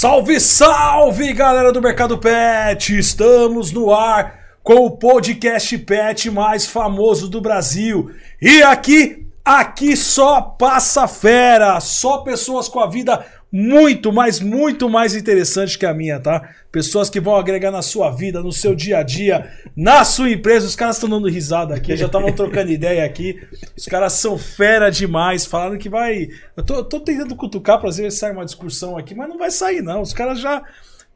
Salve, salve, galera do Mercado Pet! Estamos no ar com o podcast pet mais famoso do Brasil. E aqui, aqui só passa fera, só pessoas com a vida muito, mas muito mais interessante que a minha, tá? Pessoas que vão agregar na sua vida, no seu dia a dia, na sua empresa. Os caras estão dando risada aqui, já estavam trocando ideia aqui. Os caras são fera demais, falando que vai. Eu tô, tô tentando cutucar pra ver se sai uma discussão aqui, mas não vai sair, não. Os caras já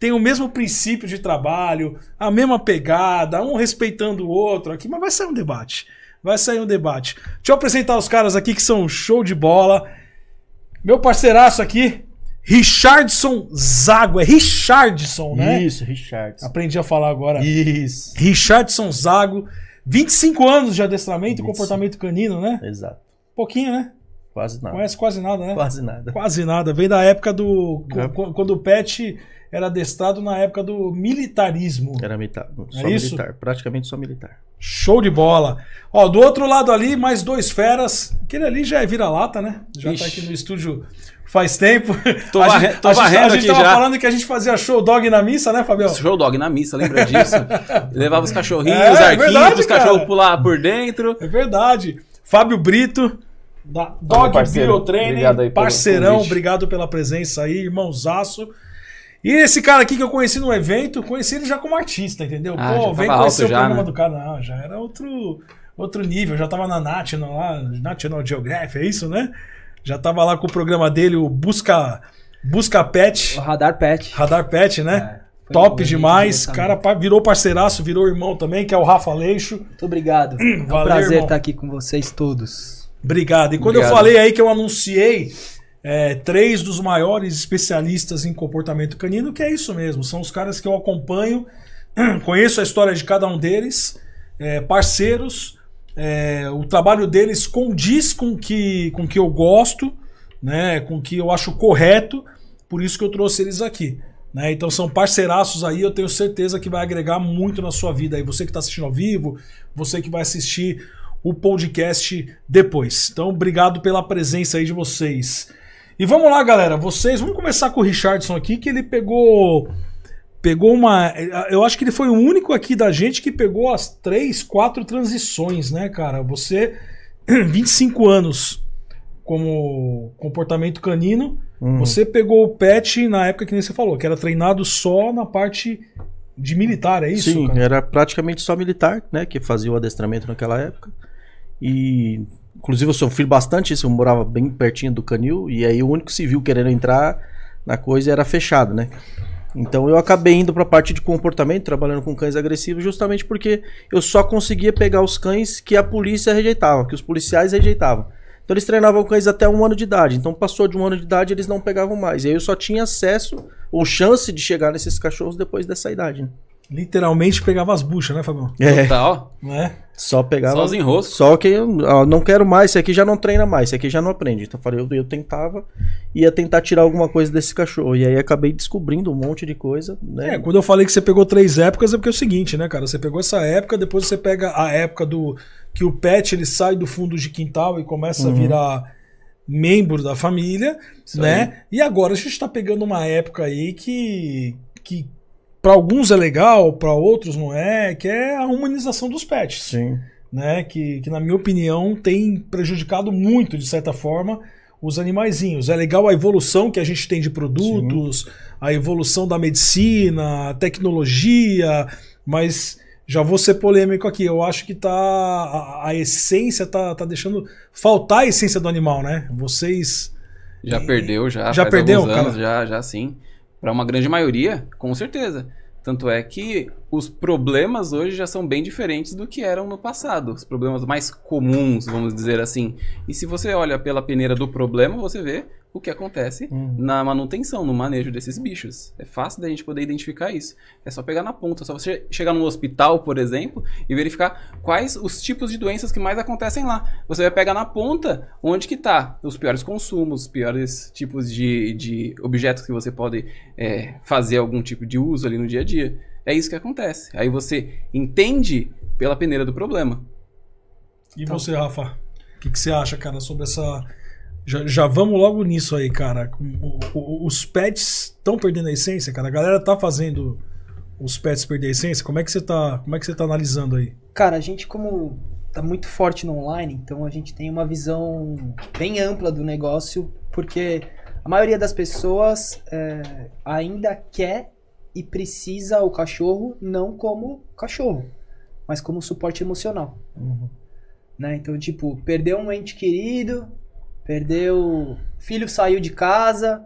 tem o mesmo princípio de trabalho, a mesma pegada, um respeitando o outro aqui, mas vai sair um debate. Vai sair um debate. Deixa eu apresentar os caras aqui que são show de bola. Meu parceiraço aqui, Richardson Zago. É Richardson, né? Isso, Richardson. Aprendi a falar agora. Isso. Richardson Zago. 25 anos de adestramento e comportamento canino, né? Exato. Pouquinho, né? Quase nada. Conhece quase nada, né? Quase nada. Quase nada. Vem da época do. É. Quando o Pet era adestrado na época do militarismo. Era militar. Só é militar. Isso? Praticamente só militar. Show de bola. Ó, do outro lado ali, mais dois feras. Aquele ali já é vira-lata, né? Já tá Ixi. tá aqui no estúdio Faz tempo. Tô, a gente, tô a varrendo a gente, aqui já. falando que a gente fazia show dog na missa, né, Fabião? Show dog na missa, lembra disso? Levava os cachorrinhos, é, os arquivos, é verdade, os cachorros pular por dentro. É verdade. Fábio Brito, da Dog Training, parceirão, obrigado pela presença aí, irmãozaço. E esse cara aqui que eu conheci no evento, conheci ele já como artista, entendeu? Ah, Pô, vem conhecer o programa né? do canal, já era outro, outro nível, já tava na National, National Geographic, é isso, né? Já tava lá com o programa dele, o Busca, Busca Pet. O Radar Pet. Radar Pet, né? É. Top né? demais. Cara, virou parceiraço, virou irmão também, que é o Rafa Leixo. Muito obrigado. Hum, é um valeu, prazer irmão. estar aqui com vocês todos. Obrigado. E quando obrigado. eu falei aí que eu anunciei é, três dos maiores especialistas em comportamento canino, que é isso mesmo. São os caras que eu acompanho, conheço a história de cada um deles, é, parceiros é, o trabalho deles condiz com que, com que eu gosto, né? com que eu acho correto, por isso que eu trouxe eles aqui. Né? Então são parceiraços aí, eu tenho certeza que vai agregar muito na sua vida. Aí você que está assistindo ao vivo, você que vai assistir o podcast depois. Então obrigado pela presença aí de vocês. E vamos lá, galera. Vocês, vamos começar com o Richardson aqui, que ele pegou Pegou uma. Eu acho que ele foi o único aqui da gente que pegou as três, quatro transições, né, cara? Você, 25 anos como comportamento canino, uhum. você pegou o pet na época que nem você falou, que era treinado só na parte de militar, é isso? Sim, cara? era praticamente só militar, né, que fazia o adestramento naquela época. E inclusive eu sofri bastante isso, eu morava bem pertinho do canil e aí o único civil querendo entrar na coisa era fechado, né? Então eu acabei indo para a parte de comportamento, trabalhando com cães agressivos, justamente porque eu só conseguia pegar os cães que a polícia rejeitava, que os policiais rejeitavam. Então eles treinavam cães até um ano de idade. Então passou de um ano de idade eles não pegavam mais. E aí eu só tinha acesso ou chance de chegar nesses cachorros depois dessa idade. Né? Literalmente pegava as buchas, né, Fabião? É. Total. Né? Só pegava. Só os enroscos. Só que ó, não quero mais, isso aqui já não treina mais, isso aqui já não aprende. Então eu falei, eu, eu tentava, ia tentar tirar alguma coisa desse cachorro. E aí acabei descobrindo um monte de coisa, né? É, quando eu falei que você pegou três épocas, é porque é o seguinte, né, cara? Você pegou essa época, depois você pega a época do. que o pet ele sai do fundo de quintal e começa uhum. a virar membro da família, Isso né? Aí. E agora a gente tá pegando uma época aí que. que para alguns é legal, para outros não é, que é a humanização dos pets. Sim. Né? Que, que, na minha opinião, tem prejudicado muito, de certa forma, os animaizinhos. É legal a evolução que a gente tem de produtos, Sim. a evolução da medicina, a tecnologia, mas já vou ser polêmico aqui. Eu acho que tá a, a essência tá, tá deixando faltar a essência do animal, né? Vocês já perdeu já já perdeu, anos, já já sim. Para uma grande maioria, com certeza. Tanto é que os problemas hoje já são bem diferentes do que eram no passado. Os problemas mais comuns, vamos dizer assim. E se você olha pela peneira do problema, você vê o que acontece uhum. na manutenção, no manejo desses bichos. É fácil da gente poder identificar isso. É só pegar na ponta, é só você chegar num hospital, por exemplo, e verificar quais os tipos de doenças que mais acontecem lá. Você vai pegar na ponta onde que tá os piores consumos, os piores tipos de, de objetos que você pode é, fazer algum tipo de uso ali no dia a dia. É isso que acontece. Aí você entende pela peneira do problema. E então, você, Rafa? O que, que você acha, cara, sobre essa já, já vamos logo nisso aí, cara. O, o, os pets estão perdendo a essência, cara. A galera tá fazendo os pets perder a essência. Como é que você tá, como é que você tá analisando aí? Cara, a gente como tá muito forte no online, então a gente tem uma visão bem ampla do negócio, porque a maioria das pessoas é, ainda quer e precisa o cachorro não como cachorro, mas como suporte emocional. Uhum. Né? Então, tipo, perder um ente querido, perdeu, filho saiu de casa,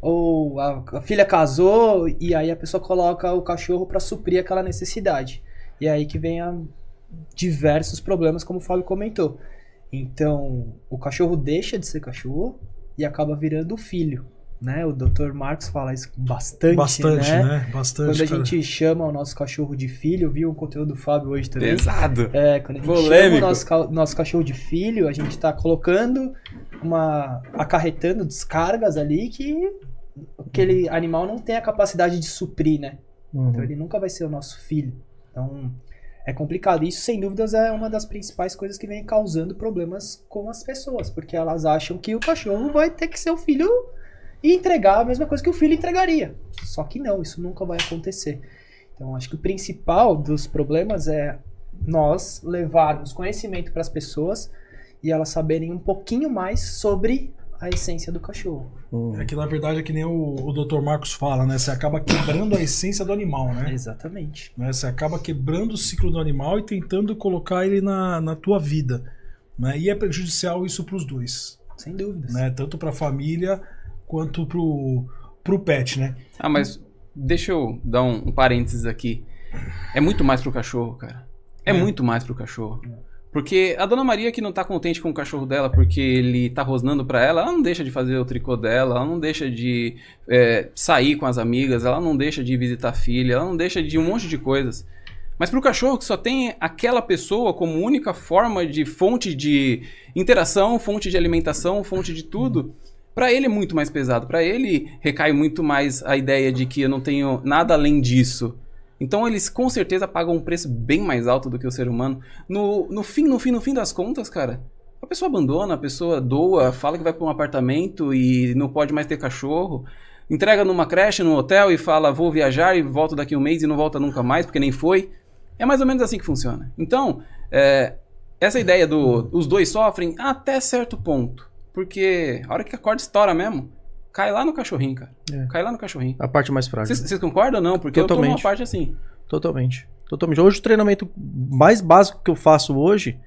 ou a, a, filha casou e aí a pessoa coloca o cachorro para suprir aquela necessidade. E aí que vem a diversos problemas, como o Fábio comentou. Então, o cachorro deixa de ser cachorro e acaba virando filho né? O Dr. Marcos fala isso bastante, bastante né? né? Bastante, quando a cara. gente chama o nosso cachorro de filho, viu o conteúdo do Fábio hoje também. Pesado. É, quando a gente Polêmico. chama o nosso, nosso cachorro de filho, a gente está colocando uma acarretando descargas ali que aquele uhum. animal não tem a capacidade de suprir, né? Então, uhum. Então ele nunca vai ser o nosso filho. Então é complicado. Isso, sem dúvidas, é uma das principais coisas que vem causando problemas com as pessoas, porque elas acham que o cachorro vai ter que ser o filho e entregar a mesma coisa que o filho entregaria. Só que não, isso nunca vai acontecer. Então, acho que o principal dos problemas é nós levarmos conhecimento para as pessoas e elas saberem um pouquinho mais sobre a essência do cachorro. Hum. É que na verdade é que nem o, o Dr. Marcos fala, né? Você acaba quebrando a essência do animal, né? Exatamente. Né? Você acaba quebrando o ciclo do animal e tentando colocar ele na, na tua vida. Né? E é prejudicial isso para os dois. Sem dúvida. Né? Tanto para a família quanto pro, pro pet, né? Ah, mas deixa eu dar um, um parênteses aqui. É muito mais pro cachorro, cara. É, é. muito mais pro cachorro. É. Porque a dona Maria que não tá contente com o cachorro dela porque ele tá rosnando para ela, ela não deixa de fazer o tricô dela, ela não deixa de é, sair com as amigas, ela não deixa de visitar a filha, ela não deixa de um monte de coisas. Mas para o cachorro que só tem aquela pessoa como única forma de fonte de interação, fonte de alimentação, fonte de tudo, hum. Para ele é muito mais pesado. Para ele recai muito mais a ideia de que eu não tenho nada além disso. Então eles com certeza pagam um preço bem mais alto do que o ser humano. No, no fim, no fim, no fim das contas, cara, a pessoa abandona, a pessoa doa, fala que vai para um apartamento e não pode mais ter cachorro, entrega numa creche, num hotel e fala vou viajar e volto daqui um mês e não volta nunca mais porque nem foi. É mais ou menos assim que funciona. Então, é, essa ideia do os dois sofrem até certo ponto. Porque a hora que a corda estoura mesmo, cai lá no cachorrinho, cara. É. Cai lá no cachorrinho. A parte mais frágil. Vocês concordam ou não? Porque Totalmente. eu tô numa parte assim. Totalmente. Totalmente. Hoje o treinamento mais básico que eu faço hoje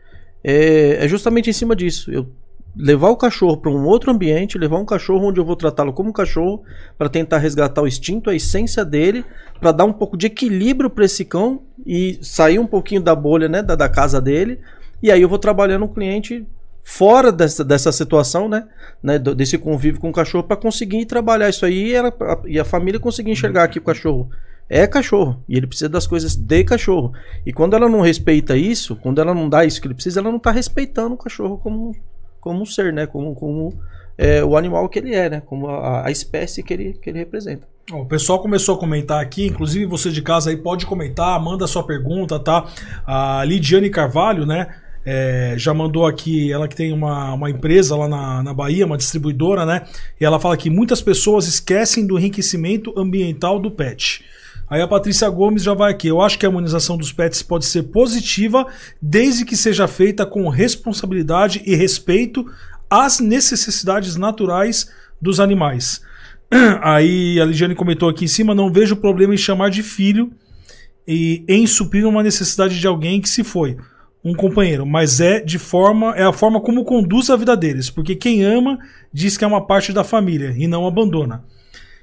é, é justamente em cima disso. Eu levar o cachorro para um outro ambiente, levar um cachorro onde eu vou tratá-lo como cachorro, para tentar resgatar o instinto, a essência dele, para dar um pouco de equilíbrio para esse cão e sair um pouquinho da bolha, né, da, da casa dele. E aí eu vou trabalhando o cliente fora dessa, dessa situação, né? né? Desse convívio com o cachorro para conseguir trabalhar isso aí e, e a família conseguir enxergar que o cachorro é cachorro e ele precisa das coisas de cachorro. E quando ela não respeita isso, quando ela não dá isso que ele precisa, ela não tá respeitando o cachorro como, como um ser, né? Como, como é, o animal que ele é, né? Como a, a espécie que ele, que ele representa. O pessoal começou a comentar aqui, inclusive você de casa aí pode comentar, manda sua pergunta, tá? A Lidiane Carvalho, né? É, já mandou aqui, ela que tem uma, uma empresa lá na, na Bahia, uma distribuidora, né? E ela fala que muitas pessoas esquecem do enriquecimento ambiental do pet. Aí a Patrícia Gomes já vai aqui. Eu acho que a harmonização dos pets pode ser positiva, desde que seja feita com responsabilidade e respeito às necessidades naturais dos animais. Aí a Ligiane comentou aqui em cima: não vejo problema em chamar de filho e em suprir uma necessidade de alguém que se foi um companheiro, mas é de forma é a forma como conduz a vida deles, porque quem ama diz que é uma parte da família e não abandona.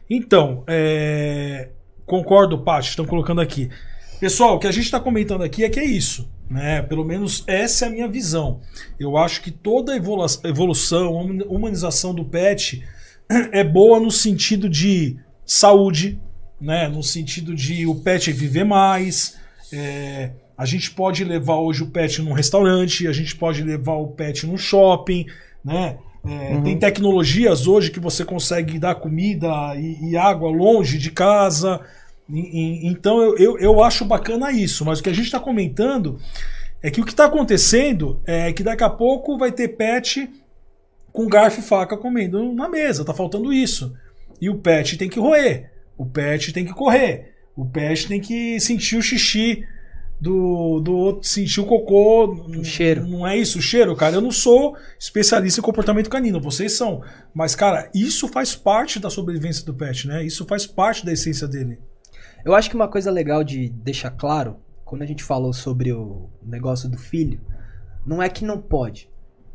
Então, é... concordo, Paty, estão colocando aqui. Pessoal, o que a gente está comentando aqui é que é isso. Né? Pelo menos essa é a minha visão. Eu acho que toda a evolução, hum, humanização do pet é boa no sentido de saúde, né? no sentido de o pet viver mais, é, a gente pode levar hoje o pet num restaurante, a gente pode levar o pet num shopping, né? É, uhum. Tem tecnologias hoje que você consegue dar comida e, e água longe de casa. E, e, então eu, eu, eu, acho bacana isso, mas o que a gente está comentando é que o que está acontecendo é que daqui a pouco vai ter pet com garfo e faca comendo na mesa. Tá faltando isso. E o pet tem que roer, o pet tem que correr, o pet tem que sentir o xixi do, do outro sentir o cocô. O cheiro. Não é isso, o cheiro, cara. Eu não sou especialista em comportamento canino, vocês são. Mas, cara, isso faz parte da sobrevivência do pet, né? Isso faz parte da essência dele. Eu acho que uma coisa legal de deixar claro, quando a gente falou sobre o negócio do filho, não é que não pode.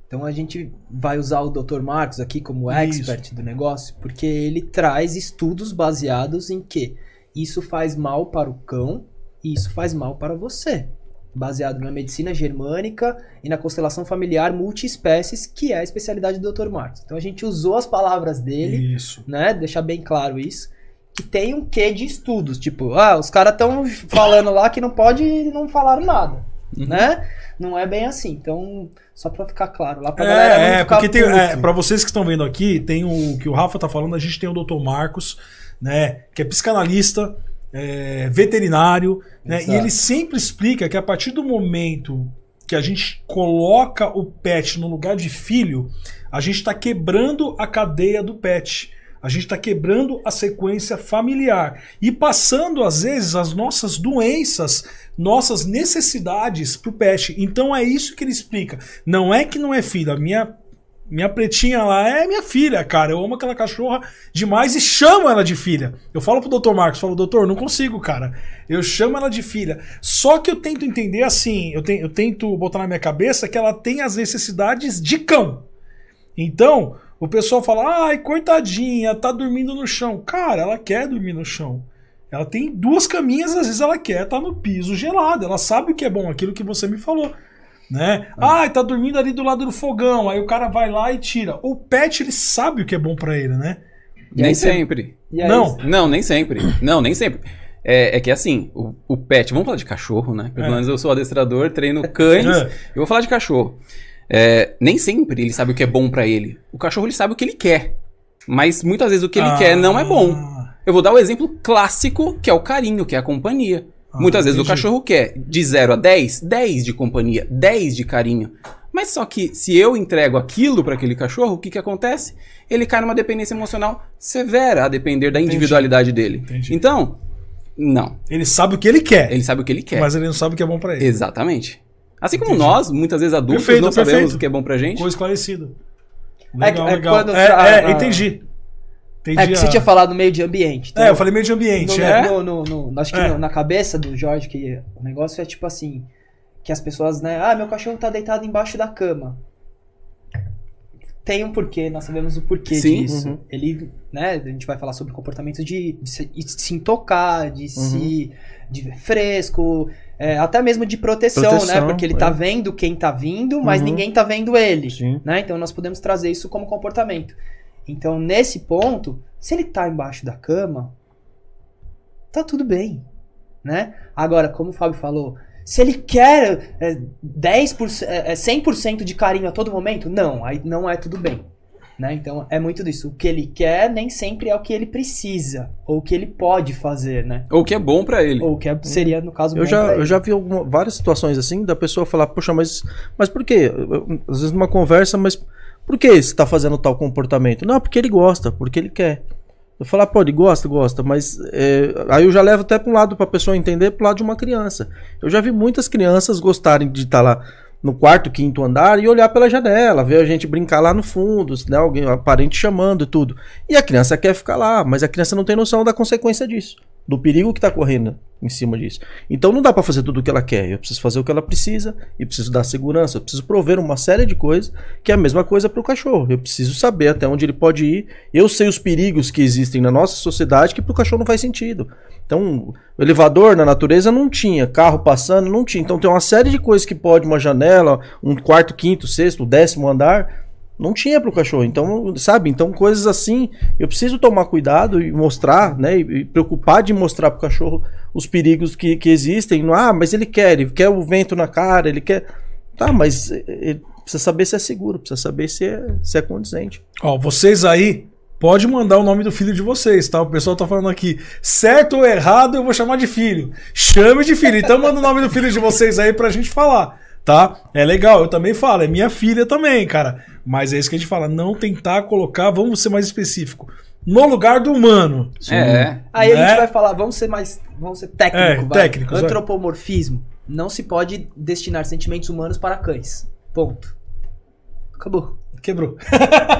Então a gente vai usar o Dr. Marcos aqui como expert isso. do negócio, porque ele traz estudos baseados em que isso faz mal para o cão e isso faz mal para você. Baseado na medicina germânica e na constelação familiar multiespécies, que é a especialidade do Dr. Marcos. Então a gente usou as palavras dele, isso. né? Deixar bem claro isso que tem um quê de estudos. Tipo, ah, os caras estão falando lá que não pode não falaram nada. Uhum. Né? Não é bem assim. Então, só pra ficar claro lá pra é, galera. É, porque tem, é, pra vocês que estão vendo aqui, tem o que o Rafa tá falando, a gente tem o Dr. Marcos, né? Que é psicanalista, é, veterinário, né? E ele sempre explica que a partir do momento que a gente coloca o pet no lugar de filho, a gente está quebrando a cadeia do pet. A gente está quebrando a sequência familiar e passando, às vezes, as nossas doenças, nossas necessidades para o pet. Então é isso que ele explica. Não é que não é filho. A minha minha pretinha lá é minha filha, cara. Eu amo aquela cachorra demais e chamo ela de filha. Eu falo pro doutor Marcos, falo, doutor, não consigo, cara. Eu chamo ela de filha. Só que eu tento entender assim, eu, te, eu tento botar na minha cabeça que ela tem as necessidades de cão. Então, o pessoal fala, ai, coitadinha, tá dormindo no chão. Cara, ela quer dormir no chão. Ela tem duas caminhas, às vezes ela quer tá no piso gelado. Ela sabe o que é bom, aquilo que você me falou né? Ah, tá dormindo ali do lado do fogão. Aí o cara vai lá e tira. O pet ele sabe o que é bom para ele, né? E nem sempre. Não. Não, nem sempre. Não, nem sempre. É, é que assim, o, o, pet, vamos falar de cachorro, né? Pelo é. menos eu sou adestrador, treino cães. É. eu vou falar de cachorro. É, nem sempre ele sabe o que é bom para ele. O cachorro ele sabe o que ele quer. Mas muitas vezes o que ele ah. quer não é bom. Ah. Eu vou dar o um exemplo clássico, que é o carinho, que é a companhia. Ah, Muitas vezes entendi. o cachorro quer de 0 a 10, 10 de companhia, 10 de carinho. Mas só que se eu entrego aquilo para aquele cachorro, o que, que acontece? Ele cai numa dependência emocional severa, a depender da individualidade Entendi. dele. Entendi. Então, não. Ele sabe o que ele quer. Ele sabe o que ele quer. Mas ele não sabe o que é bom para ele. Exatamente. Assim como Entendi. nós, muitas vezes adultos, perfeito, não perfeito. sabemos o que é bom pra gente. Ficou esclarecido. É legal, é, é legal. É, é, entendi é, que você tinha falado meio de ambiente. é, eu falei meio de ambiente, no, é. No, no, acho que é. na cabeça do Jorge, que o negócio é tipo assim, que as pessoas, né? Ah, meu cachorro tá deitado embaixo da cama. Tem um porquê, nós sabemos o porquê Sim, disso. Uhum. Ele, né, a gente vai falar sobre comportamento de, de, se, de se intocar, de uhum. se... de fresco, é, até mesmo de proteção, né, proteção, né? Porque ele tá é. tá vendo quem tá vindo, mas uhum. ninguém tá vendo ele, Sim. né? Então nós podemos trazer isso como comportamento. Então, nesse ponto, se ele tá embaixo da cama, tá tudo bem, né? Agora, como o Fábio falou, se ele quer é, 10%, é, 100% é, de carinho a todo momento, não, aí não é tudo bem. Né? Então é muito disso. O que ele quer nem sempre é o que ele precisa, ou o que ele pode fazer, né? Ou o que é bom para ele. Ou o que é, seria, no caso, eu já Eu já vi alguma, várias situações assim da pessoa falar, poxa, mas, mas por quê? Às vezes numa conversa, mas por que você tá fazendo tal comportamento? Não, porque ele gosta, porque ele quer. Eu falar, pô, ele gosta, gosta, mas é, aí eu já levo até para um lado para a pessoa entender, para o lado de uma criança. Eu já vi muitas crianças gostarem de estar tá lá no quarto, quinto andar e olhar pela janela, ver a gente brincar lá no fundo, né, alguém, um parente chamando e tudo. E a criança quer ficar lá, mas a criança não tem noção da consequência disso do perigo que está correndo em cima disso. Então não dá para fazer tudo o que ela quer. Eu preciso fazer o que ela precisa, e preciso dar segurança, eu preciso prover uma série de coisas, que é a mesma coisa para o cachorro. Eu preciso saber até onde ele pode ir. Eu sei os perigos que existem na nossa sociedade que para o cachorro não faz sentido. Então, o elevador na natureza não tinha, carro passando não tinha. Então tem uma série de coisas que pode uma janela, um quarto, quinto, sexto, décimo andar não tinha para o cachorro. Então, sabe? Então, coisas assim, eu preciso tomar cuidado e mostrar, né? E preocupar de mostrar para o cachorro os perigos que, que existem. Não, ah, mas ele quer, ele quer o vento na cara, ele quer. Tá, mas ele eh, eh, precisa saber se é seguro, precisa saber se é, se é condizente. Ó, vocês aí. Pode mandar o nome do filho de vocês, tá? O pessoal tá falando aqui, certo ou errado, eu vou chamar de filho. Chame de filho. Então manda o nome do filho de vocês aí pra gente falar tá? É legal, eu também falo, é minha filha também, cara. Mas é isso que a gente fala, não tentar colocar, vamos ser mais específico. No lugar do humano. É. Né? Aí a né? gente vai falar, vamos ser mais. Vamos ser técnico, é, vai. Técnicos, Antropomorfismo. Vai. Não se pode destinar sentimentos humanos para cães. Ponto. Acabou. Quebrou.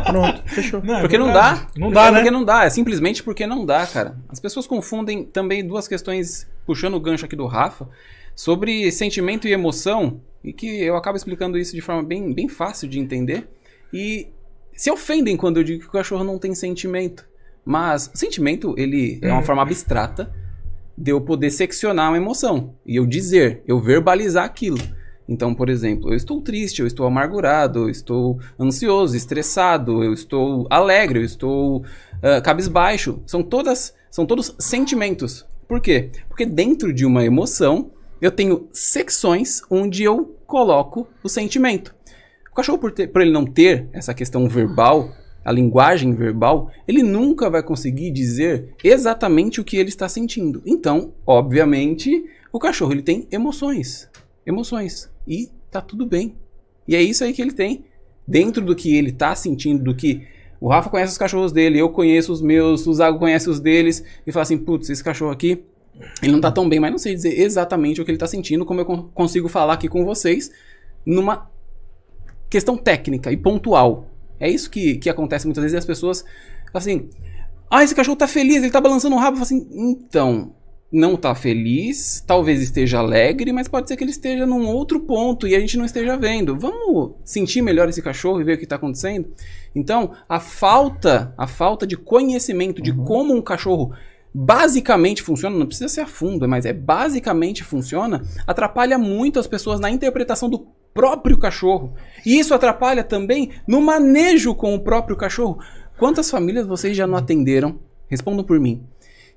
Pronto, fechou. Não, é porque não dá. Não dá, é né? Porque não dá. É simplesmente porque não dá, cara. As pessoas confundem também duas questões, puxando o gancho aqui do Rafa, sobre sentimento e emoção e que eu acabo explicando isso de forma bem, bem fácil de entender. E se ofendem quando eu digo que o cachorro não tem sentimento. Mas sentimento, ele é uma uhum. forma abstrata de eu poder seccionar uma emoção e eu dizer, eu verbalizar aquilo. Então, por exemplo, eu estou triste, eu estou amargurado, eu estou ansioso, estressado, eu estou alegre, eu estou uh, cabisbaixo. São todas, são todos sentimentos. Por quê? Porque dentro de uma emoção eu tenho secções onde eu coloco o sentimento. O cachorro, por, ter, por ele não ter essa questão verbal, a linguagem verbal, ele nunca vai conseguir dizer exatamente o que ele está sentindo. Então, obviamente, o cachorro ele tem emoções, emoções e tá tudo bem. E é isso aí que ele tem dentro do que ele está sentindo, do que o Rafa conhece os cachorros dele, eu conheço os meus, o Zago conhece os deles e fala assim, putz, esse cachorro aqui ele não tá tão bem, mas não sei dizer exatamente o que ele tá sentindo, como eu consigo falar aqui com vocês numa questão técnica e pontual. É isso que, que acontece muitas vezes e as pessoas assim, ah, esse cachorro tá feliz, ele tá balançando o rabo, assim, então, não tá feliz, talvez esteja alegre, mas pode ser que ele esteja num outro ponto e a gente não esteja vendo. Vamos sentir melhor esse cachorro e ver o que está acontecendo? Então, a falta, a falta de conhecimento de uhum. como um cachorro basicamente funciona, não precisa ser a fundo, mas é basicamente funciona, atrapalha muito as pessoas na interpretação do próprio cachorro. E isso atrapalha também no manejo com o próprio cachorro. Quantas famílias vocês já não atenderam? Respondam por mim.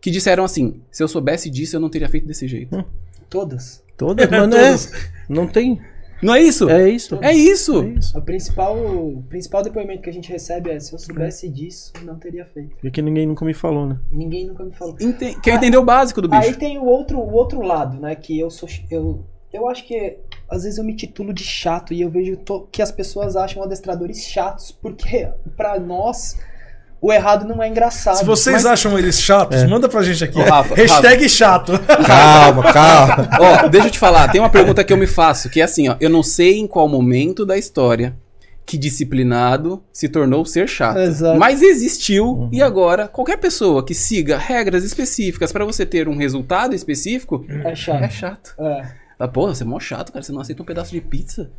Que disseram assim: se eu soubesse disso, eu não teria feito desse jeito. Hum. Todas. Todas, Mas É. Não tem. Não é isso? É isso. É isso. É isso. O, principal, o principal depoimento que a gente recebe é: se eu soubesse é. disso, não teria feito. E que ninguém nunca me falou, né? Ninguém nunca me falou. Quer entender o básico do bicho? Aí tem o outro, o outro lado, né? Que eu sou. Eu, eu acho que às vezes eu me titulo de chato e eu vejo que as pessoas acham adestradores chatos porque para nós o errado não é engraçado. Se vocês mas... acham eles chatos, é. manda pra gente aqui. Ô, Rafa, Hashtag Rafa. chato. Calma, calma. ó, deixa eu te falar, tem uma pergunta que eu me faço, que é assim, ó, eu não sei em qual momento da história que disciplinado se tornou ser chato. Exato. Mas existiu uhum. e agora qualquer pessoa que siga regras específicas para você ter um resultado específico é chato. É chato. É. Ah, porra, você é mó chato, cara, você não aceita um pedaço de pizza.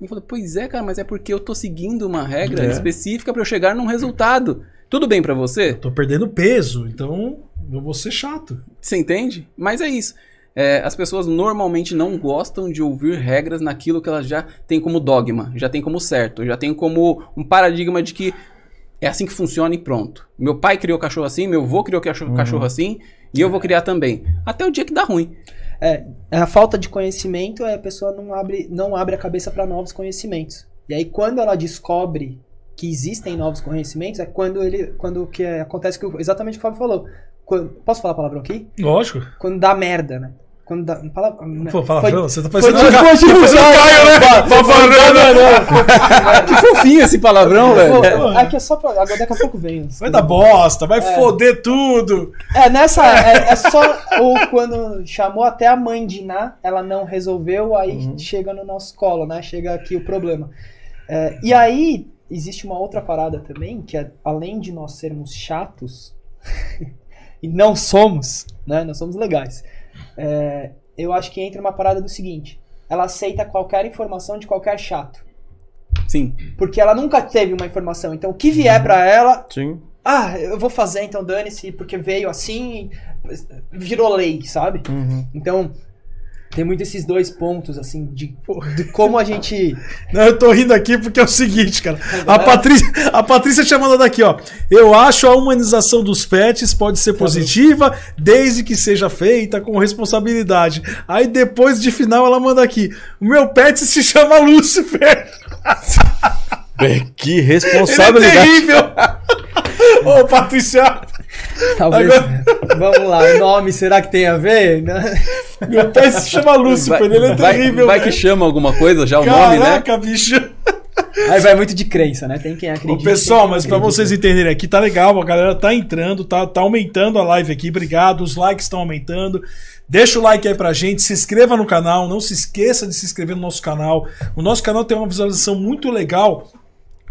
Eu falei, pois é, cara, mas é porque eu tô seguindo uma regra é. específica para eu chegar num resultado. Tudo bem para você? Eu tô perdendo peso, então eu vou ser chato. Você entende? Mas é isso. É, as pessoas normalmente não gostam de ouvir regras naquilo que elas já têm como dogma, já têm como certo, já têm como um paradigma de que é assim que funciona e pronto. Meu pai criou cachorro assim, meu avô criou cachorro, uhum. cachorro assim e eu vou criar também. Até o dia que dá ruim. É, a falta de conhecimento é a pessoa não abre, não abre a cabeça para novos conhecimentos. E aí quando ela descobre que existem novos conhecimentos é quando ele quando que é, acontece que exatamente o que o Fábio falou. Quando, posso falar a palavra aqui? Lógico. Quando dá merda, né? Quando dá. Fala, Pô, né, fala, foi, você tá parecendo. Foi, foi, foi, foi, Caio, né? né? Que fofinho esse palavrão, é, velho. Aqui é, é só pra. Agora daqui a pouco vem. Assim. Vai dar bosta, vai é. foder tudo. É, nessa. É, é, só. Ou quando chamou até a mãe de Ná, ela não resolveu, aí uhum. chega no nosso colo, né? Chega aqui o problema. É, e aí, existe uma outra parada também, que é, além de nós sermos chatos, e não somos, né? Nós somos legais. É, eu acho que entra uma parada do seguinte: ela aceita qualquer informação de qualquer chato. Sim. Porque ela nunca teve uma informação. Então o que vier para ela. Sim. Ah, eu vou fazer, então dane-se, porque veio assim, virou lei, sabe? Uhum. Então, tem muito esses dois pontos, assim, de, de como a gente. Não, eu tô rindo aqui porque é o seguinte, cara. A Patrícia, a Patrícia chamando daqui, ó. Eu acho a humanização dos pets pode ser positiva, desde que seja feita com responsabilidade. Aí depois de final ela manda aqui: o meu pet se chama Lúcifer. que responsabilidade. Ele é terrível. Ô, Patrícia. Talvez. Agora... Vamos lá, o nome será que tem a ver? Meu pai se chama Lúcifer, ele é terrível. Vai que né? chama alguma coisa já o nome, né? Caraca, bicho. Aí vai muito de crença, né? Tem quem acredita. Ô, pessoal, mas para vocês entenderem aqui, tá legal, a galera tá entrando, tá, tá aumentando a live aqui, obrigado, os likes estão aumentando. Deixa o like aí pra gente, se inscreva no canal, não se esqueça de se inscrever no nosso canal. O nosso canal tem uma visualização muito legal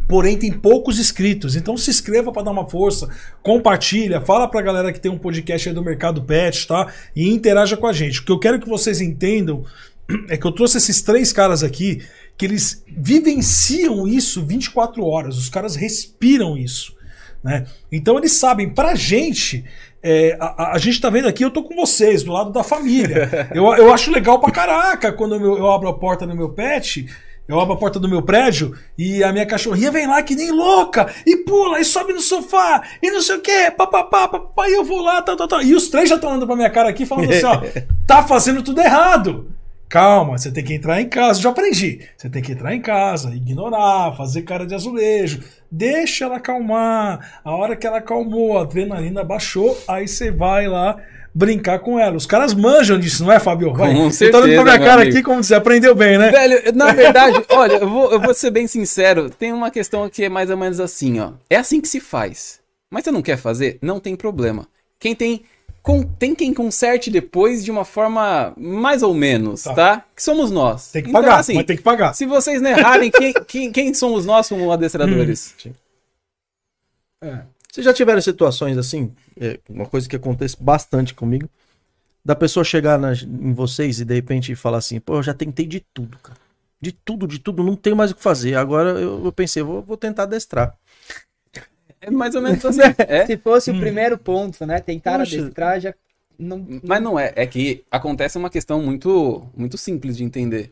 porém tem poucos inscritos. Então se inscreva para dar uma força, compartilha, fala para a galera que tem um podcast aí do Mercado Pet, tá? E interaja com a gente. O que eu quero que vocês entendam é que eu trouxe esses três caras aqui que eles vivenciam isso 24 horas. Os caras respiram isso. Né? Então eles sabem, para a gente, é, a, a, gente tá vendo aqui, eu tô com vocês, do lado da família. Eu, eu acho legal pra caraca quando eu, eu abro a porta no meu pet eu abro a porta do meu prédio e a minha cachorrinha vem lá que nem louca e pula e sobe no sofá e não sei o que, papapá, papapá, e eu vou lá, tá, tá, tá. E os três já estão olhando pra minha cara aqui falando assim: ó, tá fazendo tudo errado. Calma, você tem que entrar em casa. Já aprendi. Você tem que entrar em casa, ignorar, fazer cara de azulejo. Deixa ela acalmar. A hora que ela acalmou, a adrenalina baixou, aí você vai lá brincar com ela. Os caras manjam disso, não é, Fabio Vai. Com certeza, tá olhando pra minha cara amigo. aqui como você aprendeu bem, né? Velho, na verdade, olha, eu vou, eu vou, ser bem sincero. Tem uma questão que é mais ou menos assim, ó. É assim que se faz. Mas você não quer fazer? Não tem problema. Quem tem... Com, tem quem conserte depois de uma forma mais ou menos, tá? tá? Que somos nós. Tem que então, pagar, assim, mas tem que pagar. Se vocês não errarem, quem, quem, quem somos nós como adestradores? Hum. É. Vocês já tiveram situações assim, é uma coisa que acontece bastante comigo, da pessoa chegar na, em vocês e de repente falar assim, pô, eu já tentei de tudo, cara. De tudo, de tudo, não tenho mais o que fazer. Agora eu, eu pensei, vou, vou tentar adestrar. É mais ou menos assim. é? Se fosse hum. o primeiro ponto, né? Tentar adestrar já. Não... Mas não é, é que acontece uma questão muito, muito simples de entender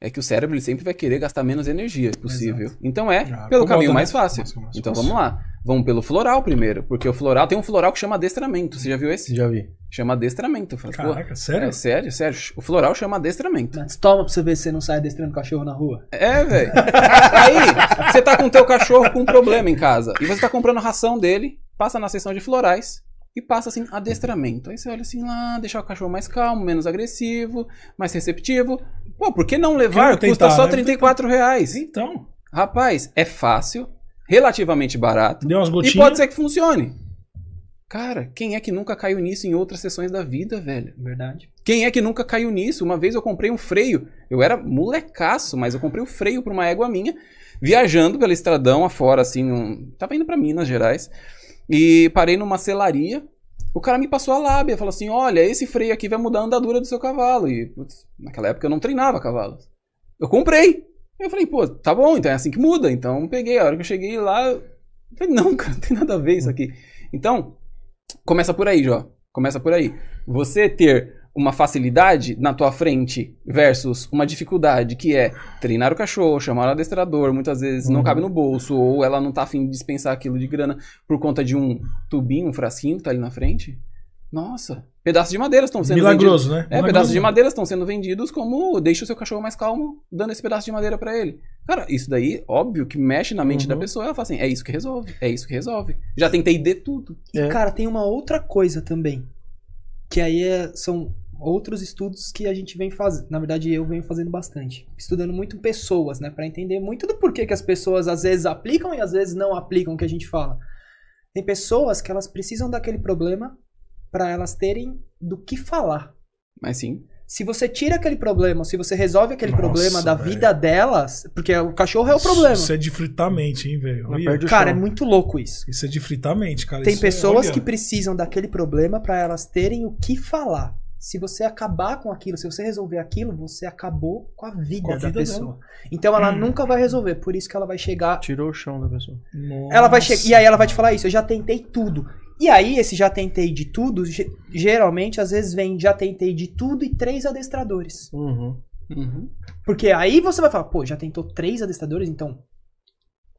é que o cérebro ele sempre vai querer gastar menos energia é possível. Exato. Então é pelo caminho né? mais fácil. mais então vamos lá. Vamos pelo floral primeiro, porque o floral tem um floral que chama adestramento. Você já viu esse? Já vi. Chama adestramento. Falo, Caraca, sério? É sério, sério. O floral chama adestramento. Mas toma pra você ver se você não sai adestrando cachorro na rua. É, velho. Aí, você tá com o teu cachorro com um problema em casa e você tá comprando ração dele, passa na seção de florais e passa assim adestramento. Aí você olha assim lá, deixar o cachorro mais calmo, menos agressivo, mais receptivo. Pô, por que não levar? Tentar, Custa só 34 né? tentar. reais. Então. Rapaz, é fácil, relativamente barato. Deu umas gotinhas. E pode ser que funcione. Cara, quem é que nunca caiu nisso em outras sessões da vida, velho? Verdade. Quem é que nunca caiu nisso? Uma vez eu comprei um freio. Eu era molecaço, mas eu comprei o um freio pra uma égua minha, viajando pela estradão afora, assim. Um... Tava indo para Minas Gerais. E parei numa selaria o cara me passou a lábia, falou assim: olha, esse freio aqui vai mudar a andadura do seu cavalo. E putz, naquela época eu não treinava cavalo. Eu comprei. Eu falei, pô, tá bom, então é assim que muda. Então peguei, a hora que eu cheguei lá, eu falei, não, cara, não tem nada a ver isso aqui. Então, começa por aí, Jó. Começa por aí. Você ter uma facilidade na tua frente versus uma dificuldade que é treinar o cachorro, chamar o adestrador, muitas vezes uhum. não cabe no bolso, ou ela não tá afim de dispensar aquilo de grana por conta de um tubinho, um frasquinho que tá ali na frente. Nossa, pedaços de madeira estão sendo Milagroso, vendidos. né? É, pedaços de madeira estão sendo vendidos como deixa o seu cachorro mais calmo dando esse pedaço de madeira para ele. Cara, isso daí, óbvio que mexe na mente uhum. da pessoa. Ela fala assim: é isso que resolve, é isso que resolve. Já tentei de tudo. É. E, cara, tem uma outra coisa também que aí é, são outros estudos que a gente vem fazendo, na verdade eu venho fazendo bastante, estudando muito pessoas, né, para entender muito do porquê que as pessoas às vezes aplicam e às vezes não aplicam o que a gente fala. Tem pessoas que elas precisam daquele problema para elas terem do que falar. Mas sim. Se você tira aquele problema, se você resolve aquele Nossa, problema da véio. vida delas, porque o cachorro é o problema. Isso é de fritar mente, hein, velho? Cara, é muito louco isso. Isso é de fritar mente, cara. Tem isso é pessoas é, que precisam daquele problema para elas terem o que falar se você acabar com aquilo, se você resolver aquilo, você acabou com a vida, com a vida da pessoa. Então ela hum. nunca vai resolver, por isso que ela vai chegar. Tirou o chão da pessoa. Nossa. Ela vai chegar e aí ela vai te falar isso. Eu já tentei tudo. E aí esse já tentei de tudo, geralmente às vezes vem já tentei de tudo e três adestradores. Uhum. Uhum. Porque aí você vai falar, pô, já tentou três adestradores, então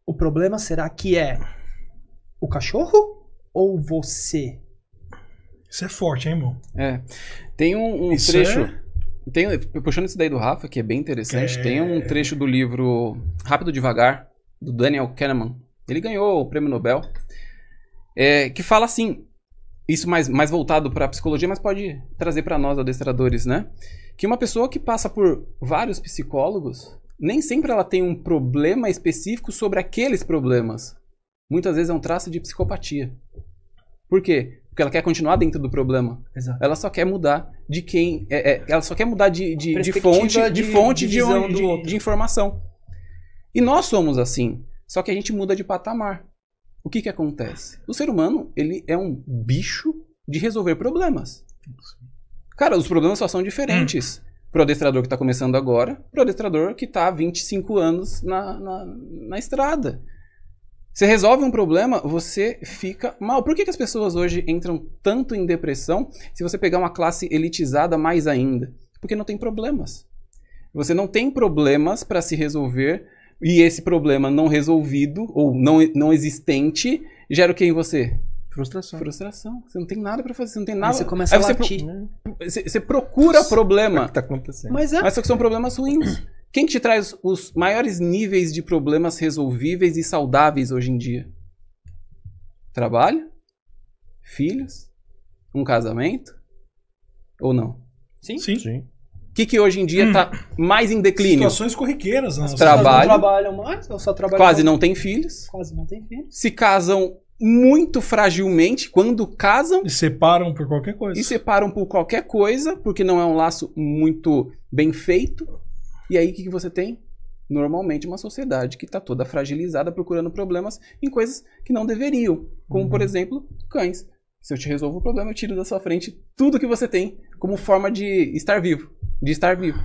o problema será que é o cachorro ou você? Isso é forte, hein, irmão? É. Tem um, um trecho. É... Tem, puxando isso daí do Rafa, que é bem interessante, é... tem um trecho do livro Rápido Devagar, do Daniel Kahneman. Ele ganhou o prêmio Nobel. É, que fala assim, isso mais, mais voltado para a psicologia, mas pode trazer para nós, adestradores, né? Que uma pessoa que passa por vários psicólogos, nem sempre ela tem um problema específico sobre aqueles problemas. Muitas vezes é um traço de psicopatia. Por quê? Porque ela quer continuar dentro do problema. Exato. Ela só quer mudar de quem. É, é, ela só quer mudar de, de, de fonte de, de fonte de, de, de informação. E nós somos assim. Só que a gente muda de patamar. O que, que acontece? O ser humano ele é um bicho de resolver problemas. Cara, os problemas só são diferentes. Hum pro adestrador que está começando agora, pro adestrador que está há 25 anos na, na, na estrada. Você resolve um problema, você fica mal. Por que, que as pessoas hoje entram tanto em depressão se você pegar uma classe elitizada mais ainda? Porque não tem problemas. Você não tem problemas para se resolver e esse problema não resolvido ou não, não existente gera o que em você? Frustração. Frustração. Você não tem nada para fazer, você não tem nada. Aí você começa Aí a você latir, pro... né? Você, você procura problema. O que tá acontecendo. Mas, é... Mas só que são problemas ruins. Quem te traz os maiores níveis de problemas resolvíveis e saudáveis hoje em dia? Trabalho? Filhos? Um casamento? Ou não? Sim. Sim. Sim. O que, que hoje em dia está hum. Tá mais em declínio? Situações corriqueiras. Né? Trabalho, não trabalham mais, ou só trabalham quase não tem filhos. Quase não tem filhos. Se casam muito fragilmente quando casam. E separam por qualquer coisa. E separam por qualquer coisa, porque não é um laço muito bem feito. E aí o que, que você tem? Normalmente uma sociedade que está toda fragilizada procurando problemas em coisas que não deveriam, como uhum. por exemplo cães. Se eu te resolvo o problema, eu tiro da sua frente tudo que você tem como forma de estar vivo, de estar vivo.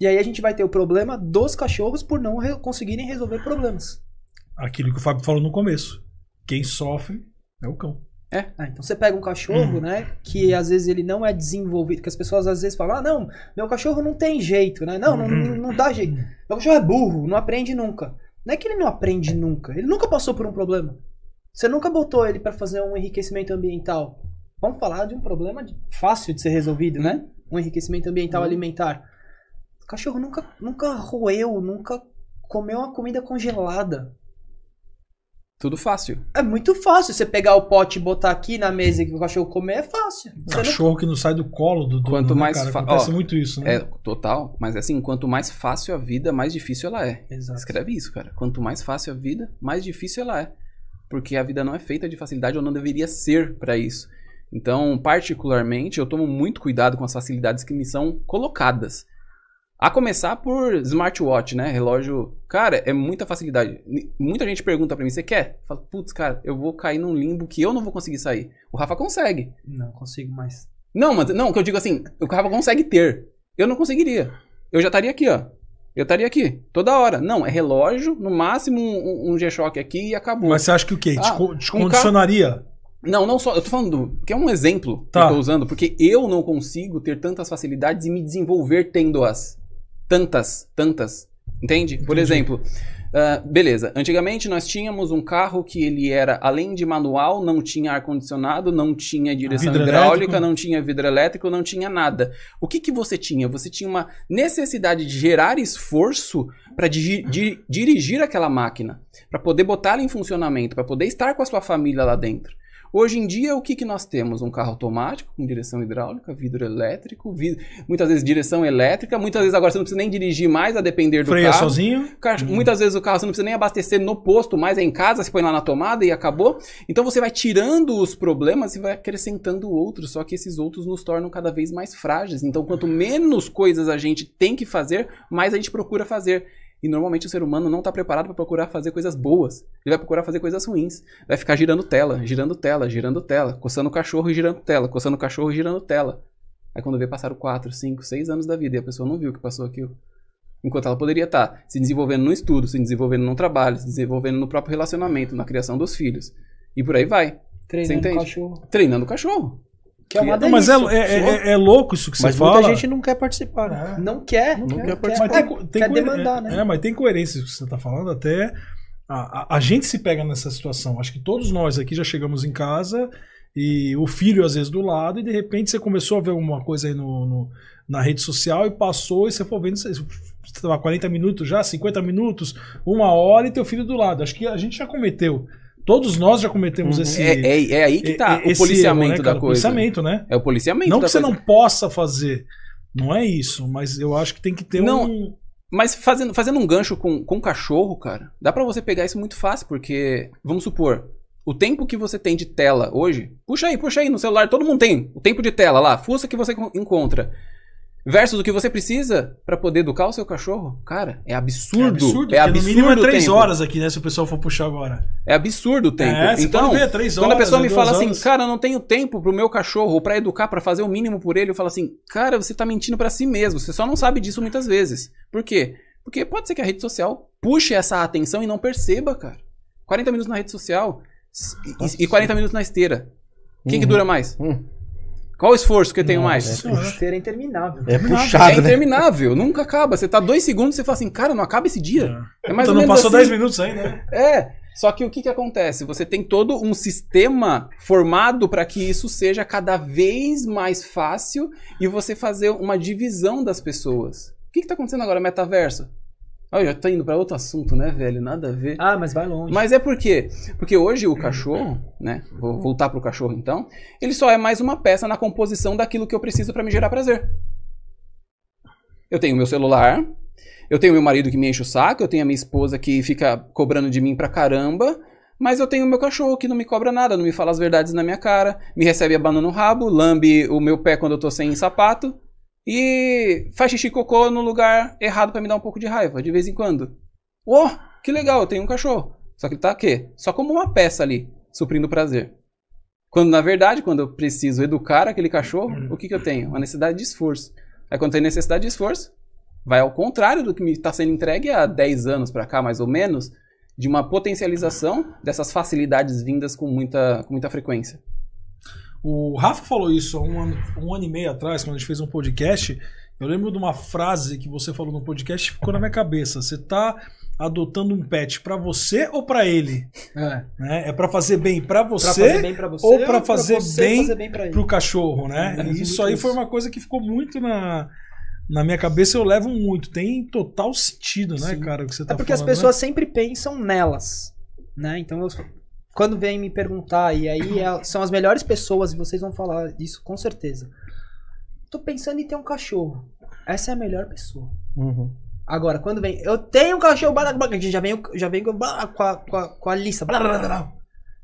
E aí a gente vai ter o problema dos cachorros por não re conseguirem resolver problemas. Aquilo que o Fábio falou no começo. Quem sofre é o cão. É. Ah, então você pega um cachorro, uhum. né? Que às vezes ele não é desenvolvido, que as pessoas às vezes falam, ah, não, meu cachorro não tem jeito, né? Não, uhum. não, não, dá jeito. Hum. Meu cachorro é burro, não aprende nunca. Não é que ele não aprende nunca, ele nunca passou por um problema. Você nunca botou ele para fazer um enriquecimento ambiental. Vamos falar de um problema de, fácil de ser resolvido, né? Um enriquecimento ambiental uhum. alimentar. O cachorro nunca, nunca roeu, nunca comeu uma comida congelada. Tudo fácil. É muito fácil. Você pegar o pote e botar aqui na mesa que o cachorro comer é fácil. Você cachorro não... que não sai do colo do dono, quanto né, mais Acontece Ó, muito isso, né? É, total. Mas assim, quanto mais fácil a vida, mais difícil ela é. Exato. Escreve isso, cara. Quanto mais fácil a vida, mais difícil ela é. Porque a vida não é feita de facilidade ou não deveria ser para isso. Então, particularmente, eu tomo muito cuidado com as facilidades que me são colocadas. A começar por smartwatch, né? Relógio. Cara, é muita facilidade. Muita gente pergunta para mim: você quer? Falo, putz, cara, eu vou cair num limbo que eu não vou conseguir sair. O Rafa consegue. Não, consigo mais. Não, mas não, que eu digo assim: o Rafa consegue ter. Eu não conseguiria. Eu já estaria aqui, ó. Eu estaria aqui, toda hora. Não, é relógio, no máximo um, um G-Shock aqui e acabou. Mas você acha que o quê? Ah, condicionaria? Um carro... Não, não só. Eu tô falando que é um exemplo tá. que eu tô usando, porque eu não consigo ter tantas facilidades e me desenvolver tendo-as tantas, tantas, entende? Entendi. Por exemplo, uh, beleza, antigamente nós tínhamos um carro que ele era, além de manual, não tinha ar-condicionado, não tinha direção hidráulica, elétrico. não tinha vidro elétrico, não tinha nada. O que, que você tinha? Você tinha uma necessidade de gerar esforço para di di dirigir aquela máquina, para poder botá-la em funcionamento, para poder estar com a sua família lá dentro. Hoje em dia, o que, que nós temos? Um carro automático com direção hidráulica, vidro elétrico, vidro... muitas vezes direção elétrica, muitas vezes agora você não precisa nem dirigir mais, a depender do Freia carro. sozinho. uhum. Muitas vezes o carro você não precisa nem abastecer no posto, mais é em casa, você põe lá na tomada e acabou. Então você vai tirando os problemas e vai acrescentando outros, só que esses outros nos tornam cada vez mais frágeis. Então quanto menos coisas a gente tem que fazer, mais a gente procura fazer. E normalmente o ser humano não está preparado para procurar fazer coisas boas. Ele vai procurar fazer coisas ruins. Vai ficar girando tela, girando tela, girando tela, coçando o cachorro e girando tela, coçando o cachorro e girando tela. Aí quando vê, passaram 4, 5, 6 anos da vida e a pessoa não viu o que passou aquilo. Enquanto ela poderia estar tá se desenvolvendo no estudo, se desenvolvendo no trabalho, se desenvolvendo no próprio relacionamento, na criação dos filhos. E por aí vai. Treinando o cachorro. Treinando o cachorro. Que é uma delícia. Mas é, é, é, é louco isso que mas você fala. Mas muita gente não quer participar. Né? É. Não quer. Não, não quer, quer, participar. tem, tem quer demandar, né? É, mas tem coerência isso que você está falando. Até a, a, a gente se pega nessa situação. Acho que todos nós aqui já chegamos em casa e o filho às vezes do lado, e de repente você começou a ver alguma coisa aí no, no na rede social e passou, e você foi vendo, você estava 40 minutos já, 50 minutos, uma hora, e teu filho do lado. Acho que a gente já cometeu Todos nós já cometemos uhum. esse. É, é, é, aí que está o policiamento erro, né, da coisa. É o policiamento, né? É o policiamento. Não que coisa. você não possa fazer. Não é isso, mas eu acho que tem que ter não, um. Mas fazendo, fazendo um gancho com, com um cachorro, cara, dá para você pegar isso muito fácil, porque, vamos supor, o tempo que você tem de tela hoje, puxa aí, puxa aí no celular, todo mundo tem o tempo de tela lá, força que você encontra versus o que você precisa para poder educar o seu cachorro, cara, é absurdo. É absurdo, é absurdo no mínimo é três horas aqui, né? Se o pessoal for puxar agora. É absurdo o é, tempo. É, então, ver, horas, quando a pessoa é me fala assim, cara, eu não tenho tempo pro meu cachorro para educar, para fazer o mínimo por ele, eu falo assim, cara, você tá mentindo para si mesmo. Você só não sabe disso muitas vezes. Por quê? Porque pode ser que a rede social puxe essa atenção e não perceba, cara. 40 minutos na rede social e, e 40 minutos na esteira. O uhum. que, que dura mais? Uhum. Qual o esforço que eu tenho não, mais? É, a é interminável. É, é puxado, É né? interminável, né? nunca acaba. Você tá dois segundos, e você fala assim, cara, não acaba esse dia. É, é mais então ou não menos passou assim. minutos ainda, né? É. Só que o que, que acontece? Você tem todo um sistema formado para que isso seja cada vez mais fácil e você fazer uma divisão das pessoas. O que está acontecendo agora? Metaverso? já tô tá indo para outro assunto, né, velho? Nada a ver. Ah, mas vai longe. Mas é por quê? Porque hoje o cachorro, né? Vou voltar pro cachorro então. Ele só é mais uma peça na composição daquilo que eu preciso para me gerar prazer. Eu tenho meu celular, eu tenho meu marido que me enche o saco, eu tenho a minha esposa que fica cobrando de mim pra caramba, mas eu tenho meu cachorro que não me cobra nada, não me fala as verdades na minha cara, me recebe a banana no rabo, lambe o meu pé quando eu tô sem sapato. E faz xixi cocô no lugar errado para me dar um pouco de raiva, de vez em quando. Oh, que legal, eu tenho um cachorro. Só que ele tá o quê? Só como uma peça ali, suprindo o prazer. Quando na verdade, quando eu preciso educar aquele cachorro, o que, que eu tenho? Uma necessidade de esforço. Aí quando tem necessidade de esforço, vai ao contrário do que me está sendo entregue há 10 anos para cá, mais ou menos, de uma potencialização dessas facilidades vindas com muita, com muita frequência. O Rafa falou isso um ano, um ano e meio atrás, quando a gente fez um podcast. Eu lembro de uma frase que você falou no podcast que ficou na minha cabeça. Você tá adotando um pet para você ou para ele? É, né? é para fazer bem para você, você, ou para fazer, fazer, bem para o cachorro, né? É, isso aí isso. foi uma coisa que ficou muito na, na minha cabeça eu levo muito. Tem total sentido, né, Sim. cara, o que você é tá É porque falando, as né? pessoas né? sempre pensam nelas, né? Então eu quando vem me perguntar, e aí é, são as melhores pessoas, e vocês vão falar disso com certeza. Tô pensando em ter um cachorro. Essa é a melhor pessoa. Uhum. Agora, quando vem, eu tenho um cachorro, já vem, já vem com, a, com, a, com a lista,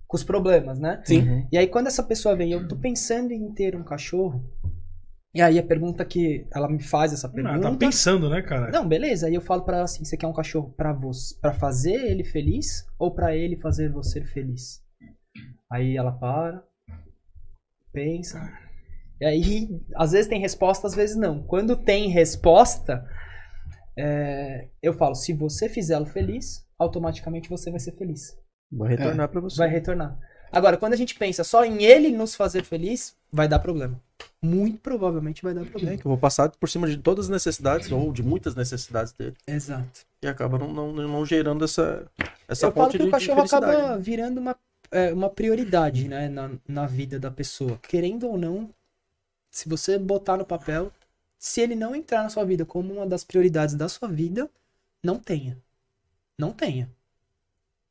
com os problemas, né? Sim. Uhum. E aí, quando essa pessoa vem, eu tô pensando em ter um cachorro, e aí a pergunta que ela me faz essa ah, tá pergunta. Ela tá pensando, né, cara? Não, beleza. Aí eu falo para ela assim: você quer um cachorro para você, para fazer ele feliz ou para ele fazer você feliz? Aí ela para, pensa. E aí, às vezes tem resposta, às vezes não. Quando tem resposta, é, eu falo: se você fizer lo feliz, automaticamente você vai ser feliz. Vai retornar é. para você. Vai retornar. Agora, quando a gente pensa só em ele nos fazer feliz, vai dar problema. Muito provavelmente vai dar problema. É, que eu vou passar por cima de todas as necessidades, ou de muitas necessidades dele. Exato. E acaba não, não, não gerando essa, essa eu de falo que o cachorro acaba né? virando uma, é, uma prioridade, né, na, na vida da pessoa. Querendo ou não, se você botar no papel, se ele não entrar na sua vida como uma das prioridades da sua vida, não tenha. Não tenha.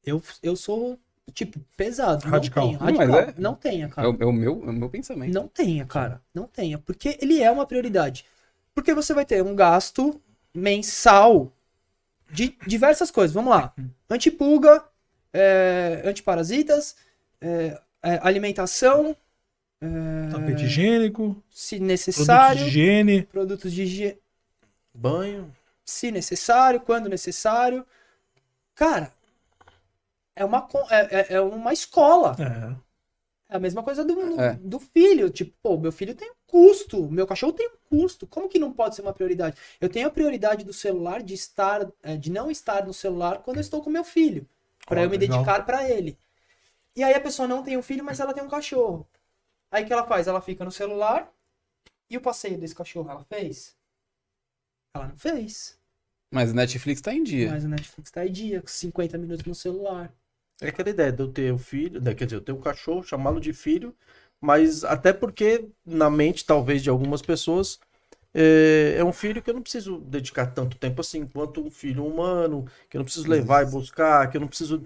Eu, eu sou Tipo, pesado. Radical. Não tenha, radical. Não, mas é... não tenha cara. É o, é o, meu, é o meu pensamento. Não tenha, cara. Não tenha. Porque ele é uma prioridade. Porque você vai ter um gasto mensal de diversas coisas. Vamos lá. Antipulga, é, antiparasitas, é, é, alimentação. É, Tapete higiênico. Se necessário. Produtos de higiene. Produtos de higiene. Banho. Se necessário, quando necessário. Cara, é uma, é, é, é uma escola. É. é. a mesma coisa do, é. do filho. Tipo, pô, meu filho tem um custo, meu cachorro tem um custo. Como que não pode ser uma prioridade? Eu tenho a prioridade do celular de estar, é, de não estar no celular quando eu estou com meu filho, para eu me dedicar para ele. E aí a pessoa não tem um filho, mas ela tem um cachorro. Aí o que ela faz? Ela fica no celular e o passeio desse cachorro ela fez? Ela não fez. Mas o Netflix tá em dia. Mas o Netflix tá em dia, com 50 minutos no celular. É aquela ideia de eu ter o filho, né? quer dizer, eu ter o cachorro, chamá-lo de filho, mas até porque, na mente, talvez, de algumas pessoas, é, é, um filho que eu não preciso dedicar tanto tempo assim, quanto um filho humano, que eu não preciso levar e buscar, que eu não preciso.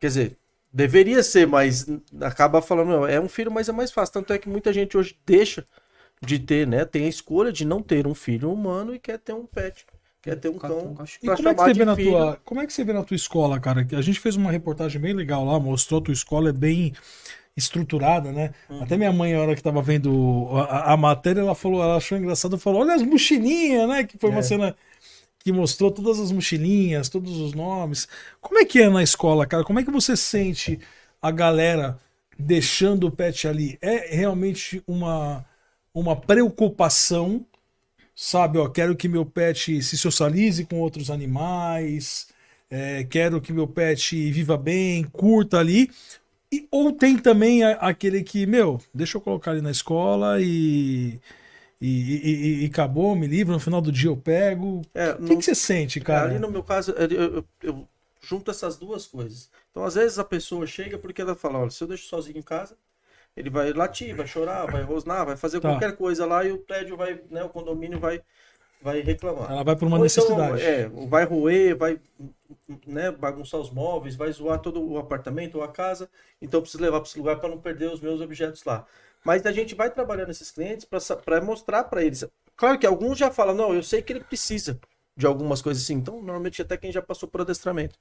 Quer dizer, deveria ser, mas acaba falando, não, é um filho, mas é mais fácil. Tanto é que muita gente hoje deixa de ter, né? Tem a escolha de não ter um filho humano e quer ter um pet. Quer ter um cão. E como é, que você vê na tua, como é que você vê na tua escola, cara? A gente fez uma reportagem bem legal lá, mostrou a tua escola é bem estruturada, né? Uhum. Até minha mãe, na hora que tava vendo a, a, matéria, ela falou, ela achou engraçado, falou, olha as mochilinhas, né? Que foi é. uma cena que mostrou todas as mochilinhas, todos os nomes. Como é que é na escola, cara? Como é que você sente a galera deixando o pet ali? É realmente uma, uma preocupação sabe, ó, quero que meu pet se socialize com outros animais, é, quero que meu pet viva bem, curta ali. E, ou tem também a, aquele que, meu, deixa eu colocar ele na escola e e, e, e, acabou, me livro, no final do dia eu pego. É, o que, no... que, você sente, é, cara? Ali no meu caso, eu, eu, eu junto essas duas coisas. Então, às vezes a pessoa chega porque ela fala: olha, se eu deixo sozinho em casa, ele vai latir, vai chorar, vai rosnar, vai fazer tá. qualquer coisa lá e o prédio vai, né, o condomínio vai vai reclamar. Ela vai por uma Ou então, necessidade. Então, é, vai roer, vai né, bagunçar os móveis, vai zoar todo o apartamento ou a casa. Então eu preciso levar para esse lugar para não perder os meus objetos lá. Mas a gente vai trabalhando esses clientes para mostrar para eles. Claro que alguns já falam, não, eu sei que ele precisa de algumas coisas assim. Então, normalmente, até quem já passou por adestramento.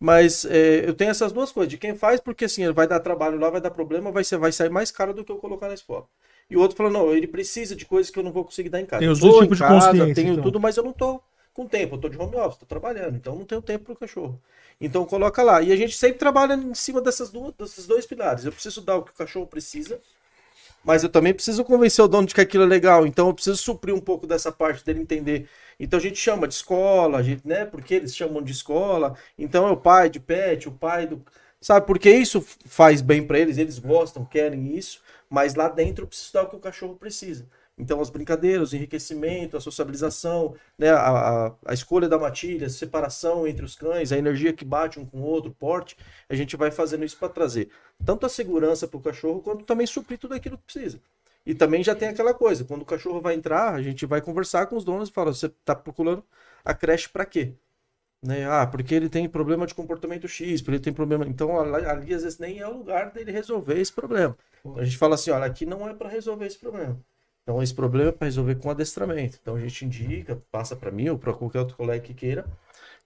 Mas é, eu tenho essas duas coisas. De quem faz, porque assim, vai dar trabalho lá, vai dar problema, vai, ser, vai sair mais caro do que eu colocar na escola. E o outro falou não, ele precisa de coisas que eu não vou conseguir dar em casa. Tem os dois tipos de consciência. Tenho então. tudo, mas eu não tô com tempo. Eu tô de home office, tô trabalhando, então não tenho tempo pro cachorro. Então coloca lá. E a gente sempre trabalha em cima dessas duas, desses dois pilares. Eu preciso dar o que o cachorro precisa, mas eu também preciso convencer o dono de que aquilo é legal. Então eu preciso suprir um pouco dessa parte dele entender então a gente chama de escola, a gente, né? Porque eles chamam de escola. Então é o pai de pet, o pai do. Sabe? Porque isso faz bem para eles, eles gostam, querem isso, mas lá dentro precisa dar o que o cachorro precisa. Então, as brincadeiras, o enriquecimento, a sociabilização, né, a, a, a, escolha da matilha, a separação entre os cães, a energia que bate um com o outro, o porte, a gente vai fazendo isso para trazer tanto a segurança para o cachorro, quanto também suprir tudo aquilo que precisa. E também já tem aquela coisa, quando o cachorro vai entrar, a gente vai conversar com os donos e fala, você está procurando a creche para quê? Né? Ah, porque ele tem problema de comportamento X, porque ele tem problema... Então ali às vezes nem é o lugar dele resolver esse problema. Então, a gente fala assim, olha, aqui não é para resolver esse problema. Então esse problema é para resolver com adestramento. Então a gente indica, passa para mim ou para qualquer outro colega que queira,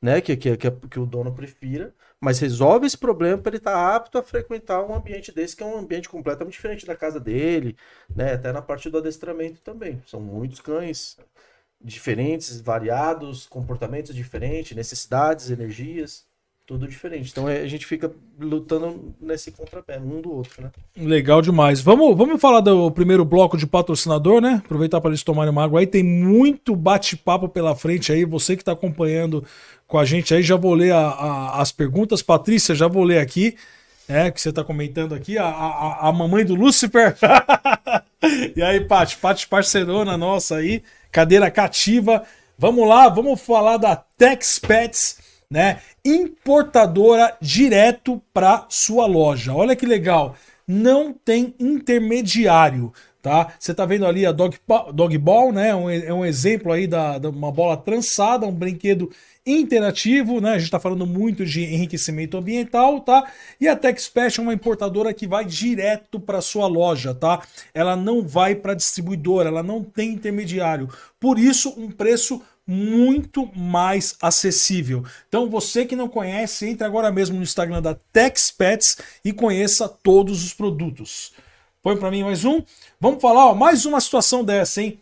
né? Que, que, que, que o dono prefira, mas resolve esse problema para ele estar tá apto a frequentar um ambiente desse, que é um ambiente completamente diferente da casa dele, né? Até na parte do adestramento também. São muitos cães diferentes, variados, comportamentos diferentes, necessidades, energias tudo diferente. Então é, a gente fica lutando nesse contrapé, um do outro, né? Legal demais. Vamos, vamos falar do primeiro bloco de patrocinador, né? Aproveitar para eles tomarem uma água aí. Tem muito bate-papo pela frente aí. Você que está acompanhando com a gente aí, já vou ler a, a, as perguntas. Patrícia, já vou ler aqui. É, que você está comentando aqui, a, a, a, mamãe do Lúcifer. e aí, Paty, Paty parcerona nossa aí, cadeira cativa. Vamos lá, vamos falar da Tex Pets né? Importadora direto para sua loja. Olha que legal, não tem intermediário, tá? Você tá vendo ali a dog, dog ball, né? É um, é um exemplo aí da, da uma bola trançada, um brinquedo interativo, né? A gente está falando muito de enriquecimento ambiental, tá? E a TechSpec é uma importadora que vai direto para sua loja, tá? Ela não vai para distribuidora, ela não tem intermediário. Por isso, um preço muito mais acessível. Então você que não conhece, entre agora mesmo no Instagram da TexPets e conheça todos os produtos. Põe para mim mais um. Vamos falar, ó, mais uma situação dessa, hein?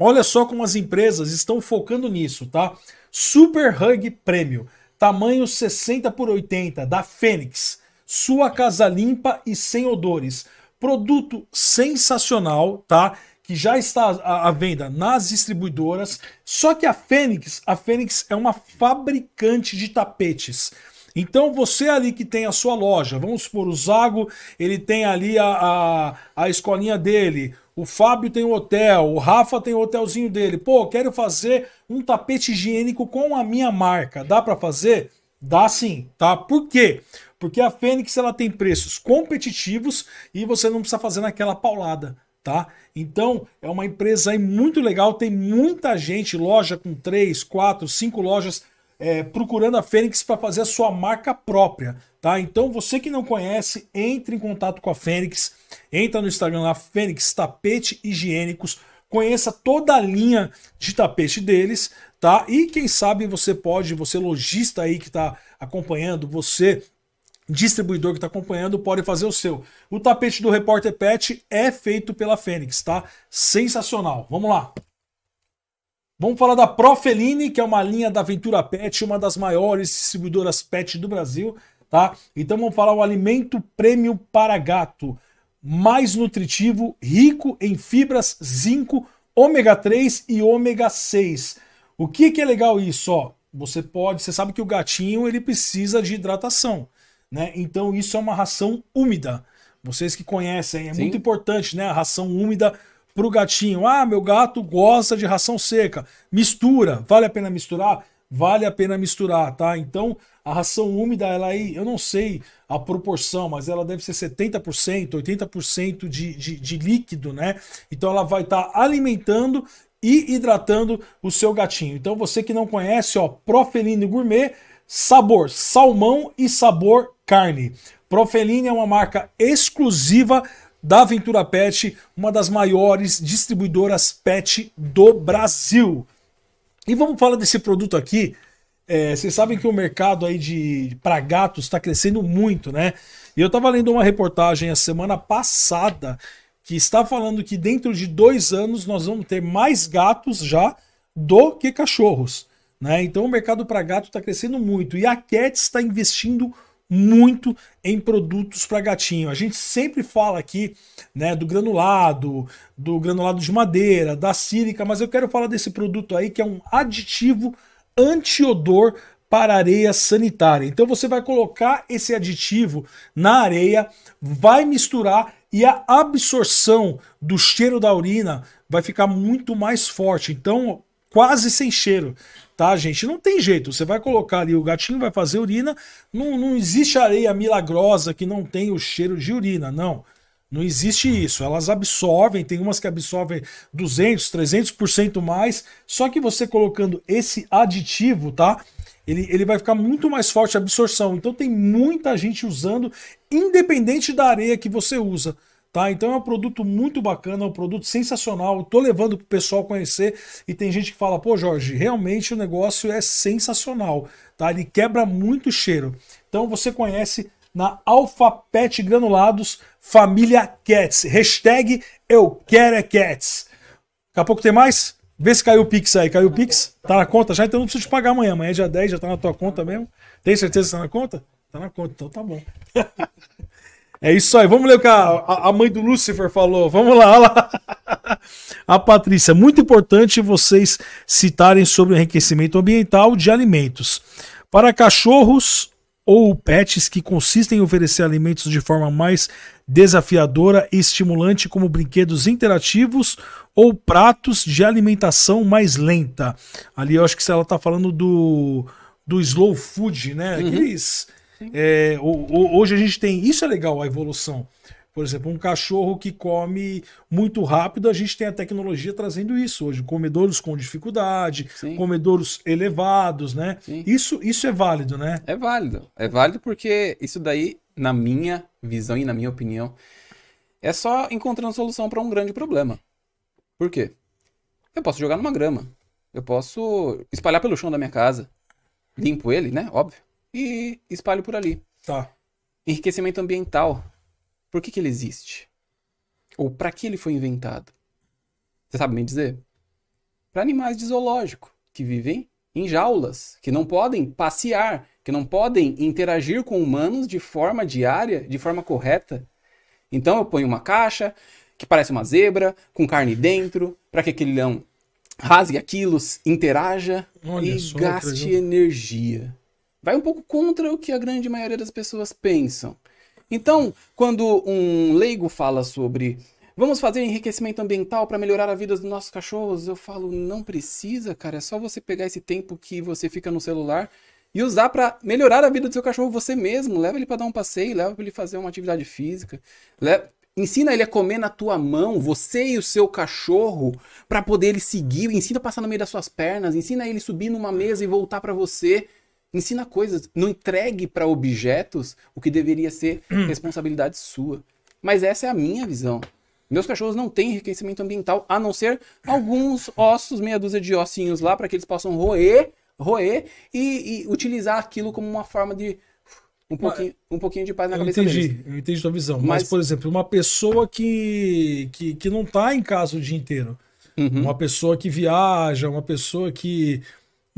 Olha só como as empresas estão focando nisso, tá? Super Hug Premium, tamanho 60 por 80 da Fênix. Sua casa limpa e sem odores. Produto sensacional, tá? que já está à venda nas distribuidoras. Só que a Fênix, a Fênix é uma fabricante de tapetes. Então você ali que tem a sua loja, vamos supor, o Zago, ele tem ali a, a, a escolinha dele, o Fábio tem o um hotel, o Rafa tem o um hotelzinho dele. Pô, quero fazer um tapete higiênico com a minha marca. Dá para fazer? Dá sim, tá? Por quê? Porque a Fênix ela tem preços competitivos e você não precisa fazer naquela paulada tá? Então, é uma empresa aí muito legal, tem muita gente, loja com três, quatro, cinco lojas é, procurando a Fênix para fazer a sua marca própria, tá? Então, você que não conhece, entre em contato com a Fênix, entra no Instagram lá, Fênix Tapete Higiênicos, conheça toda a linha de tapete deles, tá? E quem sabe você pode, você lojista aí que está acompanhando, você distribuidor que está acompanhando pode fazer o seu. O tapete do Repórter Pet é feito pela Fênix, tá? Sensacional. Vamos lá. Vamos falar da Profeline, que é uma linha da Aventura Pet, uma das maiores distribuidoras pet do Brasil, tá? Então vamos falar o alimento prêmio para gato, mais nutritivo, rico em fibras, zinco, ômega 3 e ômega 6. O que que é legal isso, ó? Você pode, você sabe que o gatinho ele precisa de hidratação né? Então isso é uma ração úmida. Vocês que conhecem, é Sim. muito importante, né? A ração úmida para o gatinho. Ah, meu gato gosta de ração seca. Mistura. Vale a pena misturar? Vale a pena misturar, tá? Então, a ração úmida, ela aí, eu não sei a proporção, mas ela deve ser 70%, 80% de, de, de líquido, né? Então, ela vai estar tá alimentando e hidratando o seu gatinho. Então, você que não conhece, ó, Profeline Gourmet sabor salmão e sabor carne. Profeline é uma marca exclusiva da Ventura Pet, uma das maiores distribuidoras pet do Brasil. E vamos falar desse produto aqui. É, vocês sabem que o mercado aí de para gatos está crescendo muito, né? E eu estava lendo uma reportagem a semana passada que está falando que dentro de dois anos nós vamos ter mais gatos já do que cachorros. Né? Então o mercado para gato está crescendo muito e a Cat está investindo muito em produtos para gatinho. A gente sempre fala aqui né, do granulado, do granulado de madeira, da sílica, mas eu quero falar desse produto aí que é um aditivo antiodor para areia sanitária. Então você vai colocar esse aditivo na areia, vai misturar e a absorção do cheiro da urina vai ficar muito mais forte. Então quase sem cheiro, tá, gente? Não tem jeito. Você vai colocar ali, o gatinho vai fazer urina. Não, não existe areia milagrosa que não tem o cheiro de urina, não. Não existe isso. Elas absorvem, tem umas que absorvem 200, 300% mais. Só que você colocando esse aditivo, tá? Ele, ele vai ficar muito mais forte a absorção. Então tem muita gente usando, independente da areia que você usa. Tá? Então é um produto muito bacana, é um produto sensacional. Estou levando para o pessoal conhecer e tem gente que fala: pô, Jorge, realmente o negócio é sensacional. Tá? Ele quebra muito cheiro. Então você conhece na Alpha Pet Granulados Família Cats. Hashtag Eu Quero é Cats. Daqui a pouco tem mais? Vê se caiu o Pix aí. Caiu o Pix? Tá na conta já? Então não preciso te pagar amanhã. Amanhã é dia 10, já tá na tua conta mesmo. Tem certeza que tá na conta? Tá na conta, então tá bom. É isso aí. Vamos ler o que a, a mãe do Lúcifer falou. Vamos lá, olha lá. A Patrícia, muito importante vocês citarem sobre o enriquecimento ambiental de alimentos. Para cachorros ou pets que consistem em oferecer alimentos de forma mais desafiadora e estimulante, como brinquedos interativos ou pratos de alimentação mais lenta. Ali eu acho que ela está falando do, do slow food, né? Uhum. Aqueles. Uhum é, hoje a gente tem. Isso é legal, a evolução. Por exemplo, um cachorro que come muito rápido, a gente tem a tecnologia trazendo isso hoje. Comedouros com dificuldade, Sim. comedouros elevados, né? Isso, isso é válido, né? É válido. É válido porque isso daí, na minha visão e na minha opinião, é só encontrando solução para um grande problema. Por quê? Eu posso jogar numa grama. Eu posso espalhar pelo chão da minha casa. Limpo ele, né? Óbvio e espalho por ali. Tá. Enriquecimento ambiental. Por que, que ele existe? Ou para que ele foi inventado? Você sabe me dizer? Para animais de zoológico que vivem em jaulas, que não podem passear, que não podem interagir com humanos de forma diária, de forma correta. Então eu ponho uma caixa que parece uma zebra, com carne dentro, para que aquele leão rasgue aquilo, interaja Olha, e gaste energia vai um pouco contra o que a grande maioria das pessoas pensam. Então, quando um leigo fala sobre vamos fazer enriquecimento ambiental para melhorar a vida dos nossos cachorros, eu falo, não precisa, cara, é só você pegar esse tempo que você fica no celular e usar para melhorar a vida do seu cachorro você mesmo. Leva ele para dar um passeio, leva ele fazer uma atividade física, leva... ensina ele a comer na tua mão, você e o seu cachorro, para poder ele seguir, ensina a passar no meio das suas pernas, ensina ele subir numa mesa e voltar para você. Ensina coisas, não entregue para objetos o que deveria ser hum. responsabilidade sua. Mas essa é a minha visão. Meus cachorros não têm enriquecimento ambiental, a não ser alguns ossos, meia dúzia de ossinhos lá, para que eles possam roer, roer e, e, utilizar aquilo como uma forma de um pouquinho, um pouquinho de paz na eu cabeça entendi, deles. Eu entendi eu entendi tua visão. Mas, Mas, por exemplo, uma pessoa que, que, que não está em casa o dia inteiro, uhum. uma pessoa que viaja, uma pessoa que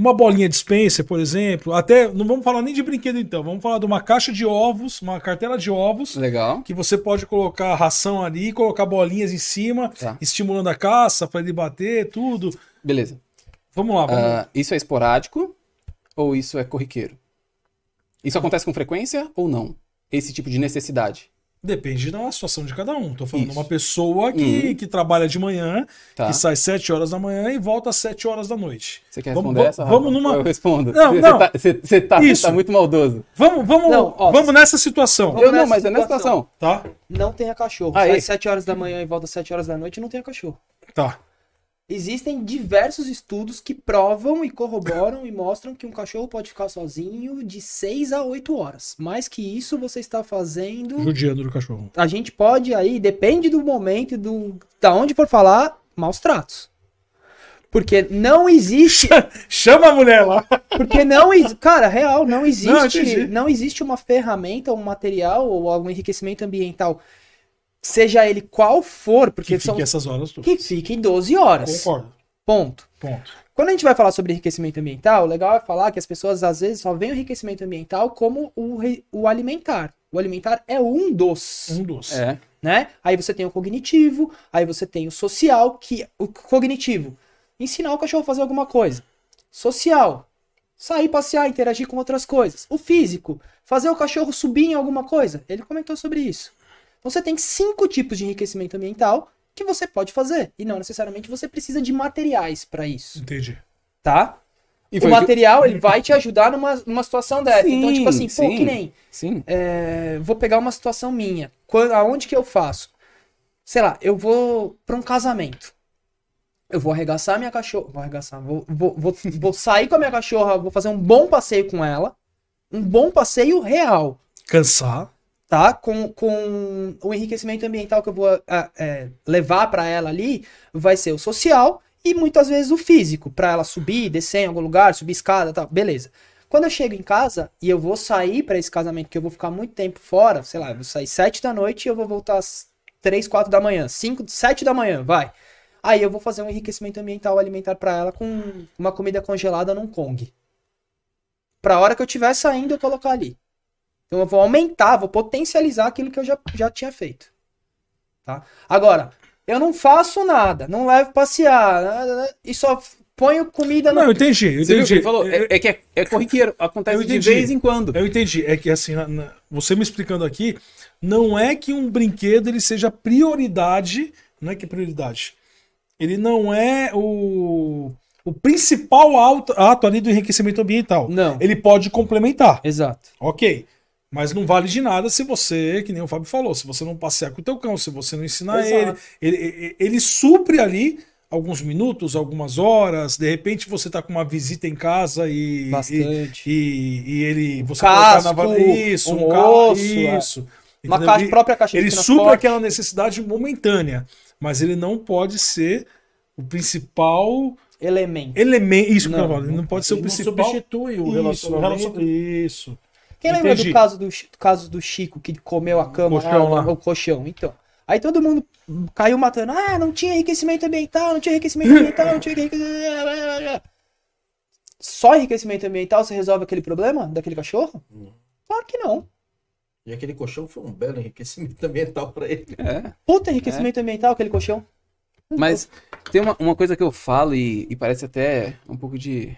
uma bolinha dispenser, por exemplo. Até, não vamos falar nem de brinquedo então, vamos falar de uma caixa de ovos, uma cartela de ovos. Legal. Que você pode colocar ração ali, colocar bolinhas em cima, tá. estimulando a caça para ele bater, tudo. Beleza. Vamos lá, vamos uh, lá. Ah, isso é esporádico ou isso é corriqueiro? Isso acontece com frequência ou não? Esse tipo de necessidade? Depende da situação de cada um. Tô falando Isso. uma pessoa que, uhum. que trabalha de manhã, tá. que sai 7 horas da manhã e volta às 7 horas da noite. Você quer responder vamos, essa? Vamos numa. Eu respondo. Não, não. Tá, você tá, você tá, Isso. muito maldoso. Vamos, vamos, não, ó, vamos nessa situação. Vamos eu não, mas situação. é nessa situação. Tá. Não tenha cachorro. Aí. Sai 7 horas da manhã e volta às 7 horas da noite e não tenha cachorro. Tá. Existem diversos estudos que provam e corroboram e mostram que um cachorro pode ficar sozinho de 6 a 8 horas. Mais que isso, você está fazendo. Judiando do cachorro. A gente pode aí, depende do momento, do da onde for falar, maus tratos. Porque não existe. Chama a mulher lá! Porque não existe. Cara, real, não existe, não, não existe uma ferramenta, um material ou algum enriquecimento ambiental seja ele qual for, porque que são essas horas todas. que fiquem 12 horas. Concordo. Ponto. Ponto. Quando a gente vai falar sobre enriquecimento ambiental, o legal é falar que as pessoas às vezes só veem o enriquecimento ambiental como o, re... o alimentar. O alimentar é um dos. Um dos. É. Né? Aí você tem o cognitivo, aí você tem o social, que o cognitivo, ensinar o cachorro a fazer alguma coisa. Social, sair passear, interagir com outras coisas. O físico, fazer o cachorro subir em alguma coisa. Ele comentou sobre isso. Você tem cinco tipos de enriquecimento ambiental que você pode fazer. E não necessariamente você precisa de materiais para isso. Entendi. Tá? o material, que... ele vai te ajudar numa, numa situação dessa. Então, sim, então, tipo assim, sim, pô, que nem. Sim. É, vou pegar uma situação minha. Quando, aonde que eu faço? Sei lá, eu vou para um casamento. Eu vou arregaçar minha cachorra. Vou arregaçar. Vou, vou, vou, vou sair com a minha cachorra, vou fazer um bom passeio com ela. Um bom passeio real. Cansar tá? Com, com o enriquecimento ambiental que eu vou a, a, é, levar para ela ali, vai ser o social e muitas vezes o físico, para ela subir, descer em algum lugar, subir escada, tal, beleza. Quando eu chego em casa e eu vou sair para esse casamento, que eu vou ficar muito tempo fora, sei lá, eu vou sair 7 da noite e eu vou voltar às 3, 4 da manhã, 5, 7 da manhã, vai. Aí eu vou fazer um enriquecimento ambiental alimentar para ela com uma comida congelada num Kong. Pra hora que eu estiver saindo, eu colocar ali. Então eu vou aumentar, vou potencializar aquilo que eu já, já tinha feito. Tá? Agora, eu não faço nada, não levo passear nada, né, né, né, e só ponho comida na. Não, eu entendi, eu você entendi. falou? É, é, que é, é corriqueiro, acontece de vez em quando. Eu entendi. É que assim, na, na, você me explicando aqui, não é que um brinquedo ele seja prioridade. Não é que é prioridade. Ele não é o o principal ato, ato ali do enriquecimento ambiental. Não. Ele pode complementar. Exato. Ok. Mas não vale de nada se você, que nem o Fábio falou, se você não passear com o teu cão, se você não ensinar ele, ele, ele. supre ali alguns minutos, algumas horas, de repente você tá com uma visita em casa e. Bastante. E, e, e ele. Você um casco, na Isso, um, um carro, é. Isso. É. Uma caixa, própria caixa Ele supre aquela necessidade momentânea, mas ele não pode ser o principal elemento. Elemento, isso não, que eu falo, ele não pode ser o principal. Substitui o isso, relacionamento. Isso. Quem Entendi. lembra do caso do, do caso do Chico que comeu a cama, o colchão, lá, lá. O colchão? Então. Aí todo mundo caiu matando. Ah, não tinha enriquecimento ambiental, não tinha enriquecimento ambiental, não tinha enriquecimento. Só enriquecimento ambiental você resolve aquele problema daquele cachorro? Claro que não. E aquele colchão foi um belo enriquecimento ambiental para ele. É. Puta enriquecimento é. ambiental aquele colchão. Mas tem uma, uma coisa que eu falo e, e parece até um pouco de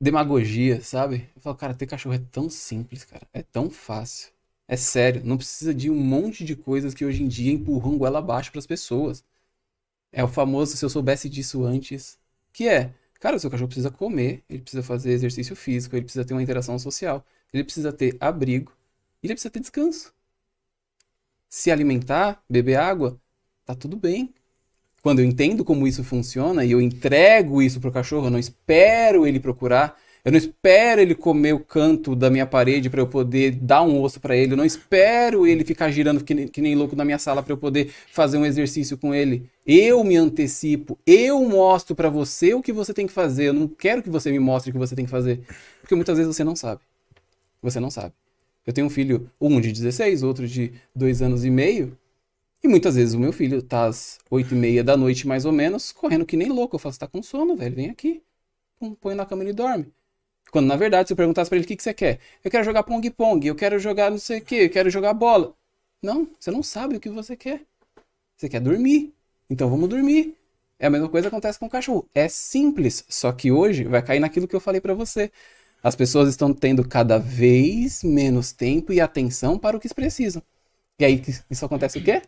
demagogia, sabe? Eu falo, cara, ter cachorro é tão simples, cara. É tão fácil. É sério, não precisa de um monte de coisas que hoje em dia empurram goela abaixo para as pessoas. É o famoso se eu soubesse disso antes, que é, cara, o seu cachorro precisa comer, ele precisa fazer exercício físico, ele precisa ter uma interação social, ele precisa ter abrigo, ele precisa ter descanso. Se alimentar, beber água, tá tudo bem quando eu entendo como isso funciona e eu entrego isso pro cachorro, eu não espero ele procurar, eu não espero ele comer o canto da minha parede para eu poder dar um osso para ele, eu não espero ele ficar girando que nem, que nem louco na minha sala para eu poder fazer um exercício com ele. Eu me antecipo, eu mostro para você o que você tem que fazer. Eu não quero que você me mostre o que você tem que fazer, porque muitas vezes você não sabe. Você não sabe. Eu tenho um filho, um de 16, outro de 2 anos e meio, e muitas vezes o meu filho tá às oito e meia da noite, mais ou menos, correndo que nem louco. Eu falo, você tá com sono, velho? Vem aqui. põe na cama e dorme. Quando, na verdade, se eu perguntasse pra ele, o que, que você quer? Eu quero jogar pong-pong, eu quero jogar não sei o que, eu quero jogar bola. Não, você não sabe o que você quer. Você quer dormir. Então vamos dormir. É a mesma coisa que acontece com o cachorro. É simples, só que hoje vai cair naquilo que eu falei para você. As pessoas estão tendo cada vez menos tempo e atenção para o que precisam. E aí isso acontece o quê?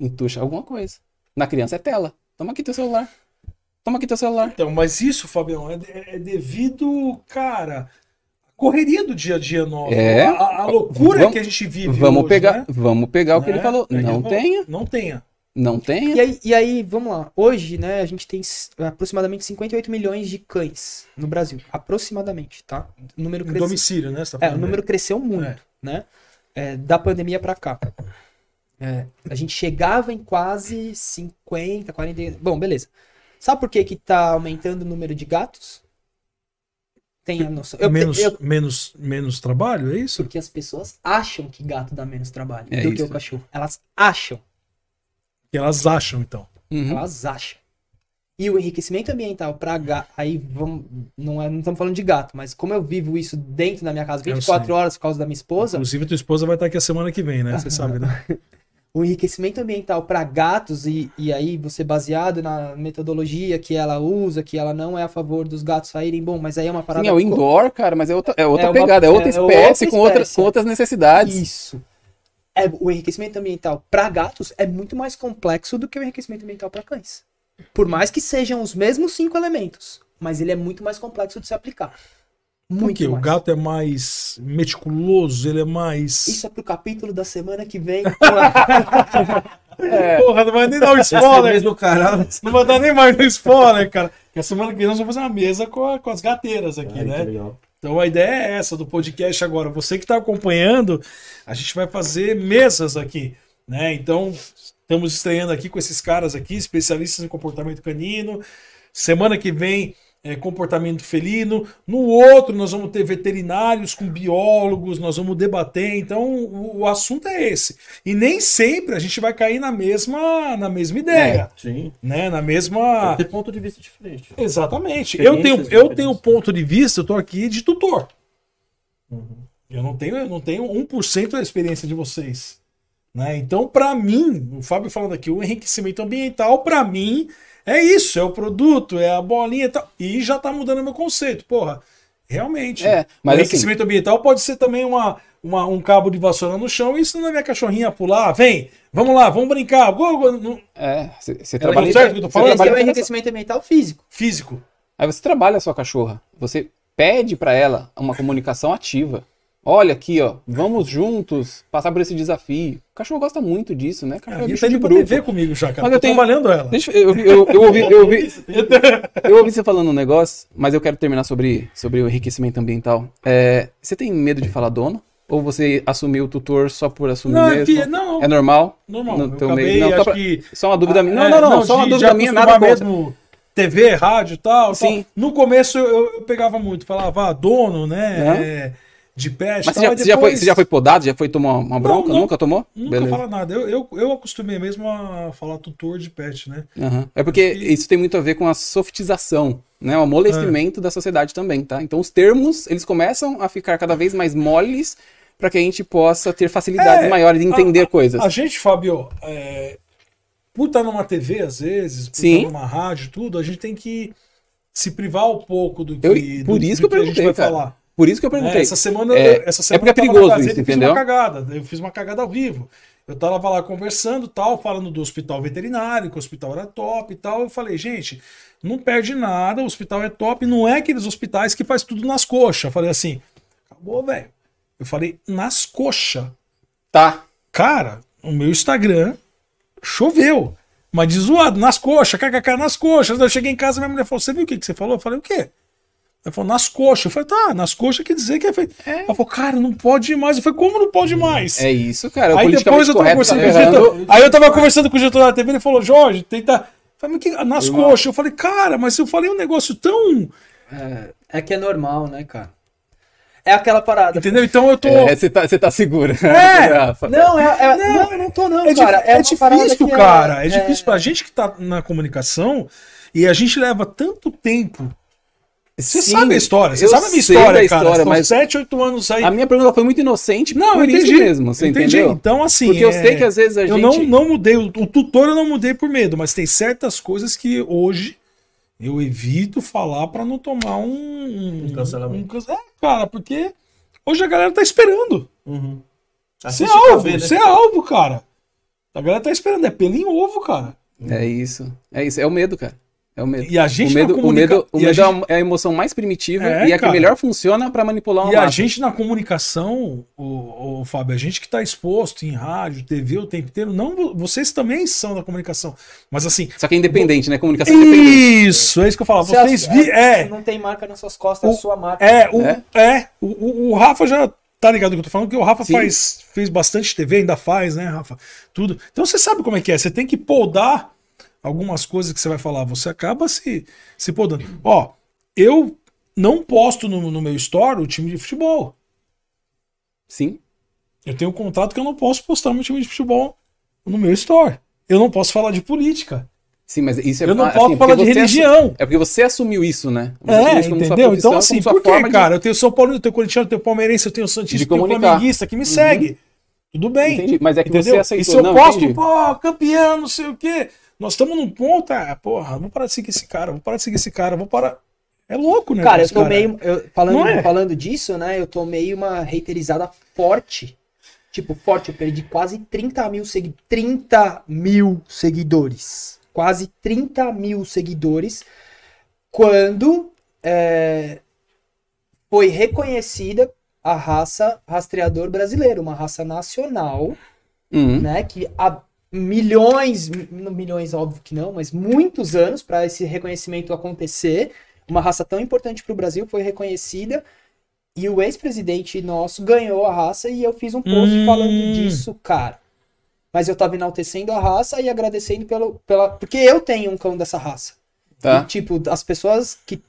entuxa alguma coisa. Na criança é tela. Toma aqui teu celular. Toma aqui teu celular. Então, mas isso, Fabião, é, é devido, cara, correria do dia a dia nosso. É. A, a loucura vamos, que a gente vive. Vamos hoje, pegar, né? vamos pegar o que ele né? falou. Não tenha. Não tenha. Não tenha. E aí, e aí, vamos lá. Hoje, né, a gente tem aproximadamente 58 milhões de cães no Brasil. Aproximadamente, tá? O número cresceu. domicílio, né? Tá é, o né? número aí. cresceu muito, é. né? É, da pandemia para cá. É, a gente chegava em quase 50, 40. Bom, beleza. Sabe por que que tá aumentando o número de gatos? Tem a noção. Eu, menos, eu, menos, menos trabalho, é isso? Porque as pessoas acham que gato dá menos trabalho é do isso, que o cachorro. Elas acham. E elas acham, então. Uhum. Elas acham. E o enriquecimento ambiental para gato. Aí vamos. Não, é, não estamos falando de gato, mas como eu vivo isso dentro da minha casa 24 horas por causa da minha esposa. Inclusive, tua esposa vai estar aqui a semana que vem, né? Você sabe, né? o enriquecimento ambiental para gatos, e, e aí você baseado na metodologia que ela usa, que ela não é a favor dos gatos saírem, bom, mas aí é uma parada. Sim, é o indoor, cara, mas é outra, é outra é pegada, uma, é, outra, é, espécie, outra espécie, com, outra, com outras necessidades. Isso. É, o enriquecimento ambiental para gatos é muito mais complexo do que o enriquecimento ambiental para cães. Por mais que sejam os mesmos cinco elementos, mas ele é muito mais complexo de se aplicar. Muito Porque mais. o gato é mais meticuloso, ele é mais. Isso é pro capítulo da semana que vem. é. Porra, não vai nem dar um spoiler. Esse é Não vai dar nem mais um spoiler, cara. Porque a semana que vem nós vamos fazer uma mesa com, a, com as gateiras aqui, Ai, né? Então a ideia é essa do podcast agora. Você que está acompanhando, a gente vai fazer mesas aqui, né? Então estamos estreando aqui com esses caras aqui, especialistas em comportamento canino. Semana que vem é, comportamento felino, no outro nós vamos ter veterinários com biólogos, nós vamos debater, então o, o assunto é esse. E nem sempre a gente vai cair na mesma na mesma é, ideia. É, sim. Né? Na mesma. Tem ponto de vista diferente. Exatamente. Eu tenho, eu tenho ponto de vista, eu estou aqui de tutor. Uhum. Eu não tenho, eu não tenho 1% da experiência de vocês. Né? Então, para mim, o Fábio falando aqui, o enriquecimento ambiental, para mim, é isso, é o produto, é a bolinha e tal. E já tá mudando meu conceito, porra. Realmente. É, mas o enriquecimento assim... ambiental pode ser também uma, uma, um cabo de vassoura no chão e ensinando a minha cachorrinha pular. Vem, vamos lá, vamos brincar. É, você tá trabalha. É certo que eu tô falando? Você é enriquecimento ambiental físico. Físico. Aí você trabalha a sua cachorra. Você pede para ela uma comunicação ativa. Olha aqui, ó, vamos juntos passar por esse desafio. O cachorro gosta muito disso, né? cara? cachorro está é tá de TV comigo já, cara. Mas eu tenho... trabalhando ela. Deixa, eu, eu, eu, ouvi, eu, ouvi, eu ouvi você falando um negócio, mas eu quero terminar sobre, sobre o enriquecimento ambiental. É, você tem medo de falar dono? Ou você assumiu o tutor só por assumir não, é mesmo? Que, não, é normal? Normal. No teu acabei, meio? Não, só, pra, que... só uma dúvida minha. Não, não, é, não, não, só uma dúvida minha, nada contra. mesmo... TV, rádio e tal, tal. No começo eu, eu, pegava muito, falava, ah, dono, né? É de peste. Mas você, já, depois... já, foi, você já foi podado? Já foi tomar uma bronca? Não, não, nunca tomou? Nunca Beleza. fala nada. Eu, eu, eu acostumei mesmo a falar tutor de peste, né? Uhum. É porque e... isso tem muito a ver com a sofistização, né? O amolecimento é. da sociedade também, tá? Então os termos, eles começam a ficar cada vez mais moles para que a gente possa ter facilidade é, de entender a, coisas. A gente, Fábio, é, por estar tá numa TV às vezes, por tá Sim. estar numa rádio, tudo, a gente tem que se privar um pouco do que, eu, por do, isso do que, eu perguntei, a gente vai cara. falar. Por isso que eu perguntei. É, essa, semana, é, essa é semana. É porque é perigoso isso, entendeu? Eu fiz uma cagada. Eu fiz uma cagada ao vivo. Eu tava lá conversando tal, falando do hospital veterinário, que o hospital era top e tal. Eu falei, gente, não perde nada, o hospital é top. Não é aqueles hospitais que faz tudo nas coxas. Eu falei assim, acabou, velho. Eu falei, nas coxas. Tá. Cara, o meu Instagram choveu. Mas de zoado, nas coxas, kkk, nas coxas. Eu cheguei em casa, minha mulher falou: Você viu o que, que você falou? Eu falei: O quê? Ela falou, nas coxas. Eu falei, tá, nas coxas quer dizer que é feito. É. Ela falou, cara, não pode mais. Eu falei, como não pode mais? É isso, cara. É aí depois eu tava conversando tá com o diretor. Aí eu tava conversando com o diretor da TV, ele falou, Jorge, tenta. Falei, que... nas coxas. Mal. Eu falei, cara, mas eu falei um negócio tão. É, é que é normal, né, cara? É aquela parada. Entendeu? Então eu tô. É, você tá, tá é, tá, tá segura. É. não, é, é, não, não, eu não tô, não, é cara. É, é difícil, é cara. É, é difícil pra gente que tá na comunicação e a gente leva tanto tempo você Sim, sabe a história, você sabe a minha história, história cara. Mas 7, 8 anos aí. A minha pergunta foi muito inocente. Não, eu entendi mesmo, você entendi. entendeu? Então assim, porque é... eu sei que às vezes a eu gente Eu não não mudei o, tutor eu não mudei por medo, mas tem certas coisas que hoje eu evito falar para não tomar um, um, cancelamento. Um, é, cara, porque hoje a galera tá esperando. Uhum. Você é alvo, né? você é alvo, cara. A galera tá esperando, é pelo em ovo, cara. É isso. É isso, é o medo, cara. É o medo. E a gente o medo, na comunicação. O medo, o medo é gente... é a emoção mais primitiva é, e é a que melhor funciona para manipular uma E massa. a gente na comunicação, o, o Fábio, a gente que está exposto em rádio, TV o tempo inteiro, não, vocês também são da comunicação. Mas assim. Só que é independente, o... né? Comunicação isso, é independente. Isso, é isso que eu falo. Você vocês as... vi... é, Não tem marca nas suas costas, é o, é sua marca. É, o, é. é o, o Rafa já tá ligado o que eu tô falando? Que o Rafa faz, fez bastante TV, ainda faz, né, Rafa? Tudo. Então você sabe como é que é. Você tem que podar algumas coisas que você vai falar, você acaba se, se podando. Ó, eu não posto no, no meu store o time de futebol. Sim. Eu tenho um contrato que eu não posso postar meu time de futebol no meu store. Eu não posso falar de política. Sim, mas isso é Eu não assim, posso falar de religião. É porque você assumiu isso, né? Você é, isso entendeu? Então, assim, por que, cara? De... Eu tenho São Paulo, eu tenho Corinthians eu tenho palmeirense, eu tenho santista, eu tenho flamenguista que me uhum. segue. Tudo bem. Entendi, mas é que entendeu? você aceitou. E se eu não, posto, entendi. pô, campeão, não sei o quê. Nós estamos num ponto, ah, porra, vou parar de seguir esse cara, vou parar de seguir esse cara, vou parar. É louco, né? Cara, eu tomei. Eu, falando, é? falando disso, né? Eu tomei uma reiterizada forte. Tipo, forte, eu perdi quase 30 mil, segui 30 mil seguidores. Quase 30 mil seguidores. Quando é, foi reconhecida a raça rastreador brasileiro, uma raça nacional, uhum. né? Que a, milhões, milhões óbvio que não, mas muitos anos para esse reconhecimento acontecer. Uma raça tão importante para o Brasil foi reconhecida e o ex-presidente nosso ganhou a raça e eu fiz um post hum. falando disso, cara. Mas eu tava enaltecendo a raça e agradecendo pelo, pela. Porque eu tenho um cão dessa raça. Tá. E, tipo, as pessoas que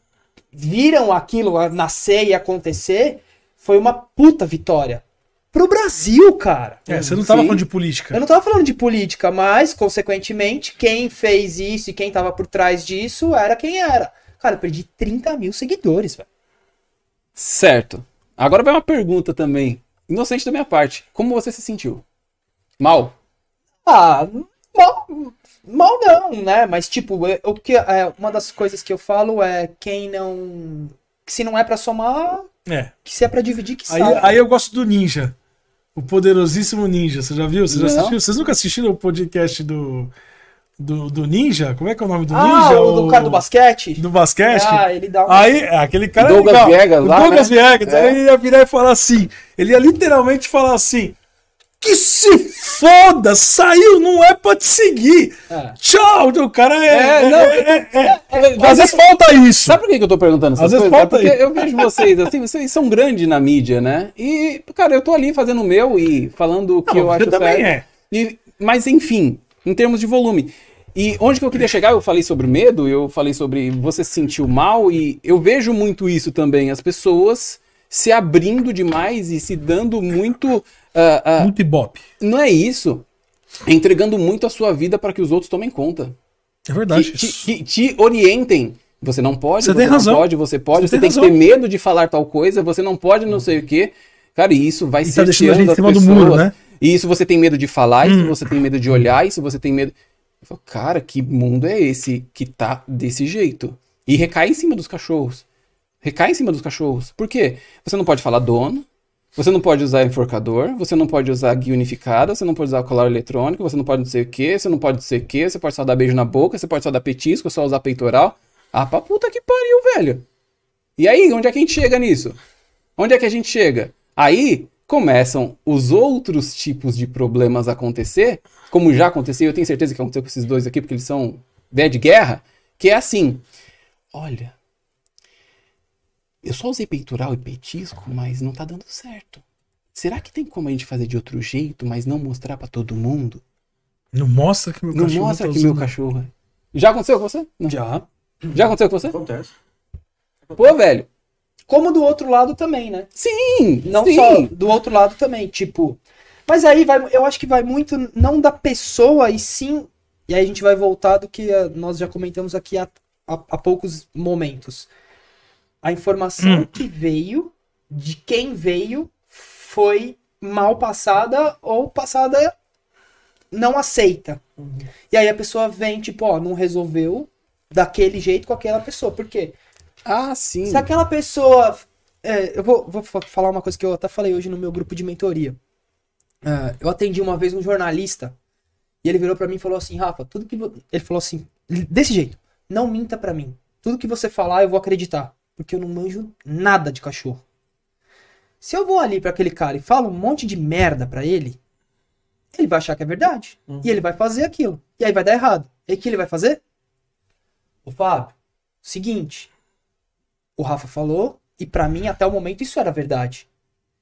viram aquilo nascer e acontecer foi uma puta vitória pro Brasil, cara. É, você não estava falando de política. Eu não estava falando de política, mas, consequentemente, quem fez isso e quem estava por trás disso era quem era. Cara, eu perdi 30 mil seguidores, velho. Certo. Agora vai uma pergunta também. Inocente da minha parte. Como você se sentiu? Mal? Ah, mal, mal não, né? Mas, tipo, é, eu, eu, é, uma das coisas que eu falo é quem não. Que se não é para somar, é. Que se é pra dividir, que aí, sabe. Aí eu gosto do ninja. O Poderosíssimo Ninja, você já viu? Você já assistiu? Vocês nunca assistiram o podcast do, do, do, Ninja? Como é que é o nome do ah, Ninja? Ah, o, do cara do basquete? Do basquete? Ah, ele dá Aí, aquele cara... Douglas é Viegas lá, Douglas né? Viegas. É. Aí ele ia virar e falar assim, ele ia literalmente falar assim, que se foda, saiu, não é pra te seguir. É. Tchau, o cara é. é, é- não, é-, é, é às vezes falta isso. Sabe por que eu tô perguntando essas às coisas? Vezes falta é porque isso. eu vejo vocês, assim, vocês são grandes na mídia, né? E, cara, eu tô ali fazendo o meu e falando o que não, eu acho também certo. É. E, mas, enfim, em termos de volume. E onde que eu queria chegar, eu falei sobre medo, eu falei sobre você se sentir mal, e eu vejo muito isso também. As pessoas se abrindo demais e se dando muito. Uh, uh, muito ibope. Não é isso. É entregando muito a sua vida para que os outros tomem conta. É verdade. Que, isso. que, que te orientem. Você não pode, você, você tem não razão. pode, você pode, você, você tem, tem que ter medo de falar tal coisa, você não pode não sei o quê. Cara, e isso vai e tá deixando a gente em cima pessoas. do muro, né? E isso você tem medo de falar, hum. isso você tem medo de olhar, isso você tem medo. cara, que mundo é esse que tá desse jeito? E recai em cima dos cachorros recai em cima dos cachorros. Por quê? Você não pode falar dono, você não pode usar enforcador, você não pode usar guia unificada, você não pode usar colar eletrônico, você não pode não sei o que, você não pode não sei o que, você pode só dar beijo na boca, você pode só dar petisco, só usar peitoral. Ah, pra puta que pariu, velho. E aí, onde é que a gente chega nisso? Onde é que a gente chega? Aí começam os outros tipos de problemas a acontecer, como já aconteceu, eu tenho certeza que aconteceu com esses dois aqui, porque eles são ideia né, de guerra, que é assim. Olha, eu só usei peitoral e petisco, mas não tá dando certo. Será que tem como a gente fazer de outro jeito, mas não mostrar para todo mundo? Não mostra que meu não cachorro. Não mostra tá que usando... meu cachorro. É. Já aconteceu com você? Não. Já. Já aconteceu com você? Acontece. Pô, velho. Como do outro lado também, né? Sim! Não sim. só do outro lado também, tipo. Mas aí vai, eu acho que vai muito não da pessoa e sim. E aí a gente vai voltar do que nós já comentamos aqui há, há, há poucos momentos a informação hum. que veio, de quem veio, foi mal passada ou passada não aceita. Uhum. E aí a pessoa vem, tipo, ó, não resolveu daquele jeito com aquela pessoa. Por quê? Ah, sim. Se aquela pessoa. É, eu vou, vou falar uma coisa que eu até falei hoje no meu grupo de mentoria. Uh, eu atendi uma vez um jornalista e ele virou para mim e falou assim: Rafa, tudo que. Ele falou assim, desse jeito, não minta para mim. Tudo que você falar eu vou acreditar porque eu não manjo nada de cachorro. Se eu vou ali para aquele cara e falo um monte de merda para ele, ele vai achar que é verdade. Uhum. E ele vai fazer aquilo. E aí vai dar errado. E o que ele vai fazer? O Fábio, seguinte. O Rafa falou, e para mim até o momento isso era verdade.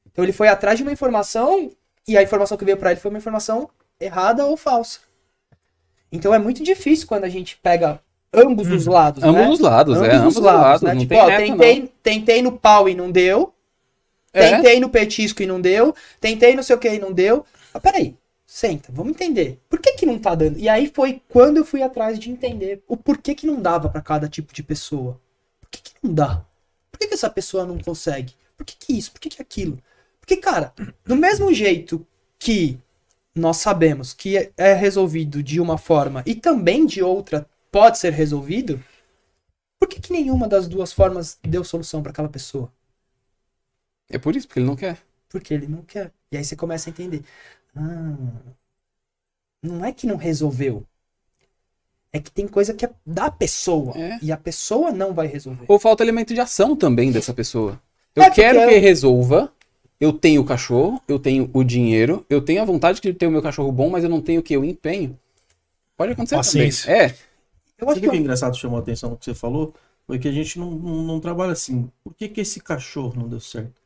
Então ele foi atrás de uma informação, e a informação que veio para ele foi uma informação errada ou falsa. Então é muito difícil quando a gente pega ambos hum. os lados, ambos né? Os lados, ambos é, os lados, lados né? Tipo, tem ó, reta, tentei, não. tentei no pau e não deu. É. Tentei no petisco e não deu. Tentei não sei o que e não deu. Mas ah, peraí, senta, vamos entender. Por que que não tá dando? E aí foi quando eu fui atrás de entender o porquê que não dava para cada tipo de pessoa. Por que que não dá? Por que que essa pessoa não consegue? Por que que isso? Por que que aquilo? Porque, cara, do mesmo jeito que nós sabemos que é resolvido de uma forma e também de outra pode ser resolvido, por que, que nenhuma das duas formas deu solução para aquela pessoa? É por isso, porque ele não quer. Porque ele não quer. E aí você começa a entender. Ah, não é que não resolveu. É que tem coisa que é da pessoa. É. E a pessoa não vai resolver. Ou falta elemento de ação também dessa pessoa. Eu é quero que eu... É resolva. Eu tenho o cachorro, eu tenho o dinheiro, eu tenho a vontade de ter o meu cachorro bom, mas eu não tenho o que? O empenho. Pode acontecer Paciência. também. É. Eu acho que, que é, é engraçado chamou a atenção no que você falou, foi que a gente não, não, não, trabalha assim. Por que, que esse cachorro não deu certo?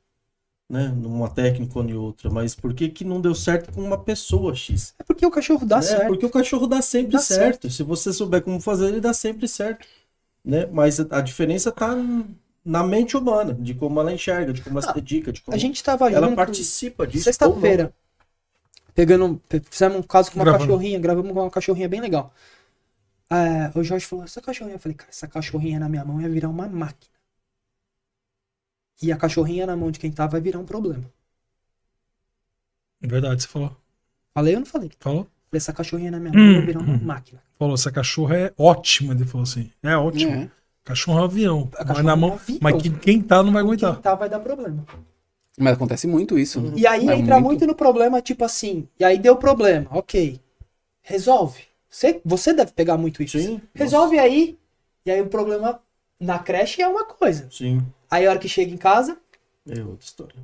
Né? Numa técnica ou em outra, mas por que, que não deu certo com uma pessoa X? É porque o cachorro dá né? certo. Porque o cachorro dá sempre dá certo. certo. Se você souber como fazer, ele dá sempre certo. Né? Mas a diferença está na mente humana, de como ela enxerga, de como ela ah, se dedica, de como a gente estava ela junto, participa disso. Sexta-feira, pegando, fizemos um caso com uma gravando. cachorrinha, gravamos com uma cachorrinha bem legal. Ah, o Jorge falou, essa cachorrinha. Eu falei, cara, essa cachorrinha na minha mão ia virar uma máquina. E a cachorrinha na mão de quem tá vai virar um problema. Verdade, você falou. Falei ou não falei? Falou. Falei, essa cachorrinha na minha mão hum, virar uma hum. máquina. Falou, essa cachorra é ótima. Ele falou assim, é ótima. É. Cachorro é um avião. mas na é mão, avião. mas quem, quem tá não vai aguentar. Quem tá vai dar problema. Mas acontece muito isso. Né? E aí é entra muito... muito no problema, tipo assim, e aí deu problema, ok. Resolve. Você, você deve pegar muito isso. Sim, Resolve nossa. aí. E aí o problema na creche é uma coisa. Sim. Aí a hora que chega em casa. É outra história.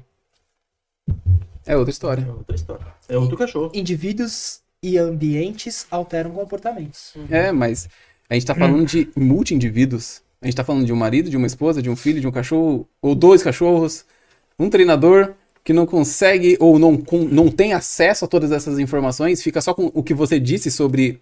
É outra história. É outra história. É outro cachorro. Indivíduos e ambientes alteram comportamentos. Uhum. É, mas a gente tá falando de multi-indivíduos. A gente tá falando de um marido, de uma esposa, de um filho, de um cachorro, ou dois cachorros, um treinador que não consegue ou não, com, não tem acesso a todas essas informações, fica só com o que você disse sobre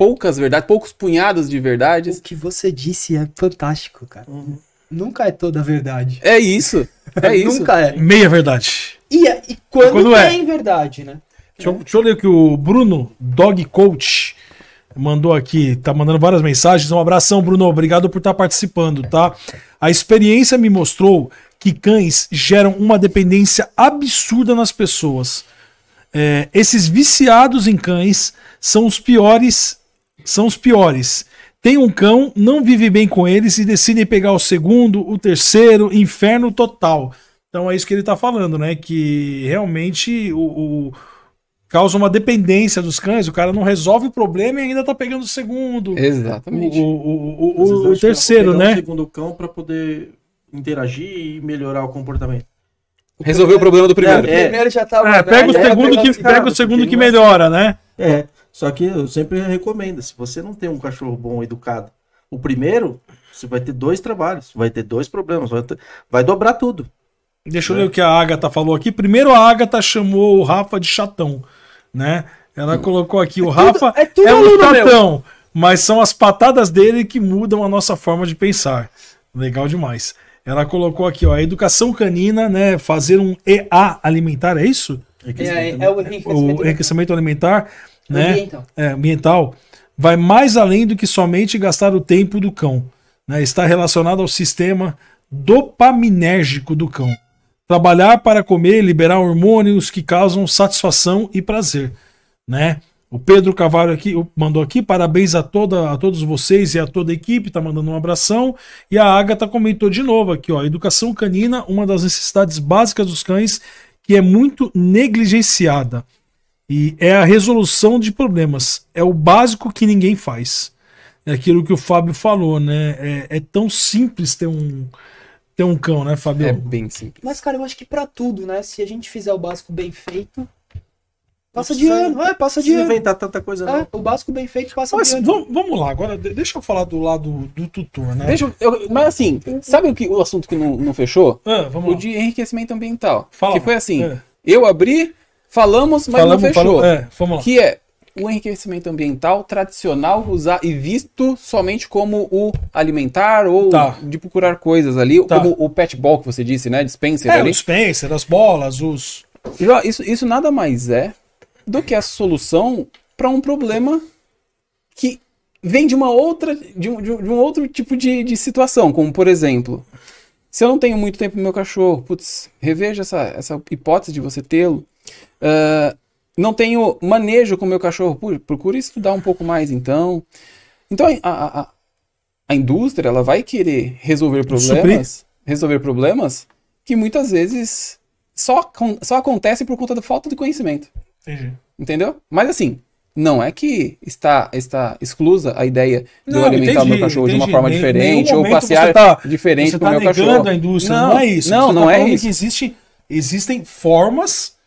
poucas verdades, poucos punhados de verdades. O que você disse é fantástico, cara. Uhum. Nunca é toda a verdade. É isso. É isso. Nunca é. Meia verdade. E, é, e quando, quando é. verdade, né? Deixa eu, deixa eu ler que o Bruno, Dog Coach, mandou aqui, tá mandando várias mensagens. Um abração, Bruno. Obrigado por estar tá participando, tá? A experiência me mostrou que cães geram uma dependência absurda nas pessoas. É, esses viciados em cães são os piores são os piores. Tem um cão, não vive bem com eles e decidem pegar o segundo, o terceiro, inferno total. Então é isso que ele está falando, né? Que realmente o, o, causa uma dependência dos cães, o cara não resolve o problema e ainda está pegando o segundo. Exatamente. O, o, o, o ah, terceiro, né? O segundo cão para poder interagir e melhorar o comportamento. Resolveu o problema do primeiro. É, é. O primeiro já tava. Tá é, pega o segundo, que, pega o segundo que melhora, né? É. Só que eu sempre recomendo, se você não tem um cachorro bom educado, o primeiro, você vai ter dois trabalhos, vai ter dois problemas, vai, ter... vai dobrar tudo. Deixa eu né? ler o que a Agatha falou aqui. Primeiro a Agatha chamou o Rafa de chatão, né? Ela hum. colocou aqui, é o Rafa tudo, é, tudo é um chatão, meu. mas são as patadas dele que mudam a nossa forma de pensar. Legal demais. Ela colocou aqui, ó, a educação canina, né? Fazer um EA alimentar, é isso? É, é, é o enriquecimento alimentar né? Ambiental. É, ambiental vai mais além do que somente gastar o tempo do cão. Né? Está relacionado ao sistema dopaminérgico do cão. Trabalhar para comer liberar hormônios que causam satisfação e prazer. Né? O Pedro Cavalho aqui mandou aqui, parabéns a, toda, a todos vocês e a toda a equipe, está mandando um abração. E a Agatha comentou de novo aqui, ó, educação canina, uma das necessidades básicas dos cães, que é muito negligenciada. E é a resolução de problemas. É o básico que ninguém faz. É aquilo que o Fábio falou, né? É, é tão simples ter um, ter um cão, né, Fábio? É bem simples. Mas, cara, eu acho que para tudo, né? Se a gente fizer o básico bem feito, Passa de ano, é, passa de ano. inventar tanta coisa, é, O básico bem feito passa mas, de ano. Vamos lá, agora deixa eu falar do lado do tutor, né? Deixa eu, mas assim, sabe o, que, o assunto que não, não fechou? Ah, o lá. de enriquecimento ambiental. Fala. Que foi assim, é. eu abri, Falamos, mas falamos, não fechou. Falamos, é, vamos lá. Que é o enriquecimento ambiental tradicional usar e visto somente como o alimentar ou tá. de procurar coisas ali, tá. como o pet ball que você disse, né? Dispenser é, ali. O dispenser, as bolas, os. Isso, isso nada mais é do que a solução para um problema que vem de uma outra de um, de um outro tipo de, de situação, como por exemplo, se eu não tenho muito tempo pro meu cachorro, putz, reveja essa, essa hipótese de você tê-lo. Uh, não tenho manejo com o meu cachorro. Procure estudar um pouco mais, então. Então, a, a, a indústria ela vai querer resolver problemas, resolver problemas que muitas vezes só, só acontece por conta da falta de conhecimento. Entendi. Entendeu? Mas assim, não é que está, está exclusa a ideia de eu alimentar o meu cachorro entendi. de uma forma diferente ou passear tá, diferente com o tá meu cachorro. Você está negando a indústria, não, não, é isso. Não, você tá não tá é isso. Que existe, existem formas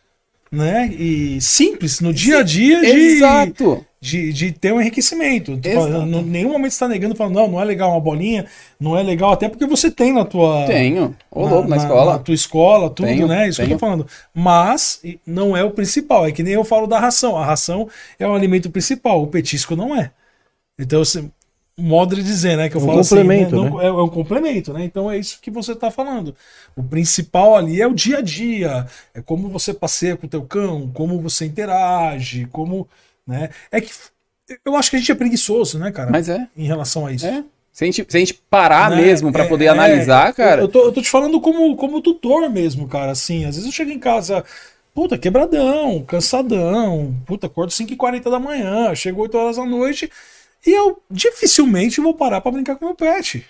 né? E simples, no dia a dia de, Exato. de, de ter um enriquecimento. Em nenhum momento está negando, falando, não, não é legal uma bolinha, não é legal, até porque você tem na tua. Tenho. Ô, na, na, escola. Na tua escola, tudo, tenho, né? Isso tenho. que eu tô falando. Mas não é o principal. É que nem eu falo da ração. A ração é o alimento principal, o petisco não é. Então, assim, modo de dizer, né? Que eu um falo assim, complemento, assim, né? Não, né? É, é, um complemento, né? Então é isso que você está falando. O principal ali é o dia a dia, é como você passeia com o teu cão, como você interage, como, né? É que eu acho que a gente é preguiçoso, né, cara? Mas é. Em relação a isso. É. Se a gente, se a gente parar né? mesmo para é, poder é, analisar, cara. Eu, eu, tô, eu tô te falando como, como tutor mesmo, cara. Assim, às vezes eu chego em casa, puta, quebradão, cansadão, puta, acordo 5h40 da manhã, chego 8 horas da noite e eu dificilmente vou parar para brincar com meu pet.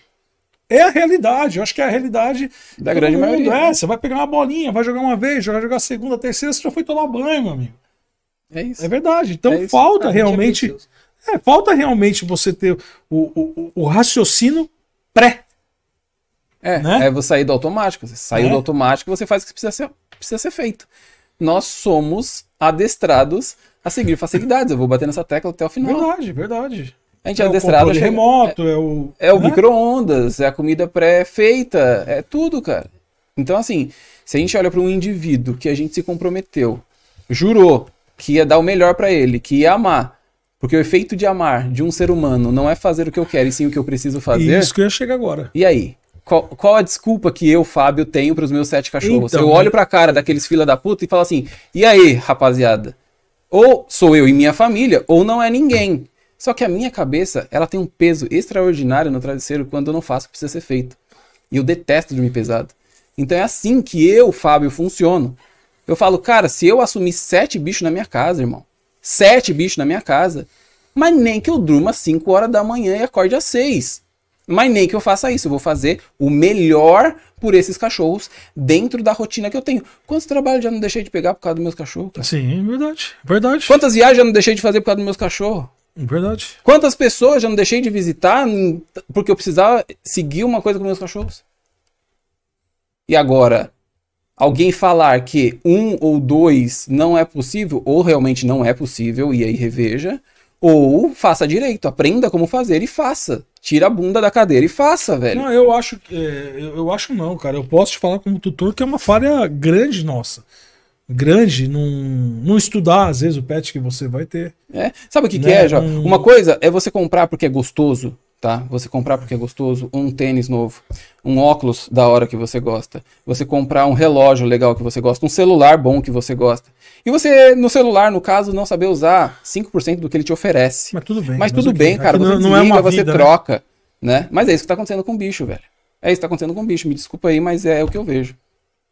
É a realidade, eu acho que é a realidade da grande mundo. maioria. É, você vai pegar uma bolinha, vai jogar uma vez, vai jogar segunda, terceira, você já foi tomar banho, meu amigo. É isso. É verdade. Então é falta ah, é realmente. É, falta realmente você ter o, o, o raciocínio pré. É, né? é você sair do automático. Você saiu é. do automático, você faz o que precisa ser, precisa ser feito. Nós somos adestrados a seguir facilidades. Eu vou bater nessa tecla até o final. Verdade, verdade. A gente é, adestrado. É o remoto, é, o. É, é o micro-ondas, é a comida pré-feita, é tudo, cara. Então, assim, se a gente olha para um indivíduo que a gente se comprometeu, jurou que ia dar o melhor para ele, que ia amar, porque o efeito de amar de um ser humano não é fazer o que eu quero e sim o que eu preciso fazer. Isso que eu ia chegar agora. E aí? Qual, qual a desculpa que eu, Fábio, tenho para os meus sete cachorros? Então, eu olho né? para a cara daqueles fila da puta e falo assim: e aí, rapaziada? Ou sou eu e minha família, ou não é ninguém. Só que a minha cabeça, ela tem um peso extraordinário no travesseiro quando eu não faço o que precisa ser feito. E eu detesto dormir pesado. Então é assim que eu, Fábio, funciono. Eu falo, cara, se eu assumir sete bichos na minha casa, irmão, sete bichos na minha casa, mas nem que eu durma às 5 horas da manhã e acorde às 6. Mas nem que eu faça isso, eu vou fazer o melhor por esses cachorros dentro da rotina que eu tenho. Quantos trabalhos já não deixei de pegar por causa dos meus cachorros? Cara? Sim, verdade, verdade. Quantas viagens já não deixei de fazer por causa dos meus cachorros? Verdade. Quantas pessoas eu não deixei de visitar porque eu precisava seguir uma coisa com meus cachorros? E agora, alguém falar que um ou dois não é possível, ou realmente não é possível, e aí reveja, ou faça direito, aprenda como fazer e faça. Tira a bunda da cadeira e faça, velho. Não, eu acho que. É, eu acho não, cara. Eu posso te falar como tutor que é uma falha grande nossa grande não, não estudar, às vezes, o pet que você vai ter. É. Sabe o que, né? que é, já? Um... Uma coisa é você comprar porque é gostoso, tá? Você comprar porque é gostoso, um tênis novo, um óculos da hora que você gosta, você comprar um relógio legal que você gosta, um celular bom que você gosta. E você, no celular, no caso, não saber usar 5% do que ele te oferece. Mas tudo bem. Mas tudo mas bem, cara. você não, é desliga, não é uma você né? troca, né? né? Mas é isso que tá acontecendo com o bicho, velho. É isso que tá acontecendo com o bicho. Me desculpa aí, mas é o que eu vejo.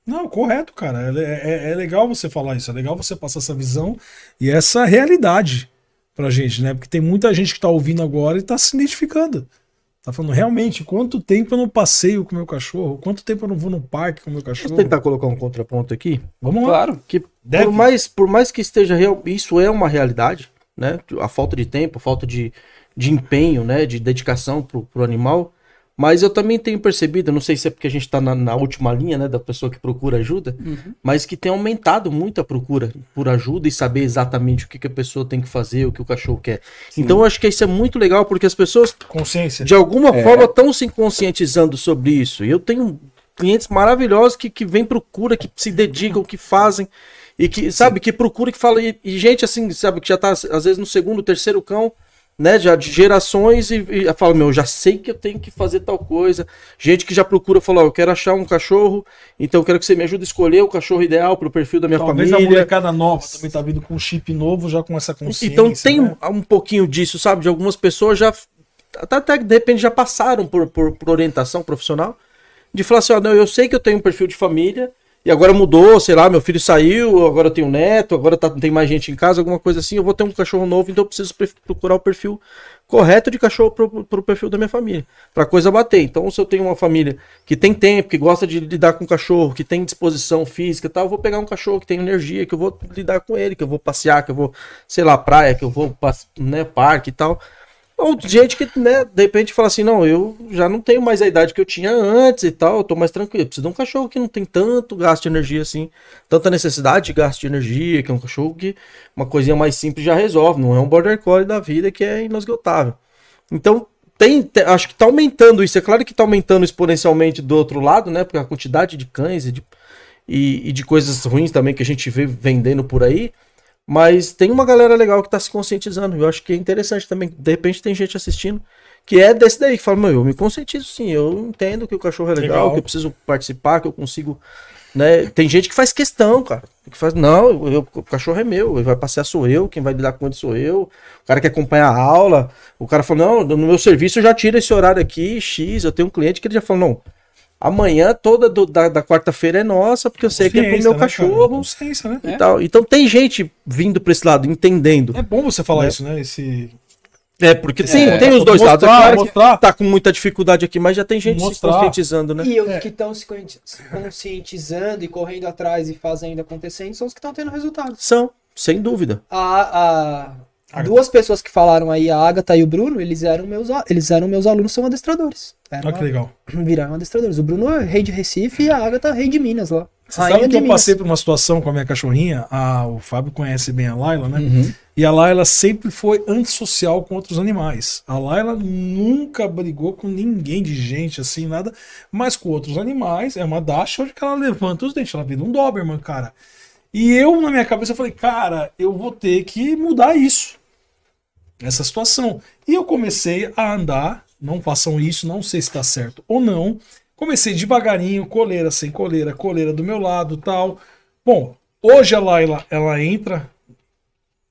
Não, correto, cara. É, é, é, legal você falar isso, é legal você passar essa visão e essa realidade pra gente, né? Porque tem muita gente que tá ouvindo agora e tá se identificando. Tá falando, realmente, quanto tempo eu não passeio com meu cachorro? Quanto tempo eu não vou no parque com meu cachorro? Deixa eu tentar colocar um contraponto aqui. Vamos lá. Claro, que Deve. por mais, por mais que esteja real, isso é uma realidade, né? A falta de tempo, a falta de, de empenho, né? De dedicação pro, pro animal mas eu também tenho percebido, não sei se é porque a gente está na, na, última linha, né, da pessoa que procura ajuda, uhum. mas que tem aumentado muito a procura por ajuda e saber exatamente o que, que a pessoa tem que fazer, o que o cachorro quer. Sim. Então eu acho que isso é muito legal, porque as pessoas, Consciência. de alguma é. forma, estão se conscientizando sobre isso. E eu tenho clientes maravilhosos que, que vêm procura, que se dedicam, que fazem. E que, sabe, Sim. que procura, que fala. E, e, gente, assim, sabe, que já está às vezes, no segundo, terceiro cão né, já de gerações e, e fala, meu, já sei que eu tenho que fazer tal coisa. Gente que já procura falou, oh, eu quero achar um cachorro, então eu quero que você me ajude a escolher o cachorro ideal para o perfil da minha Talvez família. Talvez a molecada nova também tá vindo com um chip novo, já com essa consciência. Então tem né? um, um pouquinho disso, sabe? De algumas pessoas já até de repente já passaram por, por, por orientação profissional de falar assim, ó, oh, não, eu sei que eu tenho um perfil de família, e agora mudou, sei lá, meu filho saiu, agora eu tenho neto, agora tá, tem mais gente em casa, alguma coisa assim, eu vou ter um cachorro novo, então eu preciso procurar o perfil correto de cachorro para o perfil da minha família, para coisa bater. Então, se eu tenho uma família que tem tempo, que gosta de lidar com cachorro, que tem disposição física e tal, eu vou pegar um cachorro que tem energia, que eu vou lidar com ele, que eu vou passear, que eu vou, sei lá, praia, que eu vou, né, parque e tal. Ou gente que, né, de repente fala assim, não, eu já não tenho mais a idade que eu tinha antes e tal, eu tô mais tranquilo. Preciso de um cachorro que não tem tanto gasto de energia assim, tanta necessidade de gasto de energia, que é um cachorro que uma coisinha mais simples já resolve, não é um border collie da vida que é inesgotável. Então, tem, tem, acho que tá aumentando isso. É claro que tá aumentando exponencialmente do outro lado, né, porque a quantidade de cães e de, e, e de coisas ruins também que a gente vê vendendo por aí mas tem uma galera legal que tá se conscientizando. Eu acho que é interessante também. De repente tem gente assistindo que é desse daí, que fala, meu, eu me conscientizo sim, eu entendo que o cachorro é legal, legal. que eu preciso participar, que eu consigo. Né? Tem gente que faz questão, cara. Que faz, não, eu, o cachorro é meu, ele vai passear sou eu, quem vai lidar com ele sou eu. O cara que acompanha a aula, o cara fala, não, no meu serviço eu já tiro esse horário aqui, X, eu tenho um cliente que ele já falou não, Amanhã, toda do, da, da quarta-feira é nossa, porque eu é sei que é pro meu né, cachorro. Consciência, né? É. E tal. Então tem gente vindo para esse lado, entendendo. É bom você falar né? isso, né? Esse, é, porque sim, é, tem os dois mostrar, lados. É claro tá com muita dificuldade aqui, mas já tem gente mostrar. se conscientizando, né? E os é. que estão se conscientizando e correndo atrás e fazendo acontecendo são os que estão tendo resultado. São, sem dúvida. A, a, Agatha. Duas pessoas que falaram aí, a Agatha e o Bruno, eles eram meus, eles eram meus alunos, são adestradores. Eram, Olha que legal. Viraram adestradores. O Bruno é rei de Recife e a Agatha é rei de Minas lá. Você sabe que eu passei por uma situação com a minha cachorrinha, a, o Fábio conhece bem a Laila, né? Uhum. E a Laila sempre foi antissocial com outros animais. A Laila nunca brigou com ninguém de gente, assim, nada. Mas com outros animais, é uma dasha que ela levanta os dentes. Ela vira um Doberman, cara. E eu, na minha cabeça, falei, cara, eu vou ter que mudar isso nessa situação. E eu comecei a andar, não façam isso, não sei se está certo ou não. Comecei devagarinho, coleira sem coleira, coleira do meu lado, tal. Bom, hoje a Laila ela entra,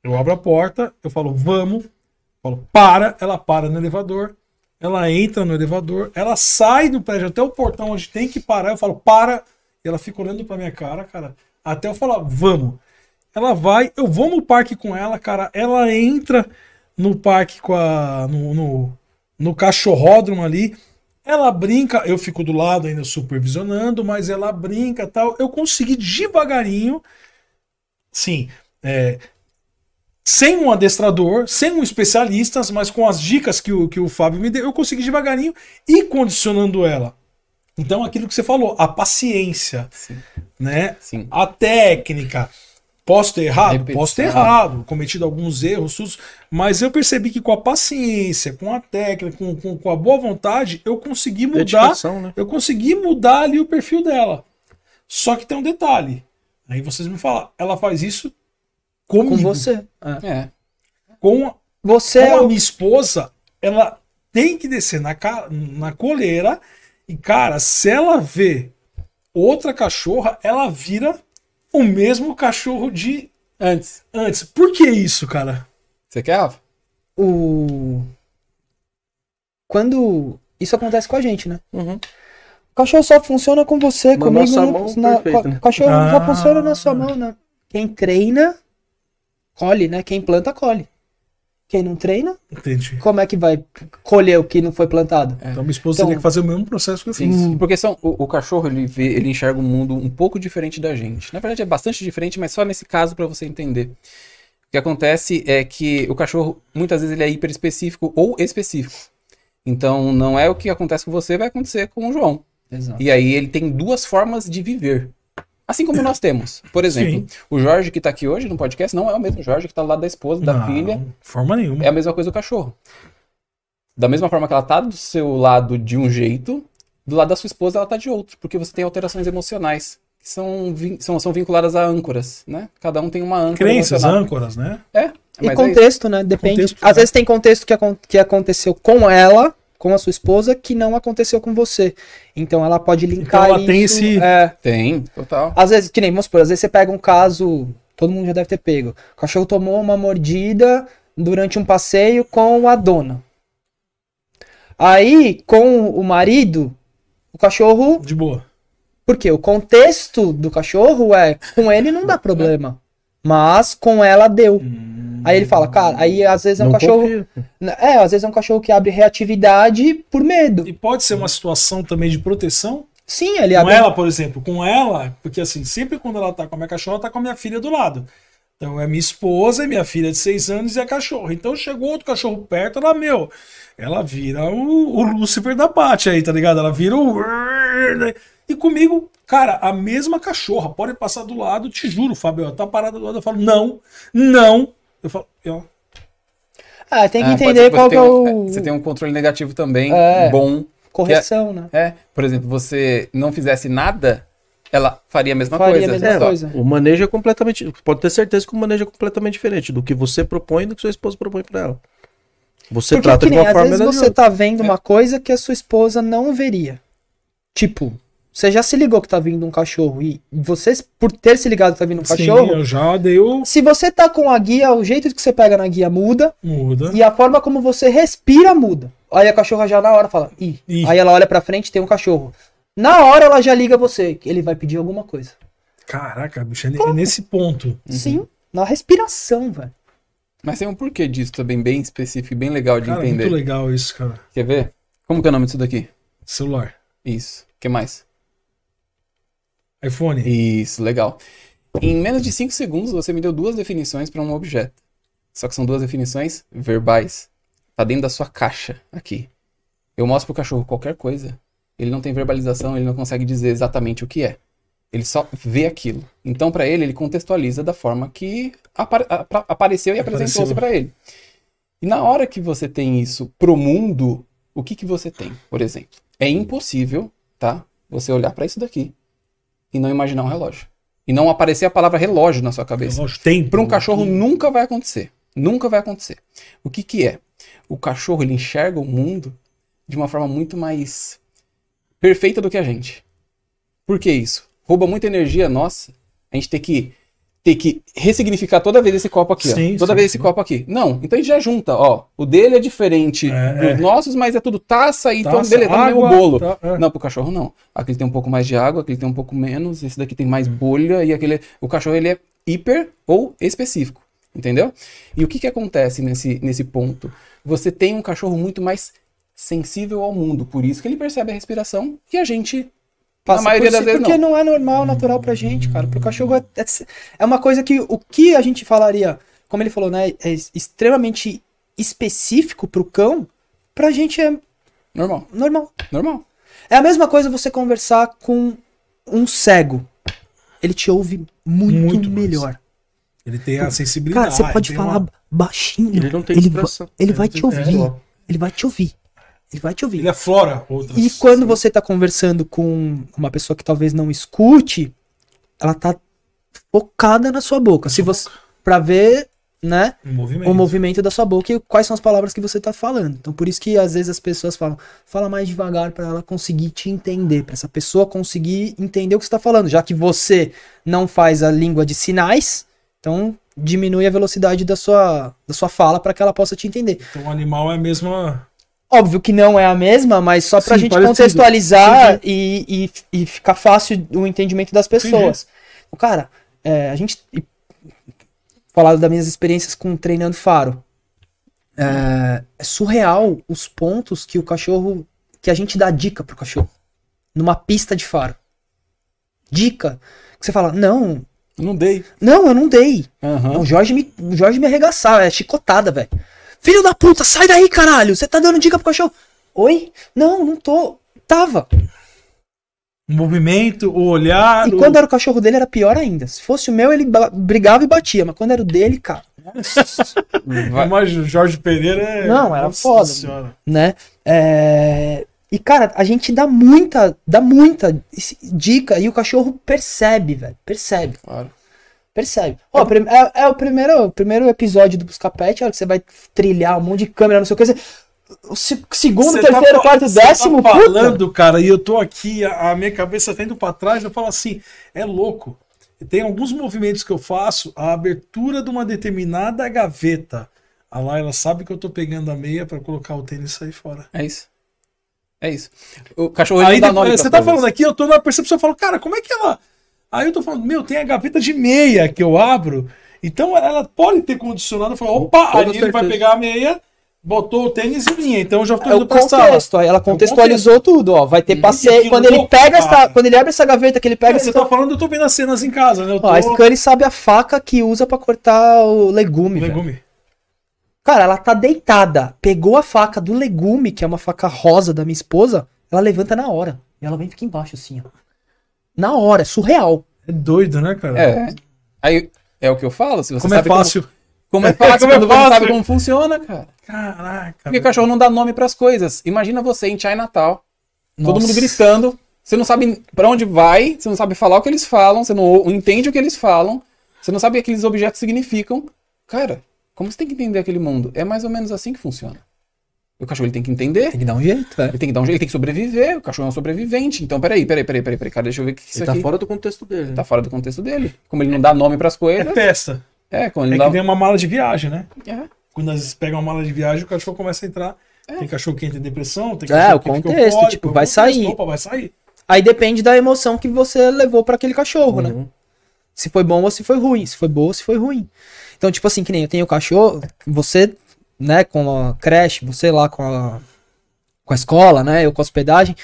eu abro a porta, eu falo, vamos. Eu falo, para, ela para no elevador. Ela entra no elevador, ela sai do prédio até o portão onde tem que parar. Eu falo, para. E ela fica olhando pra minha cara, cara. Até eu falar, vamos. Ela vai, eu vou no parque com ela, cara. Ela entra no parque com a. no, no, no cachorródromo ali. Ela brinca, eu fico do lado ainda supervisionando, mas ela brinca tal. Eu consegui devagarinho, sim, é, sem um adestrador, sem um especialista, mas com as dicas que o, que o Fábio me deu, eu consegui devagarinho e condicionando ela. Então, aquilo que você falou, a paciência, sim. né? Sim. A técnica. Posso ter errado? Repetição. Posso ter tá errado, cometido alguns erros, sustos, mas eu percebi que com a paciência, com a técnica, com, com, com a boa vontade, eu consegui mudar. Né? Eu consegui mudar ali o perfil dela. Só que tem um detalhe. Aí vocês me falam, ela faz isso comigo. Com você. É. é. Com, você com é a minha esposa, ela tem que descer na, na coleira. E, cara, se ela vê outra cachorra, ela vira o mesmo cachorro de antes. Antes. Por que isso, cara? Você quer, O. Quando. Isso acontece com a gente, né? Uhum. O cachorro só funciona com você, Uma comigo. Nossa mão na... perfeita, né? cachorro ah. só funciona na sua mão, né? Quem treina, colhe, né? Quem planta, colhe. Quem não treina, Entendi. como é que vai colher o que não foi plantado? É. Então, minha esposa então, teria que fazer o mesmo processo que eu fiz. Sim, porque são, o, o, cachorro ele, vê, ele enxerga o um mundo um pouco diferente da gente. Na verdade, é bastante diferente, mas só nesse caso para você entender. O que acontece é que o cachorro, muitas vezes, ele é específico ou específico. Então, não é o que acontece com você, vai acontecer com o João. Exato. E aí ele tem duas formas de viver. Assim como nós temos. Por exemplo, Sim. o Jorge que está aqui hoje no podcast não é o mesmo Jorge que está lá da esposa, da não, filha. Forma nenhuma. É a mesma coisa do cachorro. Da mesma forma que ela está do seu lado de um jeito, do lado da sua esposa ela está de outro, porque você tem alterações emocionais que são, são, são vinculadas a âncoras, né? Cada um tem uma âncora. Crenças, âncoras, né? É. E contexto, é né? Depende. Contexto, Às né? vezes tem contexto que, que aconteceu com ela com a sua esposa que não aconteceu com você. Então ela pode então, linkar então ela isso, tem esse... É... Tem, total. Às vezes, que nem, vamos supor, às vezes você pega um caso, todo mundo já deve ter pego. O cachorro tomou uma mordida durante um passeio com a dona. Aí, com o marido, o cachorro... De boa. Porque o contexto do cachorro é, com ele não dá problema. Mas com ela deu. Hum. Aí ele fala, cara, aí às vezes é um não cachorro. Confio. É, às vezes é um cachorro que abre reatividade por medo. E pode ser uma situação também de proteção? Sim, ele Com ela, por exemplo, com ela, porque assim, sempre quando ela tá com a minha cachorra, ela tá com a minha filha do lado. Então é minha esposa, é minha filha de seis anos e a cachorra. Então chegou outro cachorro perto, ela, meu, ela vira o, o Lúcifer da Paty aí, tá ligado? Ela vira o. E comigo, cara, a mesma cachorra, pode passar do lado, te juro, Fabio, ela tá parada do lado, eu falo, não, não, eu falo, eu. Ah, tem que é, entender qual que é o. É, você tem um controle negativo também, é, bom. É- Correção, é, né? É, por exemplo, você não fizesse nada, ela faria a mesma faria coisa. A mesma é, coisa. O manejo é completamente. Pode ter certeza que o manejo é completamente diferente do que você propõe e do que sua esposa propõe para ela. Você Porque, trata nem, de uma forma. Às vezes você está tá vendo é. uma coisa que a sua esposa não veria. Tipo, você já se ligou que tá vindo um cachorro e você, por ter se ligado que tá vindo um cachorro. Sim, eu já dei o... Se você tá com a guia, o jeito que você pega na guia muda. Muda. E a forma como você respira muda. Aí a cachorra já na hora fala, ih. ih. Aí ela olha pra frente tem um cachorro. Na hora ela já liga você, ele vai pedir alguma coisa. Caraca, bicho, é, é Como? nesse ponto. Sim, uhum. na respiração, velho. Mas tem um porquê disso também, bem específico e bem legal de cara, entender. muito legal isso, cara. Quer ver? Como que é o nome disso daqui? Celular. Isso. O que mais? iPhone. Isso, legal. Em menos de 5 segundos, você me deu duas definições para um objeto. Só que são duas definições verbais. Tá dentro da sua caixa aqui. Eu mostro pro cachorro qualquer coisa. Ele não tem verbalização, ele não consegue dizer exatamente o que é. Ele só vê aquilo. Então, para ele, ele contextualiza da forma que apareceu e apresentou-se para ele. E na hora que você tem isso pro mundo, o que, que você tem, por exemplo? É impossível, tá? Você olhar para isso daqui e não imaginar um relógio. E não aparecer a palavra relógio na sua cabeça. Relógio tem. Para um cachorro aqui. nunca vai acontecer. Nunca vai acontecer. O que que é? O cachorro ele enxerga o mundo de uma forma muito mais perfeita do que a gente. Por que isso? Rouba muita energia nossa. A gente tem que ter que ressignificar toda vez esse copo aqui, sim, ó, toda sim, vez sim. esse copo aqui. Não, então a gente já junta, ó, o dele é diferente é, dos é. nossos, mas é tudo taça, e então beleza, é água, tá no bolo. Tá, é. Não, pro cachorro não. Aquele tem um pouco mais de água, aquele tem um pouco menos, esse daqui tem mais hum. bolha e aquele, o cachorro ele é hiper ou específico, entendeu? E o que que acontece nesse nesse ponto? Você tem um cachorro muito mais sensível ao mundo, por isso que ele percebe a respiração e a gente Passa a maioria das si, vezes porque não. não. é normal, natural pra gente, cara. Pro cachorro é, é, é uma coisa que o que a gente falaria, como ele falou, né, é extremamente específico pro cão, pra gente é normal. Normal. Normal. É a mesma coisa você conversar com um cego. Ele te ouve muito, muito melhor. Mais. Ele tem a sensibilidade. Cara, você pode falar uma... baixinho. Ele não tem ele expressão. Vai, ele, ele vai te ouvir. Ele vai te ouvir. Ele vai te ouvir. Ele aflora outras. E quando você está conversando com uma pessoa que talvez não escute, ela tá focada na sua boca. Na se sua você para ver, né, o movimento. o movimento. da sua boca e quais são as palavras que você tá falando. Então por isso que às vezes as pessoas falam, fala mais devagar para ela conseguir te entender, para essa pessoa conseguir entender o que está falando, já que você não faz a língua de sinais. Então diminui a velocidade da sua da sua fala para que ela possa te entender. Então o animal é a mesma Óbvio que não é a mesma, mas só pra Sim, gente contextualizar e, e, e, ficar fácil o entendimento das pessoas. Entendi. Cara, é, a gente. Falar das minhas experiências com treinando faro. É, é, surreal os pontos que o cachorro. que a gente dá dica pro cachorro. Numa pista de faro. Dica. Que você fala, não. Não dei. Não, eu não dei. Uhum. O, Jorge me, o Jorge me arregaçava, é chicotada, velho. Filho da puta, sai daí, caralho! Você tá dando dica pro cachorro! Oi? Não, não tô. Tava. O movimento, o olhar. E quando era o cachorro dele era pior ainda. Se fosse o meu, ele brigava e batia, mas quando era o dele, cara. mas o Jorge Pereira é. Não, era Nossa foda. Senhora. Né? É... E, cara, a gente dá muita, dá muita dica e o cachorro percebe, velho. Percebe. Claro. Percebe. Ó, é, é, o primeiro, primeiro episódio do Busca Pet, a é hora que você vai trilhar um monte de câmera, não sei o que. O segundo, cê tá terceiro, tá, quarto, décimo. Tá falando, puta. cara, e eu tô aqui, a, a minha cabeça tá indo pra trás, eu falo assim, é louco. Tem alguns movimentos que eu faço, a abertura de uma determinada gaveta. A Laila sabe que eu tô pegando a meia para colocar o tênis aí sair fora. É isso. É isso. O cachorro Aí, não dá nome Você tá falando aqui, eu tô na percepção, eu falo, cara, como é que ela Aí eu tô falando, meu, tem a gaveta de meia que eu abro. Então ela pode ter condicionado, falou, opa, aí ele vai pegar a meia, botou o tênis e vinha. Então eu já tô é, indo pra sala. Ela contextualizou tudo, ó. Vai ter passeio. Quando ele pega essa. Quando ele abre essa gaveta que ele pega. É, você tá... falando, eu tô vendo as cenas em casa, né? Eu tô... Ó, a Scully sabe a faca que usa para cortar o legume. O legume. Cara, ela tá deitada. Pegou a faca do legume, que é uma faca rosa da minha esposa. Ela levanta na hora. E ela vem fica embaixo, assim, ó na hora, é surreal. É doido, né, cara? É. Aí é o que eu falo, se você como é sabe é, é fácil. Como... Como é fácil como quando é fácil. você sabe como funciona, cara. Caraca. Porque o cachorro não dá nome para as coisas. Imagina você em Chai Natal, todo mundo gritando, você não sabe para onde vai, você não sabe falar o que eles falam, você não entende o que eles falam, você não sabe o que aqueles objetos significam. Cara, como você tem que entender aquele mundo? É mais ou menos assim que funciona o cachorro ele tem que entender. Tem que dar um jeito, é. Ele tem que dar um jeito, ele tem que sobreviver. O cachorro é um sobrevivente. Então, peraí, peraí, peraí, peraí, peraí cara, deixa eu ver o que, isso ele tá fora do contexto dele. Né? Tá fora do contexto dele. Como ele não dá nome pras coisas. É peça. É, quando ele é dá... que tem uma mala de viagem, né? É. Quando nós pega uma mala de viagem, o cachorro começa a entrar. É. Tem cachorro que entra em depressão, tem é, cachorro é, que contexto, fica tipo, vai sair. Opa, vai sair. Aí depende da emoção que você levou para aquele cachorro, né? uhum. né? Se foi bom ou se foi ruim, se foi boa ou se foi ruim. Então, tipo assim, que nem eu tenho cachorro, você né, com a creche, você lá com a, com a escola, né, eu com a hospedagem,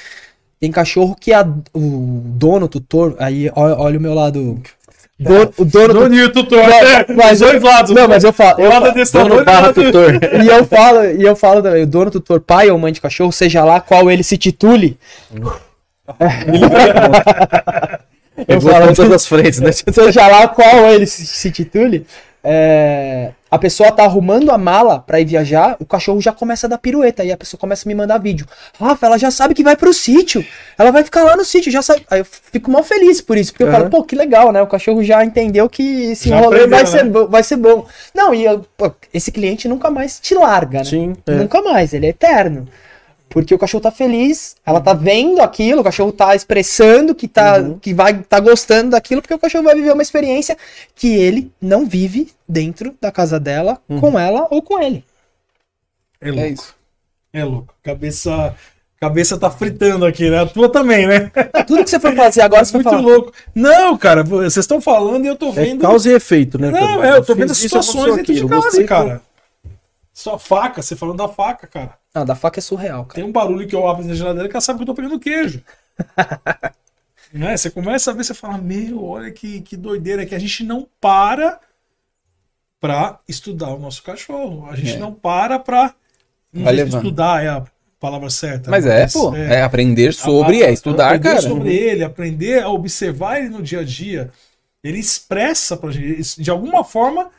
tem cachorro que a, o dono, o tutor, aí olha o meu lado do, é. o dono do... e o tutor. mas é, dois lados. Não, mas eu falo. Eu falo dono barra né? tutor. E eu falo, e eu falo também, o dono, tutor, pai ou mãe de cachorro, seja lá qual ele se titule. eu, eu falo todas as frentes, né? Seja lá qual ele se, se titule, é, a pessoa tá arrumando a mala para ir viajar, o cachorro já começa a dar pirueta e a pessoa começa a me mandar vídeo. Rafa, ela já sabe que vai pro sítio. Ela vai ficar lá no sítio, já sabe. Aí eu fico mal feliz por isso, porque uhum. eu falo, pô, que legal, né? O cachorro já entendeu que esse já rolê vai, né? ser bom, vai ser bom. Não, e eu, pô, esse cliente nunca mais te larga, né? Sim. É. Nunca mais, ele é eterno. Porque o cachorro tá feliz, ela tá vendo aquilo, o cachorro tá expressando que tá, uhum. que vai, tá gostando daquilo, porque o cachorro vai viver uma experiência que ele não vive dentro da casa dela, uhum. com ela ou com ele. É, é louco. É isso. É louco. Cabeça cabeça tá fritando aqui, né? A tua também, né? Tudo que você foi fazer agora você foi é muito falar. louco. Não, cara, vocês estão falando e eu tô é vendo. É causa e efeito, né? Não, é, eu tô vendo as situações dentro aqui, de casa, cara. Só faca, você falando da faca, cara. Ah, da faca é surreal, cara. Tem um barulho que eu abro na geladeira que ela sabe que eu tô pegando queijo. né? Você começa a ver, você fala, meu, olha que, que doideira, que a gente não para para estudar o nosso cachorro. A gente é. não para para estudar, é a palavra certa. Mas, né? é, mas é, pô, é, é aprender sobre, a, é estudar, aprender cara. sobre ele, aprender a observar ele no dia a dia. Ele expressa pra gente, de alguma forma,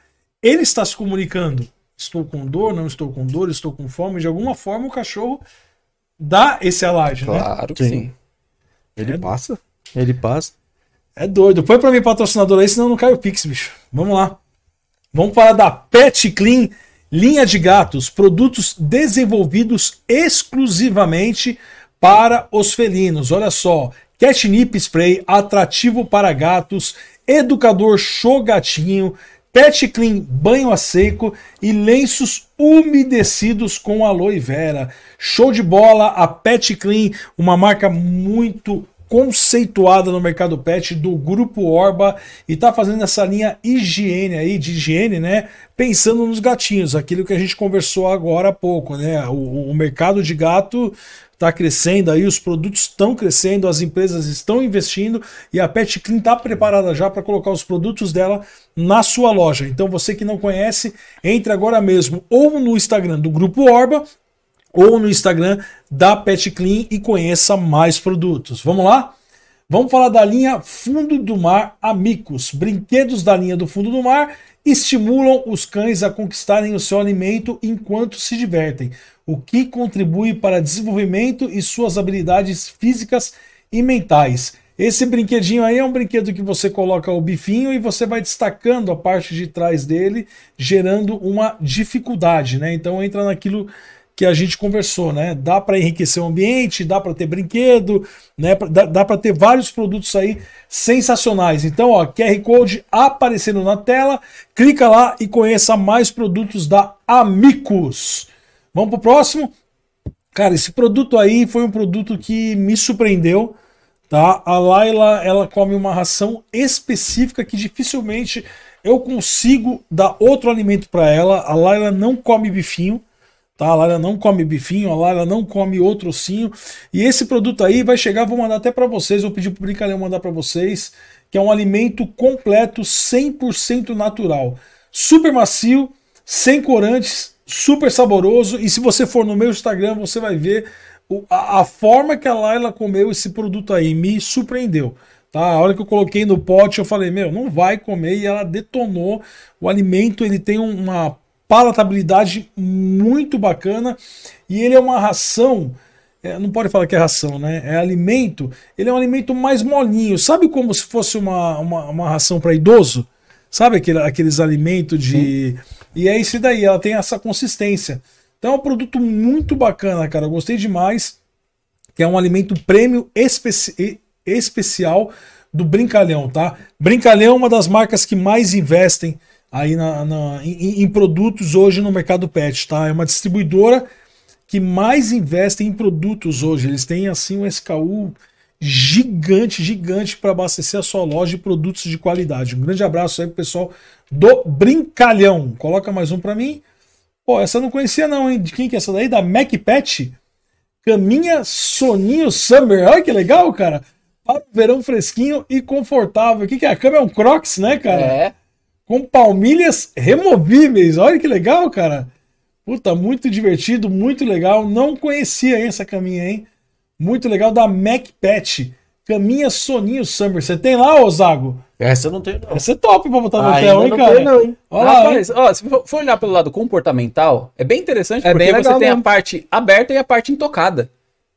ele está se comunicando. Estou com dor, não estou com dor, estou com fome. De alguma forma, o cachorro dá esse alarde, claro né? Claro que sim. sim. Ele é... passa. Ele passa. É doido. Põe para mim patrocinador aí, senão não cai o Pix, bicho. Vamos lá. Vamos falar da Pet Clean, linha de gatos, produtos desenvolvidos exclusivamente para os felinos. Olha só, catnip spray atrativo para gatos, educador show gatinho, Pet Clean banho a seco e lenços umedecidos com aloe vera. Show de bola a Pet Clean, uma marca muito conceituada no mercado pet do grupo Orba e tá fazendo essa linha higiene aí, de higiene, né? Pensando nos gatinhos, aquilo que a gente conversou agora há pouco, né? O, o mercado de gato está crescendo aí, os produtos estão crescendo, as empresas estão investindo e a Pet Clean está preparada já para colocar os produtos dela na sua loja. Então você que não conhece, entre agora mesmo ou no Instagram do Grupo Orba ou no Instagram da Pet Clean e conheça mais produtos. Vamos lá? Vamos falar da linha Fundo do Mar Amigos brinquedos da linha do Fundo do Mar estimulam os cães a conquistarem o seu alimento enquanto se divertem, o que contribui para desenvolvimento e suas habilidades físicas e mentais. Esse brinquedinho aí é um brinquedo que você coloca o bifinho e você vai destacando a parte de trás dele, gerando uma dificuldade, né? Então entra naquilo que a gente conversou, né? Dá para enriquecer o ambiente, dá para ter brinquedo, né? Dá, dá para ter vários produtos aí sensacionais. Então, ó, QR Code aparecendo na tela, clica lá e conheça mais produtos da Amicus. Vamos pro próximo? Cara, esse produto aí foi um produto que me surpreendeu tá? A Laila, ela come uma ração específica que dificilmente eu consigo dar outro alimento para ela. A Laila não come bifinho, Tá? A Lara não come bifinho, a Lara não come outro ossinho. E esse produto aí vai chegar, vou mandar até para vocês, vou pedir pro Brincalhão mandar para vocês, que é um alimento completo, 100% natural. Super macio, sem corantes, super saboroso. E se você for no meu Instagram, você vai ver a, a forma que a Laila comeu esse produto aí. Me surpreendeu. Tá? A hora que eu coloquei no pote, eu falei, meu, não vai comer. E ela detonou. O alimento ele tem uma palatabilidade muito bacana e ele é uma ração. É, não pode falar que é ração, né? É alimento. Ele é um alimento mais molinho. Sabe como se fosse uma, uma, uma ração para idoso? Sabe aquele, aqueles alimentos de. Sim. E é isso daí, ela tem essa consistência. Então é um produto muito bacana, cara. Eu gostei demais. Que é um alimento prêmio especi especial do Brincalhão, tá? Brincalhão é uma das marcas que mais investem aí na, na em, em, produtos hoje no mercado pet, tá? É uma distribuidora que mais investe em produtos hoje. Eles têm assim um SKU gigante, gigante para abastecer a sua loja de produtos de qualidade. Um grande abraço aí pro pessoal do Brincalhão. Coloca mais um para mim. Pô, essa eu não conhecia não, hein? De quem que é essa daí? Da Mac Pet? Caminha Soninho Summer. Olha que legal, cara. Para o verão fresquinho e confortável. O que, que é? A cama é um Crocs, né, cara? É com palmilhas removíveis. Olha que legal, cara. Puta, muito divertido, muito legal. Não conhecia essa caminha, hein? Muito legal da MacPet. Caminha Soninho Summer. Você tem lá, ô Zago? Essa eu não tenho, não. Essa é top pra botar no ah, hotel, hein, não cara? Tenho, não, hein? Olha lá, Rapaz, hein? Ó, se for olhar pelo lado comportamental, é bem interessante, é porque bem você tem a parte aberta e a parte intocada.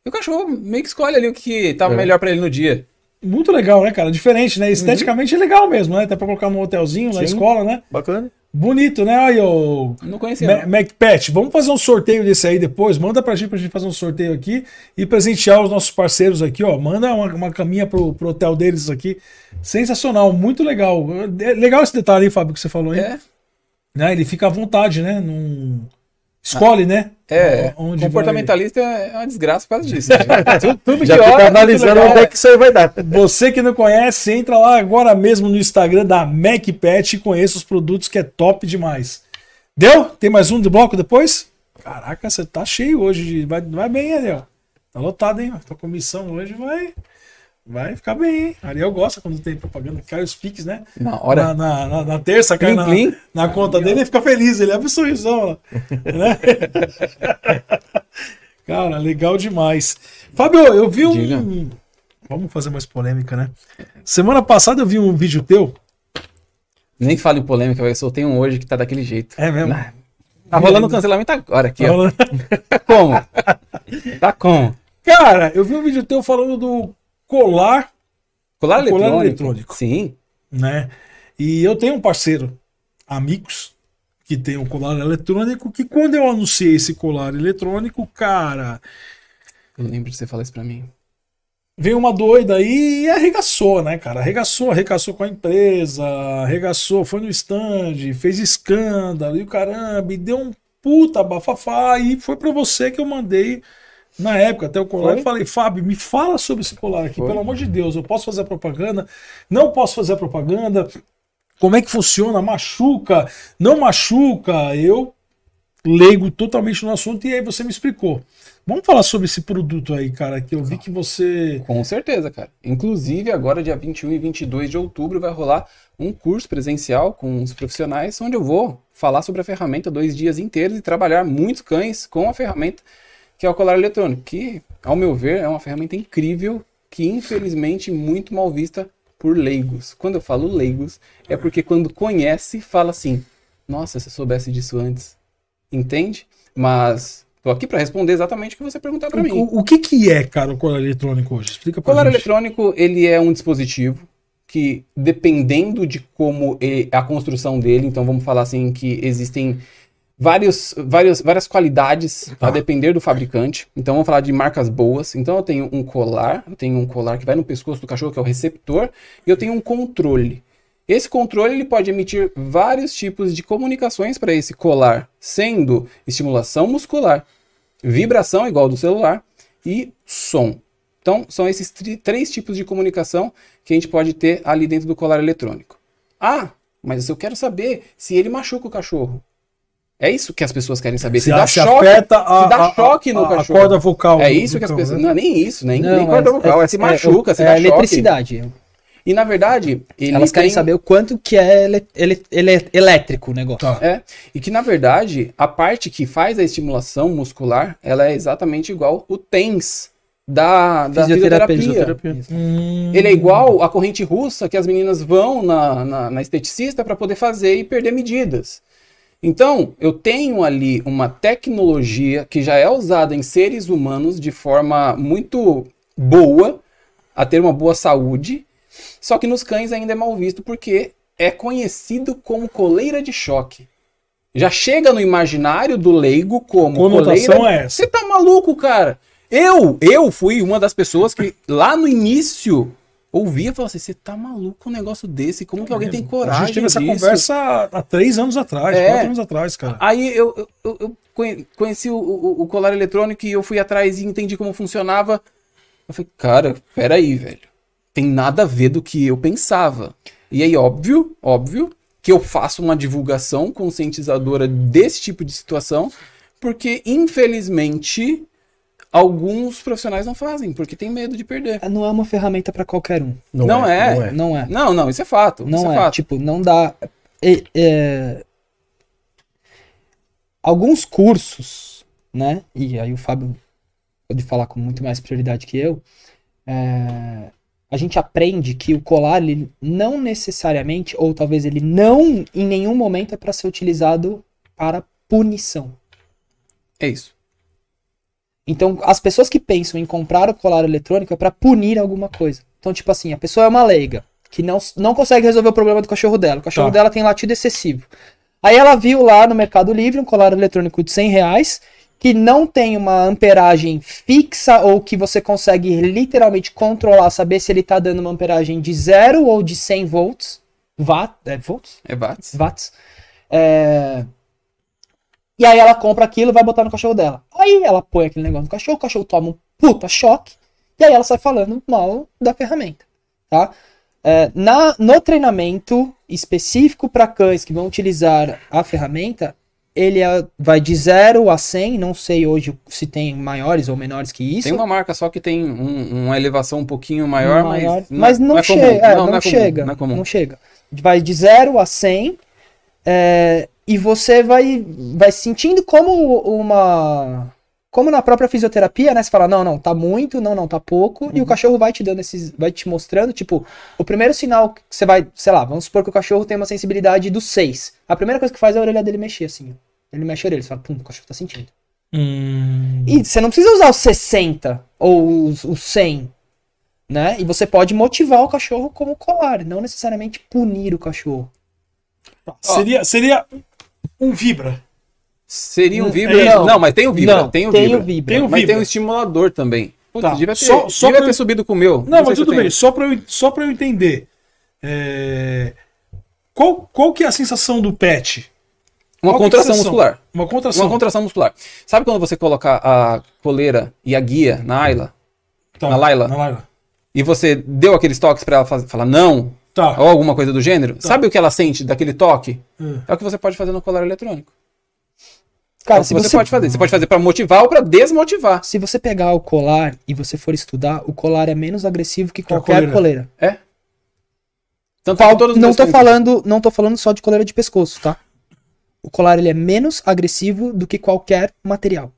E o cachorro meio que escolhe ali o que tá é. melhor para ele no dia. Muito legal, né, cara? Diferente, né? Uhum. Esteticamente uhum. é legal mesmo, né? Até pra colocar num hotelzinho Sim. na escola, né? Bacana. Bonito, né? Aí, ô. Não conhecia. MacPet, vamos fazer um sorteio desse aí depois. Manda pra gente pra gente fazer um sorteio aqui e presentear os nossos parceiros aqui, ó. Manda uma, uma caminha pro, pro hotel deles aqui. Sensacional, muito legal. É, legal esse detalhe aí, Fábio, que você falou, hein? É. Né? Ele fica à vontade, né? Num... Escolhe, ah, né? É. Onde comportamentalista vai... é uma desgraça por causa disso. Né? tudo, tudo Já fica analisando onde é que isso aí vai dar. Você que não conhece, entra lá agora mesmo no Instagram da MacPet e conheça os produtos que é top demais. Deu? Tem mais um de bloco depois? Caraca, você tá cheio hoje. Vai, vai bem, Ariel. Tá lotado, hein? Tua comissão hoje vai. Vai ficar bem, hein? Ariel gosta quando tem propaganda, cai os piques, né? Na hora. Na, na, na, na terça, cai na, na, conta dele, ele fica feliz, ele abre um sorrisão, né? Cara, legal demais. Fábio, eu vi um. Diga. Vamos fazer mais polêmica, né? Semana passada eu vi um vídeo teu. Nem fale polêmica, eu só tenho um hoje que tá daquele jeito. É mesmo? Na... Tá rolando cancelamento agora aqui, tá ó. Rolando... Tá como? Tá como? Cara, eu vi um vídeo teu falando do colar. Colar eletrônico. Colar eletrônico. Sim. Né? E eu tenho um parceiro, amigos, que tem um colar eletrônico, que quando eu anunciei esse colar eletrônico, cara. Eu lembro de você falar isso pra mim. Veio uma doida aí e arregaçou, né, cara? Arregaçou, arregaçou com a empresa, arregaçou, foi no stand, fez escândalo e o caramba, e deu um puta bafafá e foi para você que eu mandei na época, até o colar, eu falei, Fábio, me fala sobre esse colar aqui, Foi. pelo amor de Deus, eu posso fazer propaganda, não posso fazer propaganda, como é que funciona, machuca, não machuca, eu leigo totalmente no assunto e aí você me explicou. Vamos falar sobre esse produto aí, cara, que eu vi que você... Com certeza, cara. Inclusive, agora dia 21 e 22 de outubro vai rolar um curso presencial com os profissionais, onde eu vou falar sobre a ferramenta dois dias inteiros e trabalhar muitos cães com a ferramenta que é o colar eletrônico, que, ao meu ver, é uma ferramenta incrível que, infelizmente, muito mal vista por leigos. Quando eu falo leigos, é porque quando conhece, fala assim: nossa, se eu soubesse disso antes. Entende? Mas tô aqui para responder exatamente o que você perguntar para mim. O, o, que, que é, cara, o colar eletrônico hoje? Explica para O colar gente. eletrônico, ele é um dispositivo que, dependendo de como a construção dele, então vamos falar assim que existem vários, vários, várias qualidades, a ah. depender do fabricante. Então vamos falar de marcas boas. Então eu tenho um colar, eu tenho um colar que vai no pescoço do cachorro, que é o receptor, e eu tenho um controle. Esse controle ele pode emitir vários tipos de comunicações para esse colar, sendo estimulação muscular, vibração igual do celular e som. Então, são esses três tipos de comunicação que a gente pode ter ali dentro do colar eletrônico. Ah, mas eu quero saber se ele machuca o cachorro. É isso que as pessoas querem saber. Se, se dá se choque, afeta a, se dá a, choque no a, cachorro. A corda vocal. É né? isso que as então, pessoas. Né? Não, nem isso, nem, não, nem corda é- vocal. É, é se machuca, é, se dá é choque. eletricidade. E na verdade, elas querem tem... saber o quanto que é ele, ele, ele é elétrico o negócio. Tá. É. E que na verdade, a parte que faz a estimulação muscular, ela é exatamente igual o TENS da, da fisioterapia. fisioterapia. Hum. Ele é igual a corrente russa que as meninas vão na, na, na esteticista para poder fazer e perder medidas. Então, eu tenho ali uma tecnologia que já é usada em seres humanos de forma muito boa, a ter uma boa saúde, só que nos cães ainda é mal visto porque é conhecido como coleira de choque. Já chega no imaginário do leigo como Conotação coleira. É essa? Você tá maluco, cara? Eu, eu fui uma das pessoas que lá no início ouvia e falava assim: você tá maluco um negócio desse? Como que alguém é tem coragem? A gente teve essa conversa há três anos atrás, é. quatro anos atrás, cara. Aí eu, eu, eu conheci o, o, o, colar eletrônico e eu fui atrás e entendi como funcionava. Eu falei, cara, peraí, velho. Tem nada a ver do que eu pensava. E aí, óbvio, óbvio, que eu faço uma divulgação conscientizadora desse tipo de situação, porque infelizmente Alguns profissionais não fazem, porque tem medo de perder. É, não é uma ferramenta para qualquer um. Não, não, é, é. não, é, não é. Não Não, isso é fato. Não é. é. Fato. Tipo, não dá. É, alguns cursos, né? E aí o Fábio pode falar com muito mais prioridade que eu. É, a gente aprende que o colar, ele não necessariamente, ou talvez ele não em nenhum momento é para ser utilizado para punição. É isso. Então, as pessoas que pensam em comprar o colar eletrônico é para punir alguma coisa. Então, tipo assim, a pessoa é uma leiga, que não, não consegue resolver o problema do cachorro dela. O cachorro tá. dela tem latido excessivo. Aí ela viu lá no Mercado Livre um colar eletrônico de 100 reais, que não tem uma amperagem fixa ou que você consegue literalmente controlar, saber se ele está dando uma amperagem de zero ou de 100 volts. Watt, é volts? É watts. Watts. É... E aí ela compra aquilo e vai botar no cachorro dela. Aí ela põe aquele negócio no cachorro, o cachorro toma um puta choque, e aí ela sai falando mal da ferramenta, tá? É, na, no treinamento específico para cães que vão utilizar a ferramenta, ele é, vai de 0 a 100, não sei hoje se tem maiores ou menores que isso. Tem uma marca só que tem um, uma elevação um pouquinho maior, maior mas, é- mas não, não, é é, não, chega. não, chega. Vai de 0 a 100, e você vai, vai sentindo como uma. Como na própria fisioterapia, né? Você fala, não, não, tá muito, não, não, tá pouco. Uhum. E o uhum. cachorro vai te dando esses. Vai te mostrando, tipo, o primeiro sinal que você vai, sei lá, vamos supor que o cachorro tem uma sensibilidade do 6. A primeira coisa que faz é a orelha dele mexer, assim. Ele mexe a orelha, você fala, pum, o cachorro tá sentindo. Hum. E você não precisa usar os 60 ou os, os 100, né? E você pode motivar o cachorro como colar, não necessariamente punir o cachorro. Seria, seria um vibra. Seria um vibra? Não, não mas tem o vibra. Não, tem o tem vibra. O vibra. Tem o mas tem um estimulador também. Putz, tá. devia ter, só, só devia ter subido com o meu. Não, não mas tudo bem. Só para eu, só para eu entender. É... Qual, qual que é a sensação do pet? Uma qual é contração muscular. Uma contração. Uma contração muscular. Sabe quando você coloca a coleira e a guia na Ayla? Tá. na Laila? Na E você deu aqueles toques para ela falar não, Tá. Ou alguma coisa do gênero. Tá. Sabe o que ela sente daquele toque? Hum. É o que você pode fazer no colar eletrônico. Cara, é se você, você, pode fazer, você pode fazer para motivar ou para desmotivar. Se você pegar o colar e você for estudar, o colar é menos agressivo que qualquer coleira. coleira. É. Tanto tá Qual, todos não tô falando, não tô falando só de coleira de pescoço, tá? O colar ele é menos agressivo do que qualquer material.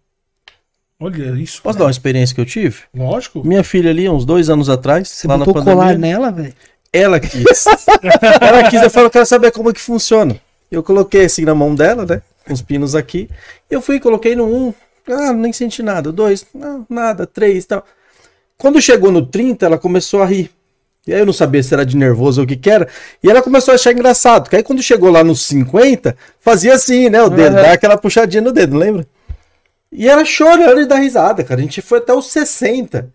Olha isso. Posso cara. dar uma experiência que eu tive? Lógico. Minha filha ali, uns dois anos atrás. Você botou na pandemia, colar nela, velho? Ela quis. ela quis, eu falo, eu quero saber como é que funciona. Eu coloquei assim na mão dela, né? Com os pinos aqui. Eu fui, coloquei no 1. Um, ah, nem senti nada. Dois, não, ah, nada. Três tal. Quando chegou no 30, ela começou a rir. E aí eu não sabia se era de nervoso ou o que que era. E ela começou a achar engraçado. Que aí quando chegou lá nos 50, fazia assim, né? O dedo, uhum. dá aquela puxadinha no dedo, lembra? E ela chorando e dá risada, cara. A gente foi até os 60.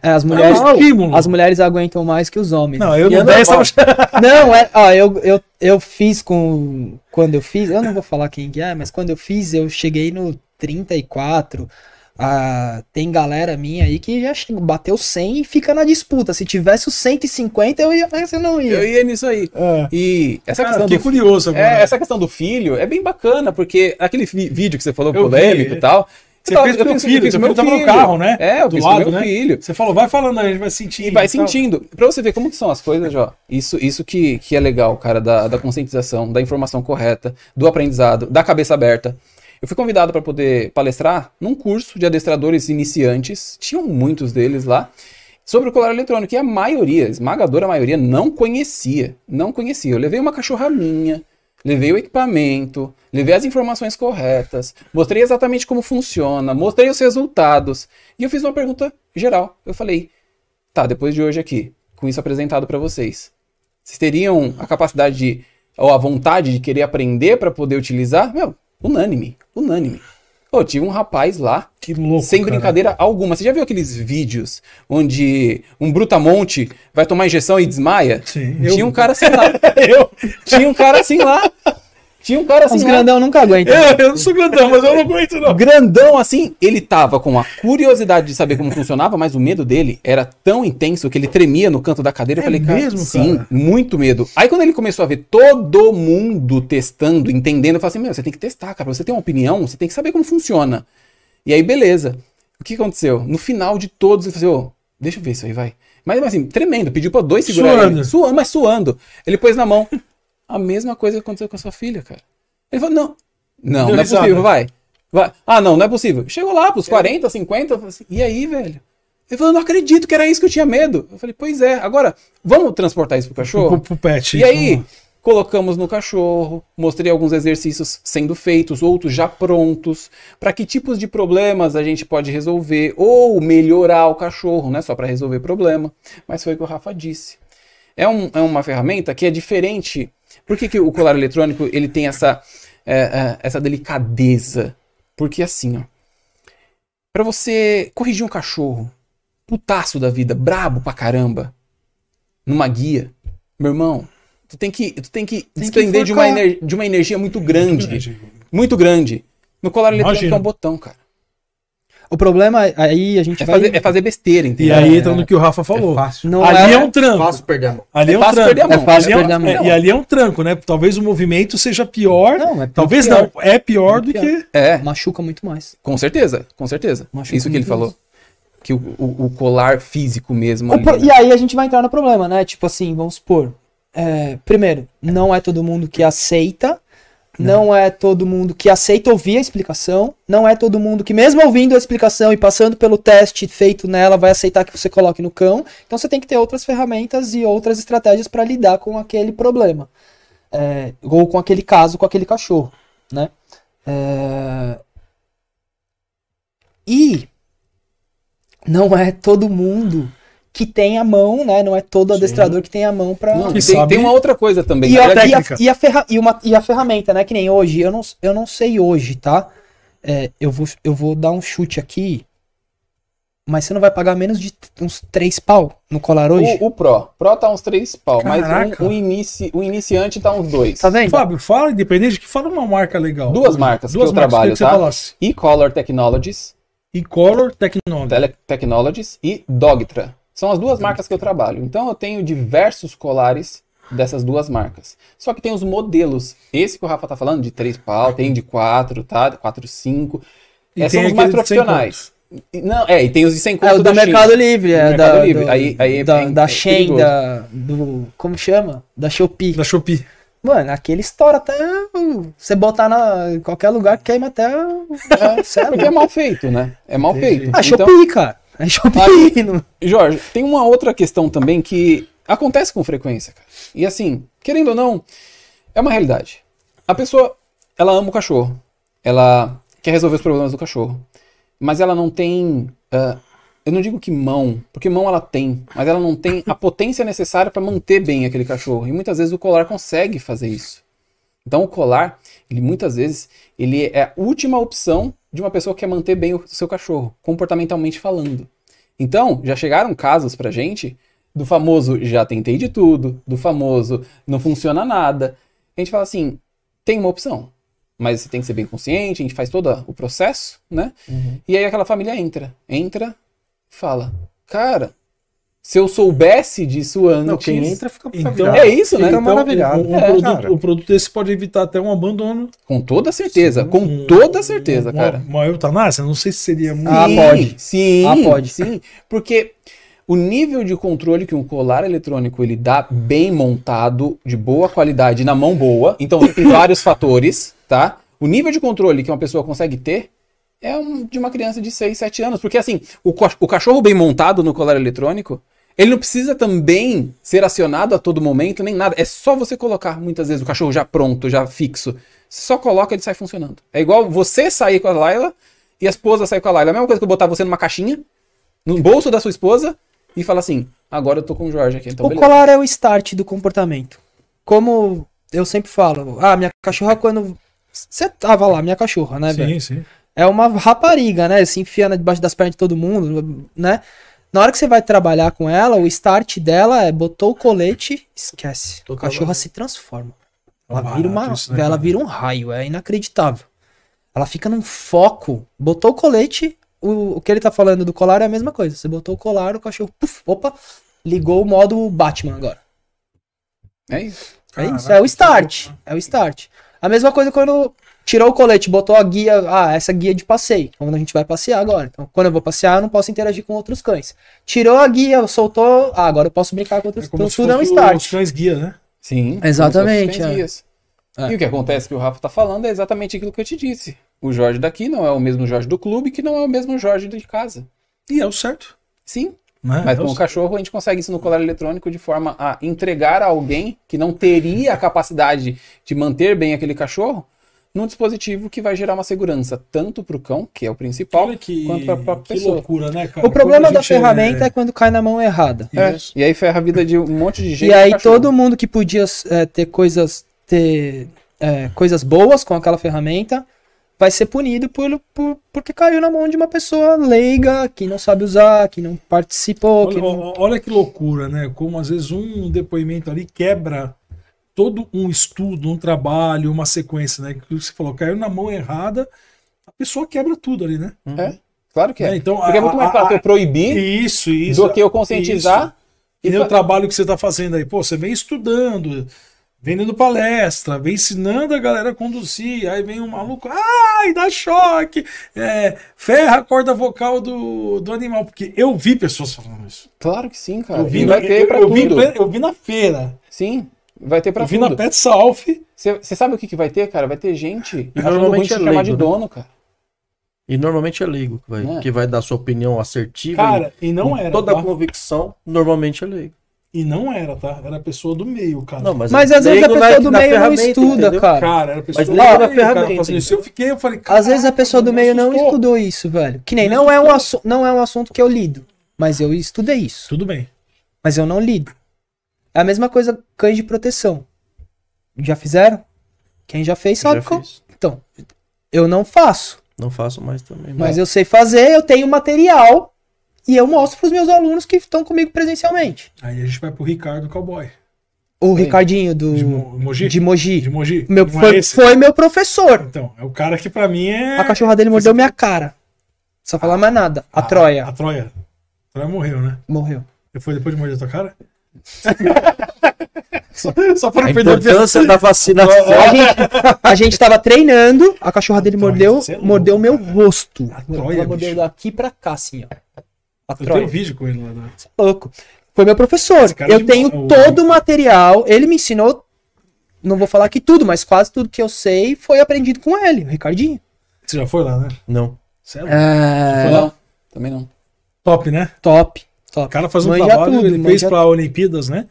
É, as mulheres, é as mulheres aguentam mais que os homens. Não, eu não Não, é, ó, eu, eu, eu fiz com quando eu fiz, eu não vou falar quem é, mas quando eu fiz, eu cheguei no 34. Ah, tem galera minha aí que já chegou, bateu 100 e fica na disputa. Se tivesse os 150, eu ia, mas eu não ia. Eu ia nisso aí. É. E essa Cara, questão do curioso agora. É, essa questão do filho é bem bacana, porque aquele vídeo que você falou eu polêmico e tal, você tava, fez pro filho, você tava no carro, né? É, eu do fiz lado, meu né? filho. Você falou, vai falando, a gente vai sentindo. E vai então. sentindo. Pra você ver como são as coisas, ó. Isso, isso que, que é legal, cara, da, da conscientização, da informação correta, do aprendizado, da cabeça aberta. Eu fui convidado para poder palestrar num curso de adestradores iniciantes, tinham muitos deles lá, sobre o colar eletrônico, e a maioria, esmagadora maioria, não conhecia. Não conhecia. Eu levei uma cachorra minha, levei o equipamento, levei as informações corretas, mostrei exatamente como funciona, mostrei os resultados. E eu fiz uma pergunta geral. Eu falei: tá, depois de hoje aqui, com isso apresentado para vocês, vocês teriam a capacidade de, ou a vontade de querer aprender para poder utilizar? Meu, unânime, unânime. Pô, tive um rapaz lá, louco, sem brincadeira cara. alguma. Você já viu aqueles vídeos onde um brutamonte vai tomar injeção e desmaia? Sim. Tinha eu... um cara assim lá. eu... Tinha um cara assim lá. Tinha um cara assim. Os né? grandão nunca aguenta. Eu, é, eu não sou grandão, mas eu não aguento, não. Grandão, assim, ele tava com a curiosidade de saber como funcionava, mas o medo dele era tão intenso que ele tremia no canto da cadeira. É eu falei, cara, mesmo, sim, cara? muito medo. Aí quando ele começou a ver todo mundo testando, entendendo, eu falei assim: meu, você tem que testar, cara. Pra você ter uma opinião, você tem que saber como funciona. E aí, beleza. O que aconteceu? No final de todos, ele falou assim: oh, deixa eu ver isso aí, vai. Mas, mas assim, tremendo, pediu pra dois segurar suando. ele. Suando, mas suando. Ele pôs na mão. A mesma coisa aconteceu com a sua filha, cara. Ele falou, não, não, não, é possível, vai. vai. Ah, não, não é possível. Chegou lá pros 40, 50, assim, e aí, velho? Ele falou, não acredito que era isso que eu tinha medo. Eu falei, pois é, agora, vamos transportar isso pro cachorro? Pro, pet. E aí, vamos. Então. colocamos no cachorro, mostrei alguns exercícios sendo feitos, outros já prontos, para que tipos de problemas a gente pode resolver, ou melhorar o cachorro, não é só para resolver problema. Mas foi o que o Rafa disse. É, um, é uma ferramenta que é diferente por que, que o colar eletrônico ele tem essa, é, é, essa delicadeza? Porque assim, ó. Pra você corrigir um cachorro, putaço da vida, brabo pra caramba, numa guia, meu irmão, tu tem que, tu tem que tem desprender que de, uma de uma energia muito grande. Muito grande. No colar eletrônico Imagina. é um botão, cara. O problema é, aí a gente é vai... Fazer, é fazer besteira, entendeu? E aí entra no que o Rafa é falou. É Não ali é... um tranco. Fácil perder a mão. Ali é, um tranco. É fácil perder a é mão. e ali é um tranco, né? Talvez o movimento seja pior. Não, é Talvez pior. não. É pior do pior. que... É. Machuca muito mais. Com certeza, com certeza. Machuca Isso que ele falou. que o, o, o, colar físico mesmo. Pro... E aí a gente vai entrar no problema, né? Tipo assim, vamos supor. É, primeiro, não é todo mundo que aceita não. é todo mundo que aceita ouvir a explicação. Não é todo mundo que, mesmo ouvindo a explicação e passando pelo teste feito nela, vai aceitar que você coloque no cão. Então você tem que ter outras ferramentas e outras estratégias para lidar com aquele problema. É, ou com aquele caso, com aquele cachorro. Né? É... E não é todo mundo que tem a mão, né? Não é todo adestrador Sim. que tem a mão para. tem, tem, uma outra coisa também. E, né? a, a, é e, a, e, a ferra... e, uma, e a ferramenta, né? Que nem hoje. Eu não, eu não sei hoje, tá? É, eu, vou, eu vou dar um chute aqui. Mas você não vai pagar menos de uns 3 pau no colar hoje? O, o Pro. Pro tá uns 3 pau, Caraca. mas o, o, inici, o iniciante tá uns 2. Tá vendo? Fábio, fala, independente que fala uma marca legal. Duas marcas Duas que marcas eu trabalho, que tá? Assim. E Color Technologies. E Color Technologies. Tele Technologies e Dogtra. São as duas marcas que eu trabalho. Então eu tenho diversos colares dessas duas marcas. Só que tem os modelos. Esse que o Rafa tá falando, de três pau, tem de quatro tá? quatro cinco E é, são os mais profissionais. Não, é, e tem os de 100 conto é, o do, Mercado China. Livre, é, do Mercado da, Livre. Do, aí, aí da, é, da é, é da, do, como chama? Da Shopee. Da Shopee. Mano, aquele estoura até você botar na em qualquer lugar queima até. É, é, porque é mal feito, né? É mal Entendi. feito. A ah, então, Shopee, cara. Shopee. Jorge, tem uma outra questão também que acontece com frequência, cara. E assim, querendo ou não, é uma realidade. A pessoa, ela ama o cachorro. Ela quer resolver os problemas do cachorro. Mas ela não tem. Uh, eu não digo que mão, porque mão ela tem, mas ela não tem a potência necessária para manter bem aquele cachorro. E muitas vezes o colar consegue fazer isso. Então o colar, ele muitas vezes ele é a última opção de uma pessoa que quer manter bem o seu cachorro, comportamentalmente falando. Então, já chegaram casos pra gente do famoso já tentei de tudo, do famoso não funciona nada. A gente fala assim, tem uma opção, mas você tem que ser bem consciente, a gente faz todo o processo, né? Uhum. E aí aquela família entra, entra, fala, cara, se eu soubesse disso antes. Não, quem entra fica então, É isso, né? Fica então, maravilhado. Um, um é, produto, o produto desse pode evitar até um abandono. Com toda certeza, sim, com um, toda certeza, um, cara. Uma, uma eutanásia, não sei se seria muito. Ah, pode. Sim. Ah, pode, sim. Porque o nível de controle que um colar eletrônico ele dá bem montado, de boa qualidade, na mão boa. Então tem vários fatores, tá? O nível de controle que uma pessoa consegue ter é um, de uma criança de 6, 7 anos. Porque assim, o, o cachorro bem montado no colar eletrônico ele não precisa também ser acionado a todo momento, nem nada. É só você colocar, muitas vezes, o cachorro já pronto, já fixo. Você só coloca, e ele sai funcionando. É igual você sair com a Laila e a esposa sair com a Laila. A mesma coisa que eu botar você numa caixinha, no bolso da sua esposa, e falar assim, agora eu tô com o Jorge aqui. Então o beleza. colar é o start do comportamento. Como eu sempre falo, ah, minha cachorra quando... Você tava lá, minha cachorra, né, Sim, velho? sim. É uma rapariga, né? Se enfia debaixo das pernas de todo mundo, né? Na hora que você vai trabalhar com ela, o start dela é botou o colete, esquece. Tô a cachorra se transforma. É ela, vira uma, é ela vira um raio, é inacreditável. Ela fica num foco. Botou o colete, o, o que ele tá falando do colar é a mesma coisa. Você botou o colar, o cachorro, puff, opa, ligou o modo Batman agora. É isso. É isso, é o start. É o start. A mesma coisa quando tirou o colete, botou a guia, ah, essa guia é de passeio, então quando a gente vai passear agora. Então, quando eu vou passear, eu não posso interagir com outros cães. Tirou a guia, soltou, ah, agora eu posso brincar com outros é cães. Então, tudo é um start. Os cães guia, né? Sim. Exatamente. Os é. é. E o que acontece que o Rafa tá falando é exatamente aquilo que eu te disse. O Jorge daqui não é o mesmo Jorge do clube, que não é o mesmo Jorge de casa. E é o certo. Sim. Né? Mas, Mas é com o cachorro a gente consegue isso no colar eletrônico de forma a entregar a alguém que não teria a capacidade de manter bem aquele cachorro num dispositivo que vai gerar uma segurança tanto para o cão, que é o principal, que, quanto para a própria pessoa. loucura, né, cara? O problema da ferramenta é... é... quando cai na mão errada. É. E aí ferra a vida de um monte de gente. E aí todo mundo que podia é, ter coisas ter é, coisas boas com aquela ferramenta vai ser punido por, por, porque caiu na mão de uma pessoa leiga, que não sabe usar, que não participou. Olha que, não... olha que loucura, né? Como às vezes um depoimento ali quebra todo um estudo, um trabalho, uma sequência, né? Que você falou, caiu na mão errada, a pessoa quebra tudo ali, né? Uhum. É, claro que é. é então, Porque é a, é muito mais fácil eu proibir isso, isso, do que eu conscientizar. Isso. E nem o trabalho que você está fazendo aí. Pô, você vem estudando, vem dando palestra, vem ensinando a galera a conduzir. Aí vem um maluco, ai, dá choque, é, ferra a corda vocal do, do animal. Porque eu vi pessoas falando isso. Claro que sim, cara. Eu vi, é na, eu, eu, vi, eu vi na feira. Sim. Vai ter pra Vina Pet Salf. Você sabe o que, que vai ter, cara? Vai ter gente e normalmente é leigo, chamar de né? dono, cara. E normalmente é leigo que vai, é. que vai dar sua opinião assertiva. Cara, e, e não era. Toda tá? a convicção, normalmente é leigo. E não era, tá? Era a pessoa do meio, cara. Não, mas, mas às vezes a é pessoa do meio não estuda, entendeu? cara. Cara, era a pessoa mas do meio, ferramenta, Eu fiquei, eu falei, cara, Às vezes a pessoa do meio não estudou isso, velho. Que nem, não, é um não é um assunto que eu lido, mas eu estudei isso. Tudo bem. Mas eu não lido. É a mesma coisa cães de proteção. Já fizeram? Quem já fez sabe já como. Fiz. Então, eu não faço. Não faço mais também. Mas eu sei fazer, eu tenho material e eu mostro para os meus alunos que estão comigo presencialmente. Aí a gente vai pro Ricardo Cowboy. O Sim. Ricardinho do de Mogi. De Mogi. De Mogi. Meu, é foi, foi, meu professor. Então, é o cara que para mim é A cachorra dele mordeu Você... minha cara. Só falar mais nada. A, a ah, Troia. A Troia. A Troia morreu, né? Morreu. Foi depois de morder a tua cara? só, só para a importância perder... da vacinação. a gente estava treinando, a cachorra dele mordeu, é mordeu meu rosto. ela mordeu daqui para cá, assim, ó. A eu tenho um vídeo com ele lá. Né? É louco. Foi meu professor. É eu tenho todo o material. Ele me ensinou, não vou falar que tudo, mas quase tudo que eu sei foi aprendido com ele, o Ricardinho. Você já foi lá, né? Não. Sério? É... foi lá? É. Também não. Top, né? Top. Top. O cara faz um manja trabalho, tudo, ele fez para Olimpíadas, né?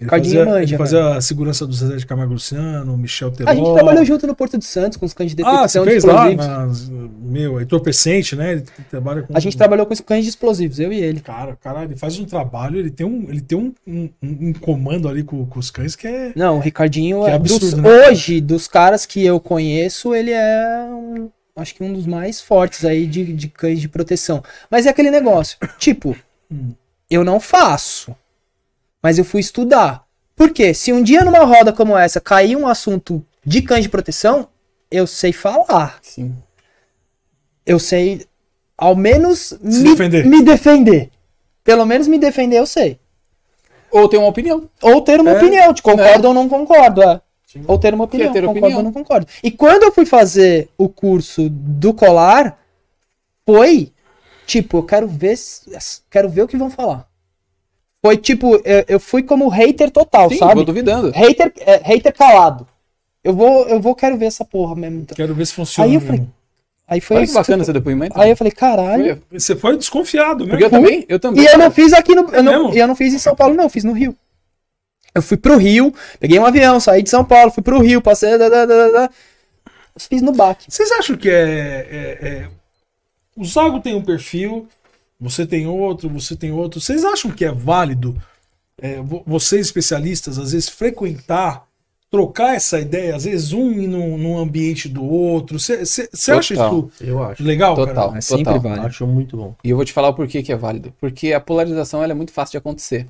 Ele Cardinho fazia, manja, ele fazia né? a segurança do Zezé de Camargo Luciano, Michel Teló. A gente trabalhou junto no Porto dos Santos com os cães de detecção ah, você fez Lá, mas, meu, é entorpecente, né? Ele trabalha com... A gente trabalhou com os cães de explosivos, eu e ele. Cara, cara, ele faz um trabalho, ele tem um, ele tem um, um, um comando ali com, com, os cães que é. Não, o Ricardinho é, é absurdo, dos, né? hoje, dos caras que eu conheço, ele é um, acho que um dos mais fortes aí de, de cães de proteção. Mas é aquele negócio, tipo. Hum eu não faço. Mas eu fui estudar. Porque se um dia numa roda como essa cair um assunto de cães de proteção, eu sei falar. Sim. Eu sei, ao menos, me defender. me defender. Pelo menos me defender eu sei. Ou ter uma opinião. Ou ter uma é, opinião. Te concordo é. ou não concordo. É. Ou ter uma opinião. Ter concordo opinião. ou não concordo. E quando eu fui fazer o curso do colar, foi tipo, eu quero ver, quero ver o que vão falar. Foi tipo, eu, eu fui como hater total, Sim, sabe? Vou duvidando. Hater, é, hater calado. Eu vou, eu vou, quero ver essa porra mesmo. Então. Quero ver se funciona. Aí eu falei, Aí foi bacana esse depoimento. Aí né? eu falei, caralho. Você foi desconfiado, né? Porque eu também, eu também. E eu não fiz aqui no. Eu é não, eu não fiz em São Paulo, não, eu fiz no Rio. Eu fui pro Rio, peguei um avião, saí de São Paulo, fui pro Rio, passei. Da, da, da, da, fiz no BAC. Vocês acham que é, é, é o Zago tem um perfil, você tem outro, você tem outro. Vocês acham que é válido, é, vocês especialistas, às vezes frequentar, trocar essa ideia, às vezes um no num, ambiente do outro? Você acha isso eu acho. legal? Total, cara? É sempre total. válido. Acho muito bom. E eu vou te falar o porquê que é válido. Porque a polarização é muito fácil de acontecer.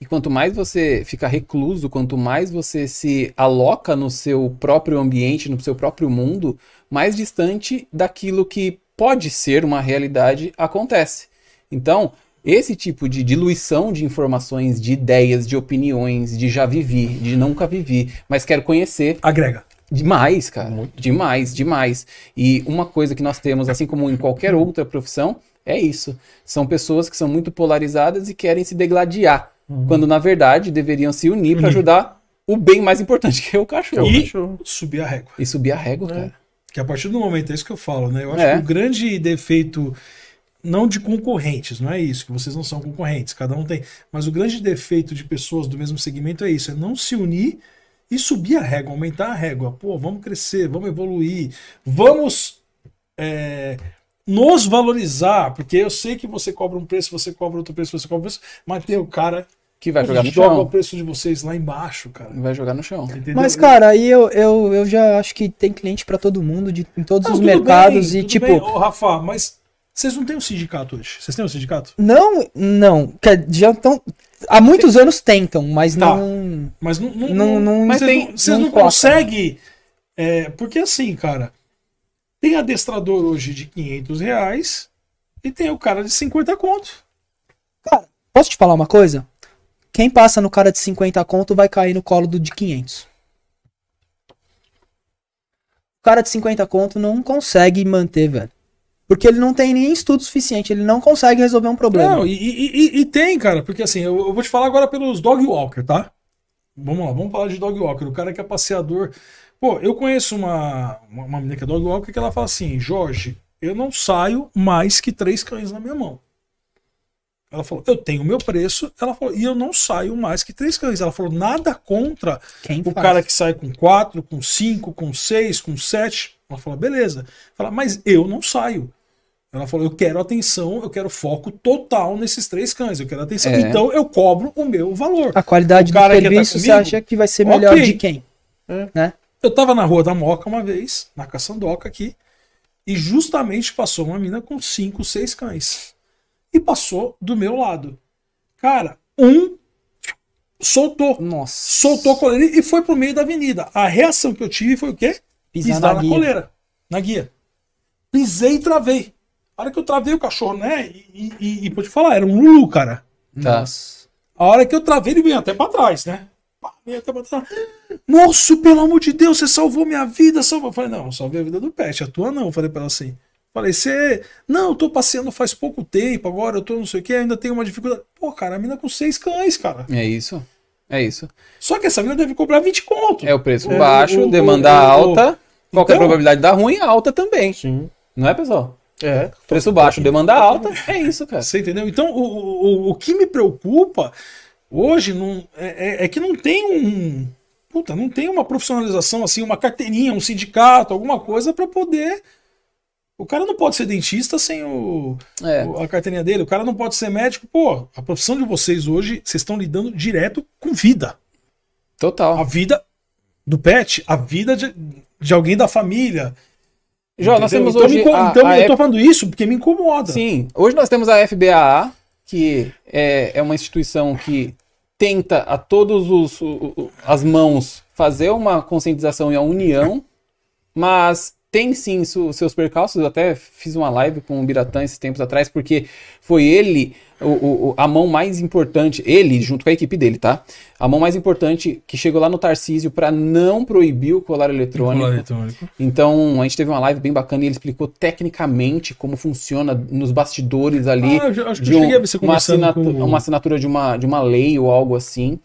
E quanto mais você fica recluso, quanto mais você se aloca no seu próprio ambiente, no seu próprio mundo, mais distante daquilo que pode ser uma realidade acontece. Então, esse tipo de diluição de informações, de ideias, de opiniões, de já vivi, de nunca vivi, mas quero conhecer. Agrega. Demais, cara. Muito. Demais, demais. E uma coisa que nós temos, assim como em qualquer outra profissão, é isso. São pessoas que são muito polarizadas e querem se degladiar, uhum. quando na verdade deveriam se unir para uhum. ajudar o bem mais importante, que é o cachorro. E é subir a régua. E subir a régua, é. cara. Que a partir do momento, é isso que eu falo, né? Eu acho é. que o grande defeito, não de concorrentes, não é isso, que vocês não são concorrentes, cada um tem. Mas o grande defeito de pessoas do mesmo segmento é isso, é não se unir e subir a régua, aumentar a régua. Pô, vamos crescer, vamos evoluir, vamos. É nos valorizar, porque eu sei que você cobra um preço, você cobra outro preço, você cobra um preço, mas tem o cara que vai jogar no joga chão. o preço de vocês lá embaixo, cara. Vai jogar no chão. Entendeu? Mas, cara, aí eu, eu, eu já acho que tem cliente para todo mundo, de, em todos não, os mercados bem, e tipo. Bem. Ô, Rafa, mas vocês não têm um sindicato hoje? Vocês têm um sindicato? Não, não. Já tão, há muitos tem... anos tentam, mas tá. não. Mas não. não, não, não mas vocês tem, não, vocês não conseguem. É, porque assim, cara. Tem adestrador hoje de 500 reais e tem o cara de 50 conto. Cara, posso te falar uma coisa? Quem passa no cara de 50 conto vai cair no colo do de 500. O cara de 50 conto não consegue manter, velho. Porque ele não tem nem estudo suficiente, ele não consegue resolver um problema. Não, e, e, e tem, cara, porque assim, eu, eu, vou te falar agora pelos dog walker, tá? Vamos lá, vamos falar de dog walker, o cara que é passeador. Pô, eu conheço uma, uma, uma menina que é dog walker que ela fala assim, Jorge, eu não saio mais que três cães na minha mão. Ela falou, eu tenho o meu preço. Ela falou, e eu não saio mais que três cães. Ela falou, nada contra Quem o faz? cara que sai com quatro, com cinco, com seis, com sete. Ela falou, beleza. Fala, mas eu não saio. Ela falou, eu quero atenção, eu quero foco total nesses três cães, eu quero atenção. É. Então eu cobro o meu valor. A qualidade do tá serviço, comigo, você acha que vai ser melhor okay. de quem? É. Né? Eu tava na rua da Moca uma vez, na Caçandoca aqui, e justamente passou uma mina com cinco, seis cães e passou do meu lado. Cara, um soltou. Nossa. Soltou a coleira e foi pro meio da avenida. A reação que eu tive foi o quê? Pisar, Pisar na, na coleira. Na guia. Pisei e travei. A hora que eu travei o cachorro, né? E, e, e pode falar, era um Lulu, cara. Tá. Nossa. A hora que eu travei, ele veio até pra trás, né? Veio até pra trás. Moço, pelo amor de Deus, você salvou minha vida. Salvou. Eu falei, não, salvei a vida do pet, a tua não. Eu falei pra ela assim. Falei, você. Não, eu tô passeando faz pouco tempo, agora eu tô não sei o que, ainda tenho uma dificuldade. Pô, cara, a mina com seis cães, cara. É isso. É isso. Só que essa mina deve cobrar 20 conto. É o preço é, baixo, o, demanda o, alta. O, qualquer então... probabilidade da dar ruim, alta também. Sim. Não é, pessoal? É. Preço baixo, demanda alta. É isso, cara. Você entendeu? Então, o, o, o que me preocupa hoje não, é, é, é que não tem um. Puta, não tem uma profissionalização assim, uma carteirinha, um sindicato, alguma coisa para poder o cara não pode ser dentista sem o, é. o, a carteirinha dele, o cara não pode ser médico. Pô, a profissão de vocês hoje, vocês estão lidando direto com vida. Total. A vida do pet, a vida de, de alguém da família. João, nós temos então, hoje. Me, a, então a eu F... tô falando isso porque me incomoda. Sim, hoje nós temos a FBAA, que é, é uma instituição que tenta a todos os, as mãos fazer uma conscientização e a união, mas tem sim su, seus percalços. Eu até fiz uma live com o Biratã esses tempos atrás, porque foi ele o, o, a mão mais importante, ele junto com a equipe dele, tá? A mão mais importante que chegou lá no Tarcísio para não proibir o colar eletrônico. colar eletrônico. Então, a gente teve uma live bem bacana e ele explicou tecnicamente como funciona nos bastidores ali. Ah, eu acho que de um, eu cheguei a ver você uma, assinatu com... uma assinatura de uma, de uma lei ou algo assim.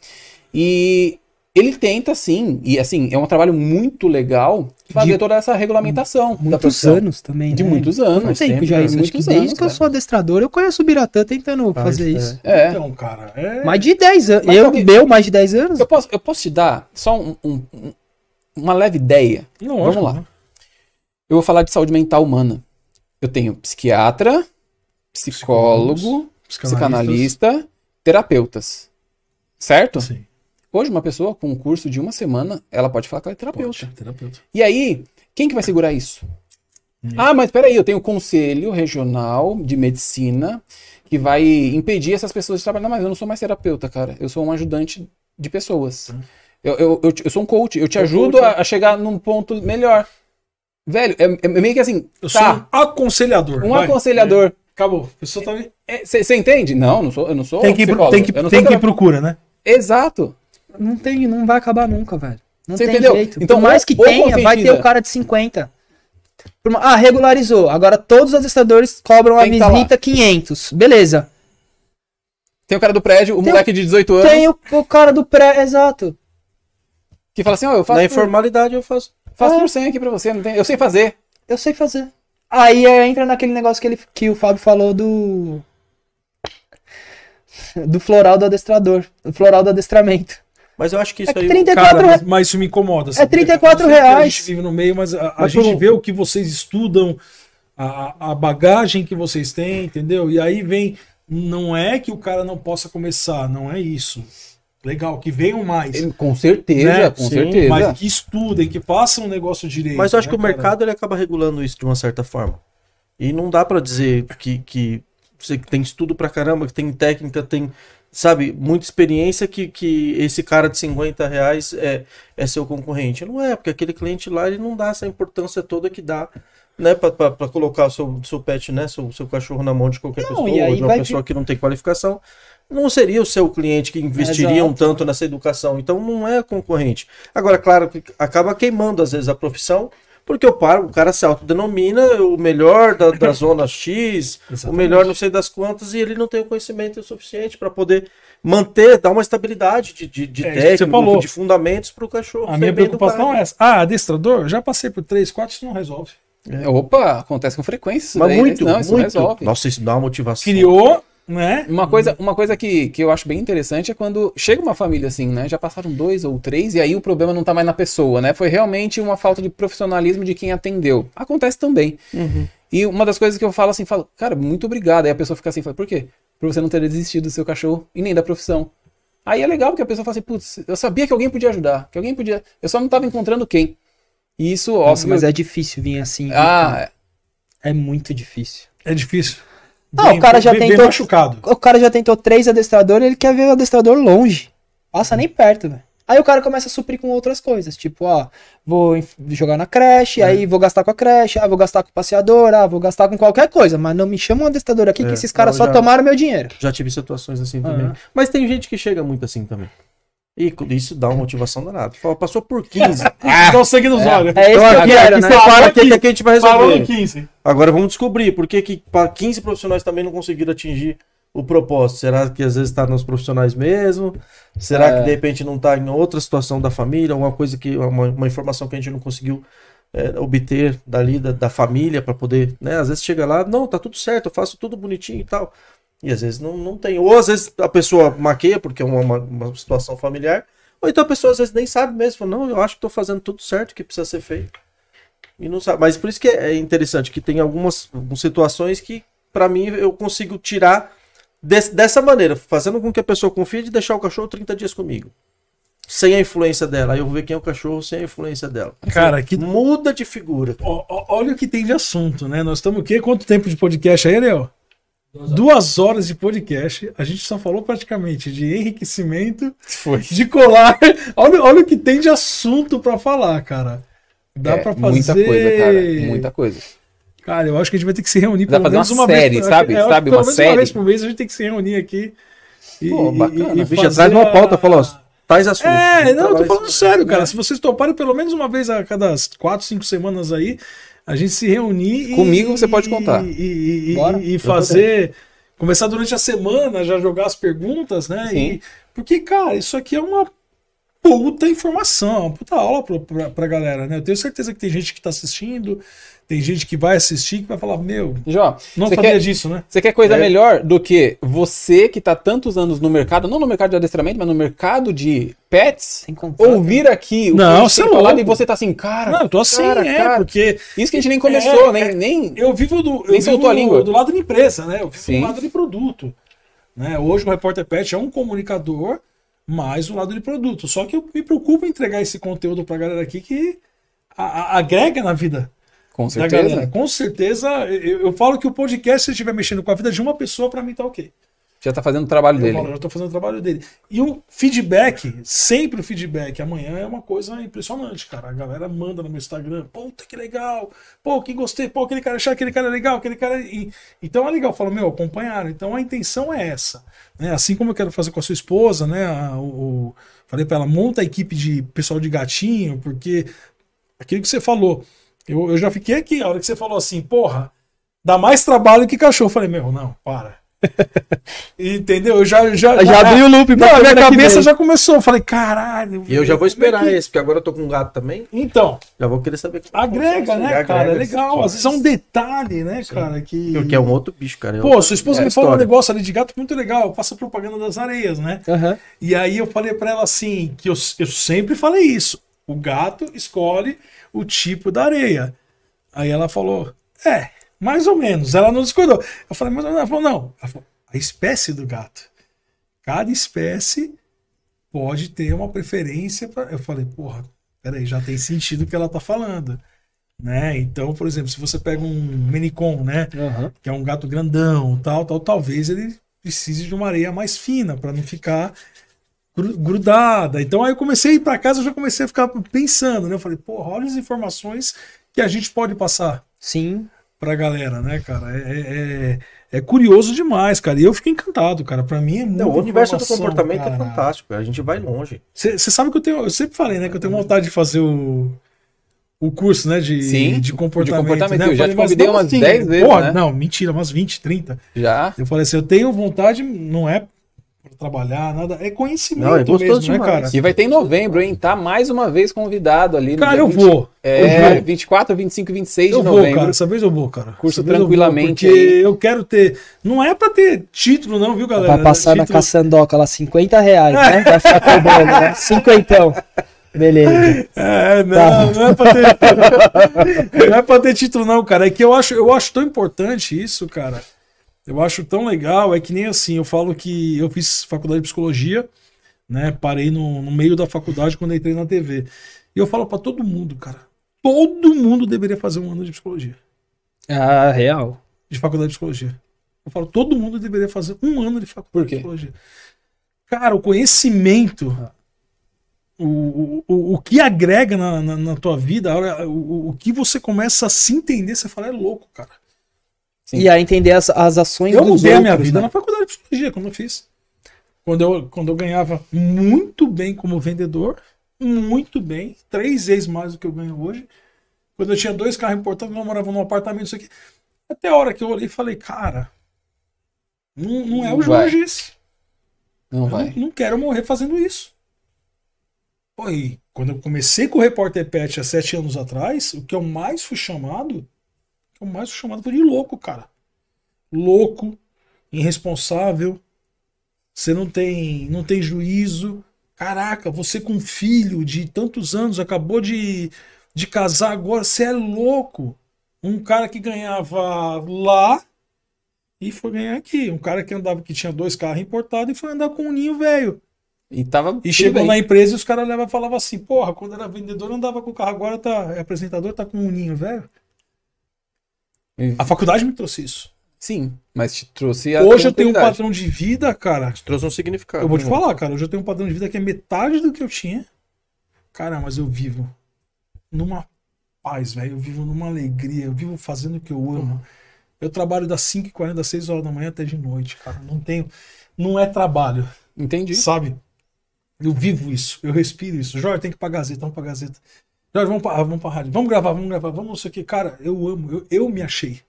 E ele tenta sim, e assim, é um trabalho muito legal fazer de toda essa regulamentação. Muitos anos também. De né? muitos anos. Não sei, tempo, já isso. Né? Muitos desde anos, que eu né? sou adestrador, eu conheço o Biratã tentando Faz, fazer é. isso. É. Então, cara. É... Mais de 10 anos. Eu, alguém... meu, mais de 10 anos. Eu posso, eu posso te dar só um, um, uma leve ideia. Não, Vamos lá. Eu vou falar de saúde mental humana. Eu tenho psiquiatra, psicólogo, psicanalista, terapeutas. Certo? Sim. Hoje, uma pessoa com um curso de uma semana, ela pode falar que ela é terapeuta. Pode, terapeuta. E aí, quem que vai segurar isso? Hum. Ah, mas peraí, eu tenho o Conselho Regional de Medicina que vai impedir essas pessoas de trabalhar. Não, mas eu não sou mais terapeuta, cara. Eu sou um ajudante de pessoas. Hum. Eu, eu, eu, eu, sou um coach. Eu te eu ajudo coach, a, é. a chegar num ponto melhor. Velho, é, é, meio que assim. Eu tá, sou um aconselhador. Um vai. aconselhador. É. Acabou. A tá Você é, é entende? Não, não sou, eu não sou. Tem que, tem que, tem que ir procura, né? Exato não tem, não vai acabar nunca, velho. Não Você tem entendeu? jeito. Então, Por mais é que tenha, vai ter o cara de 50. Ah, regularizou. Agora todos os adestradores cobram tem a tá visita tá 500. Beleza. Tem o cara do prédio, o tem moleque o... de 18 anos. Tem o, o cara do prédio, exato. Que fala assim, ó, oh, eu faço. Na por... informalidade eu faço. Faço ah. por 100 aqui pra você, não tem... eu sei fazer. Eu sei fazer. Aí entra naquele negócio que, ele, que o Fábio falou do. Do floral do adestrador. Do floral do adestramento. Mas eu acho que isso é aí. 34 cara, mas, isso me incomoda. Sabe? É 34 reais. A gente vive no meio, mas a, a mas gente vê o que vocês estudam, a, a bagagem que vocês têm, entendeu? E aí vem. Não é que o cara não possa começar, não é isso. Legal, que venham mais. Com certeza, né? com Sim, certeza. Mas que estudem, que façam o negócio direito. Mas eu acho né, que o cara? mercado ele acaba regulando isso de uma certa forma. E não dá para dizer que, que você tem estudo para caramba, que tem técnica, tem sabe, muita experiência que, que esse cara de 50 reais é, é seu concorrente. Não é, porque aquele cliente lá ele não dá essa importância toda que dá né, para colocar o seu, seu pet, né, seu, seu cachorro na mão de qualquer não, pessoa, ou de uma pessoa que não tem qualificação, não seria o seu cliente que investiria Exato. um tanto nessa educação. Então não é concorrente. Agora, claro, acaba queimando às vezes a profissão porque o, par, o cara se autodenomina o melhor da, da zona X, o melhor não sei das quantas, e ele não tem o conhecimento suficiente para poder manter, dar uma estabilidade de, de, de é, técnico, de fundamentos para o cachorro. A minha preocupação é essa. Ah, adestrador, já passei por 3, 4, isso não resolve. É. Opa, acontece com frequência. Mas daí, né? muito, não, muito. Não resolve. Nossa, isso dá uma motivação. Criou né? Uma coisa, uma coisa que, que eu acho bem interessante é quando chega uma família assim, né? Já passaram dois ou três e aí o problema não tá mais na pessoa, né? Foi realmente uma falta de profissionalismo de quem atendeu. Acontece também. Uhum. E uma das coisas que eu falo assim, falo, cara, muito obrigado. Aí a pessoa fica assim, fala, por quê? Por você não ter desistido do seu cachorro e nem da profissão. Aí é legal porque a pessoa fala assim, putz, eu sabia que alguém podia ajudar, que alguém podia. Eu só não tava encontrando quem. E isso, ó Nossa, mas é difícil vir assim. Ah, é muito difícil. É difícil. Não, ah, o cara já bem, tentou. Bem o cara já tentou três adestradores ele quer ver o adestrador longe. Passa nem perto, velho. Aí o cara começa a suprir com outras coisas, tipo, ó, ah, vou jogar na creche, é. aí vou gastar com a creche, ah, vou gastar com o passeador, ah, vou gastar com qualquer coisa, mas não me chama um adestrador aqui é, que esses caras só tomaram meu dinheiro. Já tive situações assim também. Uhum. Mas tem gente que chega muito assim também. E isso dá uma motivação danada. Fala, passou por 15. ah, dá o nos é. olhos. É né? separa que a gente vai resolver. 15. Agora vamos descobrir por que, que 15 profissionais também não conseguiram atingir o propósito. Será que às vezes está nos profissionais mesmo? Será é. que de repente não está em outra situação da família? Alguma coisa que. Uma, uma informação que a gente não conseguiu é, obter dali da, da família para poder. Né? Às vezes chega lá, não, tá tudo certo, eu faço tudo bonitinho e tal. E às vezes não, não tem. Ou às vezes a pessoa maqueia porque é uma, uma situação familiar. Ou então a pessoa às vezes nem sabe mesmo. não, eu acho que estou fazendo tudo certo que precisa ser feito. E não sabe. Mas por isso que é, é interessante que tem algumas, algumas situações que, para mim, eu consigo tirar dessa maneira, fazendo com que a pessoa confie de deixar o cachorro 30 dias comigo sem a influência dela. Aí eu vou ver quem é o cachorro sem a influência dela. Cara, que. Muda de figura. O, o, olha o que tem de assunto, né? Nós estamos o quê? Quanto tempo de podcast aí, Léo? Duas horas de podcast, a gente só falou praticamente de enriquecimento, Foi. de colar. Olha, olha o que tem de assunto para falar, cara. Dá é, para fazer. Muita coisa, cara. Muita coisa. Cara, eu acho que a gente vai ter que se reunir Dá fazer menos uma, uma série, vez, sabe? É, sabe pelo uma menos série? uma vez por mês a gente tem que se reunir aqui. E, Pô, bacana. E, e Bicho, traz uma pauta, falou tais assuntos. É, não, eu tô falando sério, cara. É. Se vocês toparem pelo menos uma vez a cada quatro, cinco semanas aí, a gente se reunir. Comigo e, você pode contar. E, e, e fazer. Começar durante a semana, já jogar as perguntas, né? Sim. porque, cara, isso aqui é uma puta informação, é uma puta aula para pra galera, né? Eu tenho certeza que tem gente que tá assistindo, tem gente que vai assistir que vai falar, meu, Jó, não sabia quer, disso, né? Você quer coisa é. melhor do que você que está tantos anos no mercado, não no mercado de adestramento, mas no mercado de pets, ouvir aqui o não, que você tem é e você tá assim, cara, não, eu tô assim, cara, é, cara. porque... Isso que a gente nem é, começou, é, nem, nem... Eu vivo do, eu nem a língua. do lado da empresa, né? Eu vivo Sim. do lado de produto. Né? Hoje o Repórter Pet é um comunicador, mais o lado de produto. Só que eu me preocupo em entregar esse conteúdo pra galera aqui que a, a, agrega na vida com certeza. Galera, com certeza, eu, eu, falo que o podcast, se estiver mexendo com a vida de uma pessoa, para mim tá ok. Já tá fazendo o trabalho eu dele. Falo, já tô fazendo o trabalho dele. E o feedback, sempre o feedback, amanhã é uma coisa impressionante, cara. A galera manda no meu Instagram, puta que legal, pô, que gostei, pô, aquele cara achar aquele cara é legal, aquele cara. É- e, então é legal, eu falo, meu, acompanharam. Então a intenção é essa. Né? Assim como eu quero fazer com a sua esposa, né? A, o, falei para ela, monta a equipe de pessoal de gatinho, porque aquilo que você falou eu, eu já fiquei aqui, a hora que você falou assim, porra, dá mais trabalho que cachorro. Eu falei, meu, não, para. Entendeu? Eu já, já, já, já abri o loop. Não, a minha cabeça já começou. Eu falei, caralho. E eu já vou é esperar que... esse, porque agora eu tô com um gato também. Então. Já vou querer saber. Que agrega, né, agrega, cara? É legal. Tipo. Às vezes é um detalhe, né, Sim. cara? Que... Porque é um outro bicho, cara. É Pô, sua esposa é me falou um negócio ali de gato muito legal. Passa propaganda das areias, né? Uhum. E aí eu falei pra ela assim: que eu, eu sempre falei isso. O gato escolhe o tipo da areia. Aí ela falou, é, mais ou menos. Ela não discordou. Eu falei, mas ela falou, não. Ela falou, a espécie do gato. Cada espécie pode ter uma preferência. Pra... Eu falei, porra, peraí, já tem sentido o que ela tá falando. Né? Então, por exemplo, se você pega um minicom, né? Uhum. Que é um gato grandão, tal, tal, talvez ele precise de uma areia mais fina para não ficar grudada. Então aí eu comecei a ir para casa, eu já comecei a ficar pensando, né? Eu falei, porra, olha as informações que a gente pode passar. Sim. Pra galera, né, cara? É, é, é, é curioso demais, cara. E eu fiquei encantado, cara. Para mim é muito. Não, o universo do comportamento é cara. é fantástico. A gente vai longe. Você sabe que eu tenho. Eu sempre falei, né? Que eu tenho vontade de fazer o o curso, né? De, Sim, de comportamento. De comportamento. Né? Eu, eu já falei, te convidei umas assim, 10 vezes. Porra, né? não, mentira, umas 20, 30. Já. Eu falei assim, eu tenho vontade, não é trabalhar, nada. É conhecimento Não, é mesmo, demais. né, cara? E vai ter em novembro, hein? Tá mais uma vez convidado ali. Cara, eu 20, vou. É, eu 24, 25, 26 eu de novembro. Eu vou, cara. Essa vez eu vou, cara. Curso tranquilamente. Eu vou, porque aí. eu quero ter... Não é pra ter título não, viu, galera? Vai passar título... na caçandoca lá, 50 reais, né? Vai ficar né? Cinquentão. Beleza. É, não, tá. não, é pra ter, não é pra ter título, não, cara. É que eu acho, eu acho tão importante isso, cara. Eu acho tão legal, é que nem assim, eu falo que eu fiz faculdade de psicologia, né? Parei no, no meio da faculdade quando entrei na TV. E eu falo para todo mundo, cara, todo mundo deveria fazer um ano de psicologia. Ah, real. De faculdade de psicologia. Eu falo, todo mundo deveria fazer um ano de faculdade de psicologia. Cara, o conhecimento, ah. o, o, o que agrega na, na, na tua vida, o, o que você começa a se entender, você fala, é louco, cara. Sim. e a entender as, as ações eu dos outros. Eu mudei a minha vida né? na faculdade de psicologia, como eu fiz. Quando eu, quando eu ganhava muito bem como vendedor, muito bem, três vezes mais do que eu ganho hoje. Quando eu tinha dois carros importados, eu morava num apartamento, isso aqui. Até a hora que eu olhei e falei, cara, não, não é o Jorge esse. Não eu vai. Não, não, quero morrer fazendo isso. Pô, e quando eu comecei com o Repórter Pet há sete anos atrás, o que eu mais fui chamado é o Márcio chamado foi de louco, cara. Louco, irresponsável. Você não tem, não tem juízo. Caraca, você com um filho de tantos anos, acabou de, de casar agora, você é louco. Um cara que ganhava lá e foi ganhar aqui. Um cara que andava, que tinha dois carros importados e foi andar com um ninho velho. E, tava e chegou bem. na empresa e os caras falavam assim: porra, quando era vendedor andava com o carro, agora tá é apresentador, tá com um ninho velho. Uhum. A faculdade me trouxe isso. Sim, mas te trouxe a Hoje eu tenho um padrão de vida, cara. Te trouxe um significado. Eu vou te né? falar, cara. Hoje eu tenho um padrão de vida que é metade do que eu tinha. Cara, mas eu vivo numa paz, velho. Eu vivo numa alegria. Eu vivo fazendo o que eu amo. Eu trabalho das 5h40, das 6 horas da manhã até de noite, cara. Não tenho. Não é trabalho. Entendi. Sabe? Eu vivo isso. Eu respiro isso. Jorge, tem que ir pra Gazeta. Vamos pra Gazeta vamos pra, vamos pra rádio, vamos gravar, vamos gravar, vamos isso aqui. Cara, eu amo, eu, eu me achei.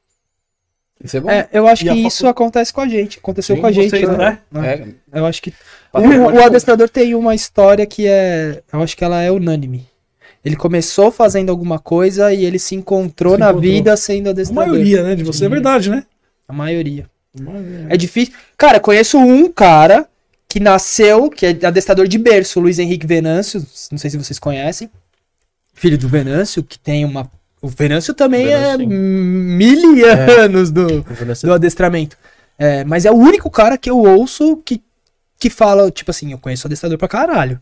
Isso é bom. É, eu acho e que isso facu... acontece com a gente. Aconteceu Sim, com a gente, vocês, né? né? É. Eu acho que. O, o adestrador tem uma história que é. Eu acho que ela é unânime. Ele começou fazendo alguma coisa e ele se encontrou se na encontrou. vida sendo adestrador. A maioria, né? De você é verdade, né? A maioria. A maioria. É difícil. Cara, conheço um cara que nasceu, que é adestrador de berço, Luiz Henrique Venâncio. Não sei se vocês conhecem filho do Venâncio, que tem uma. O Venâncio também é é, o Venâncio, é mil anos do, do adestramento. É, mas é o único cara que eu ouço que, que fala, tipo assim, eu conheço adestrador pra caralho.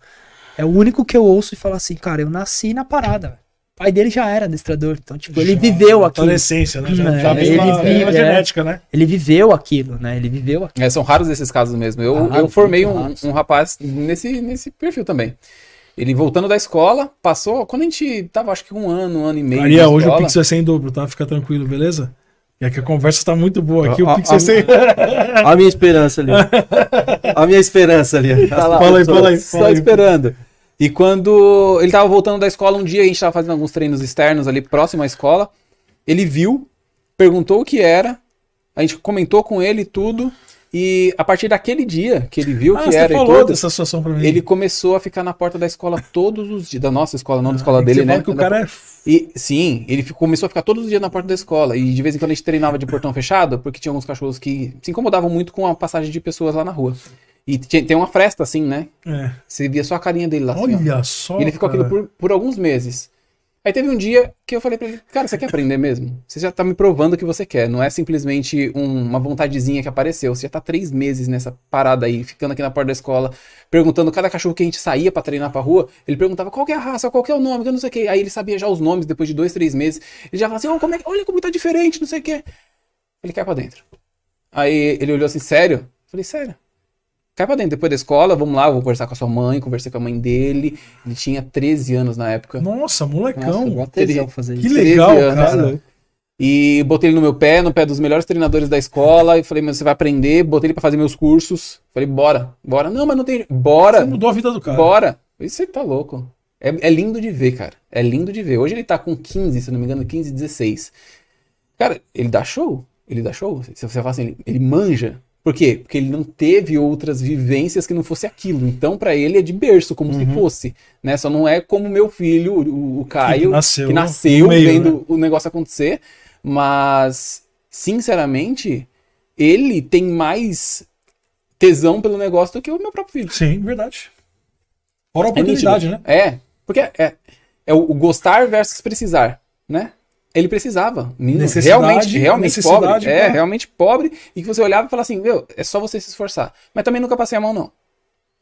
É o único que eu ouço e fala assim, cara, eu nasci na parada. O pai dele já era adestrador, então, tipo, ele já, viveu aquilo. Adolescência, né? Já, é, ele uma, vive, é. genética, né? Ele viveu aquilo, né? Ele viveu aquilo. É, são raros esses casos mesmo. Eu, ah, eu formei um, um, rapaz nesse, nesse perfil também. Ele voltando da escola, passou. Quando a gente tava, acho que um ano, um ano e meio. Maria, hoje escola, o Pix é sem dobro, tá? Fica tranquilo, beleza? É que a conversa tá muito boa aqui. A, o ah, Pix é ah, sem. Ah, a minha esperança ali. a minha esperança ali. Tá fala aí, fala aí. Só esperando. E quando ele tava voltando da escola um dia, a gente tava fazendo alguns treinos externos ali próximo à escola. Ele viu, perguntou o que era, a gente comentou com ele tudo. E a partir daquele dia que ele viu ah, que era falou e tudo, dessa situação pra mim. ele começou a ficar na porta da escola todos os dias, da nossa escola, não ah, da escola ah, dele, né? Que o cara é... E sim, ele ficou, começou a ficar todos os dias na porta da escola e de vez em quando a gente treinava de portão fechado, porque tinha alguns cachorros que se incomodavam muito com a passagem de pessoas lá na rua. E tinha, tem uma fresta assim, né? É. Você via só a carinha dele lá. Assim, Olha assim, só. E ele ficou cara. aquilo por, por alguns meses. Aí teve um dia que eu falei para ele, cara, você quer aprender mesmo? Você já tá me provando que você quer, não é simplesmente um, uma vontadezinha que apareceu. Você já tá três meses nessa parada aí, ficando aqui na porta da escola, perguntando cada cachorro que a gente saía para treinar pra rua, ele perguntava qual que é a raça, qual que é o nome, que eu não sei o que. Aí ele sabia já os nomes depois de dois, três meses. Ele já falava assim, oh, como é olha como tá diferente, não sei o que. Ele quer pra dentro. Aí ele olhou assim, sério? Eu falei, sério? Cai pra dentro, depois da escola, vamos lá, vou conversar com a sua mãe, conversei com a mãe dele. Ele tinha 13 anos na época. Nossa, molecão. Nossa, legal, fazer isso. Que legal, anos, cara. Né? E botei ele no meu pé, no pé dos melhores treinadores da escola. E falei, mas você vai aprender. Botei ele pra fazer meus cursos. Falei, bora, bora. Não, mas não tem. Bora. Você mudou a vida do cara. Bora. Isso aí tá louco. É, é lindo de ver, cara. É lindo de ver. Hoje ele tá com 15, se não me engano, 15, 16. Cara, ele dá show. Ele dá show. Se você fala assim, ele, ele manja. Por quê? Porque ele não teve outras vivências que não fosse aquilo. Então, para ele é de berço, como uhum. se fosse. Né? Só não é como meu filho, o, o Caio, que nasceu, que nasceu meio, né? vendo né? o negócio acontecer. Mas, sinceramente, ele tem mais tesão pelo negócio do que o meu próprio filho. Sim, verdade. Fora a é oportunidade, é né? É, porque é, é, é o, o gostar versus precisar, né? ele precisava. Menino realmente, realmente pobre. É, realmente pobre. E que você olhava e falava assim, meu, é só você se esforçar. Mas também nunca passei a mão, não.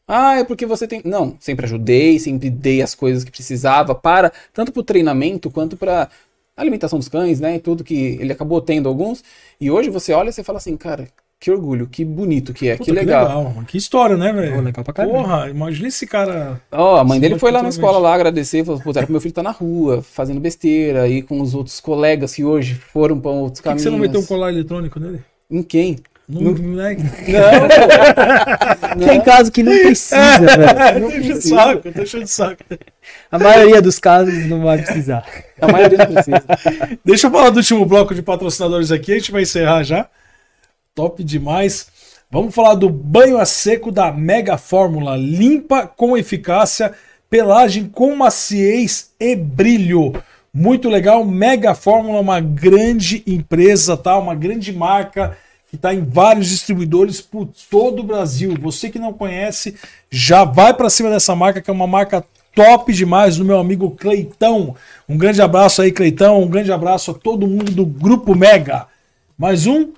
Ah, é porque você tem. Não, sempre ajudei, sempre dei as coisas que precisava para, tanto para o treinamento quanto para alimentação dos cães, né? E tudo que ele acabou tendo alguns. E hoje você olha e você fala assim, cara, que orgulho, que bonito que é, Puta, que, legal. que legal. Que história, né, velho? Legal pra caramba. Porra, imagina esse cara. Ó, oh, a mãe dele foi lá na escola lá agradecer, falou, pô, era que meu filho tá na rua, fazendo besteira, aí com os outros colegas que hoje foram pra outros caminhos. Por que você não meteu um colar eletrônico nele? Em quem? No, no... Né? Não, não. Tem caso que não precisa, velho. Deixa De saco, deixa de saco. A maioria dos casos não vai precisar. A maioria não precisa. Deixa eu falar do último bloco de patrocinadores aqui, a gente vai encerrar já top demais. Vamos falar do banho a seco da Mega Fórmula. Limpa com eficácia, pelagem com maciez e brilho. Muito legal. Mega Fórmula, uma grande empresa, tá? Uma grande marca que está em vários distribuidores por todo o Brasil. Você que não conhece, já vai para cima dessa marca, que é uma marca top demais do meu amigo Cleitão. Um grande abraço aí, Cleitão. Um grande abraço a todo mundo do Grupo Mega. Mais um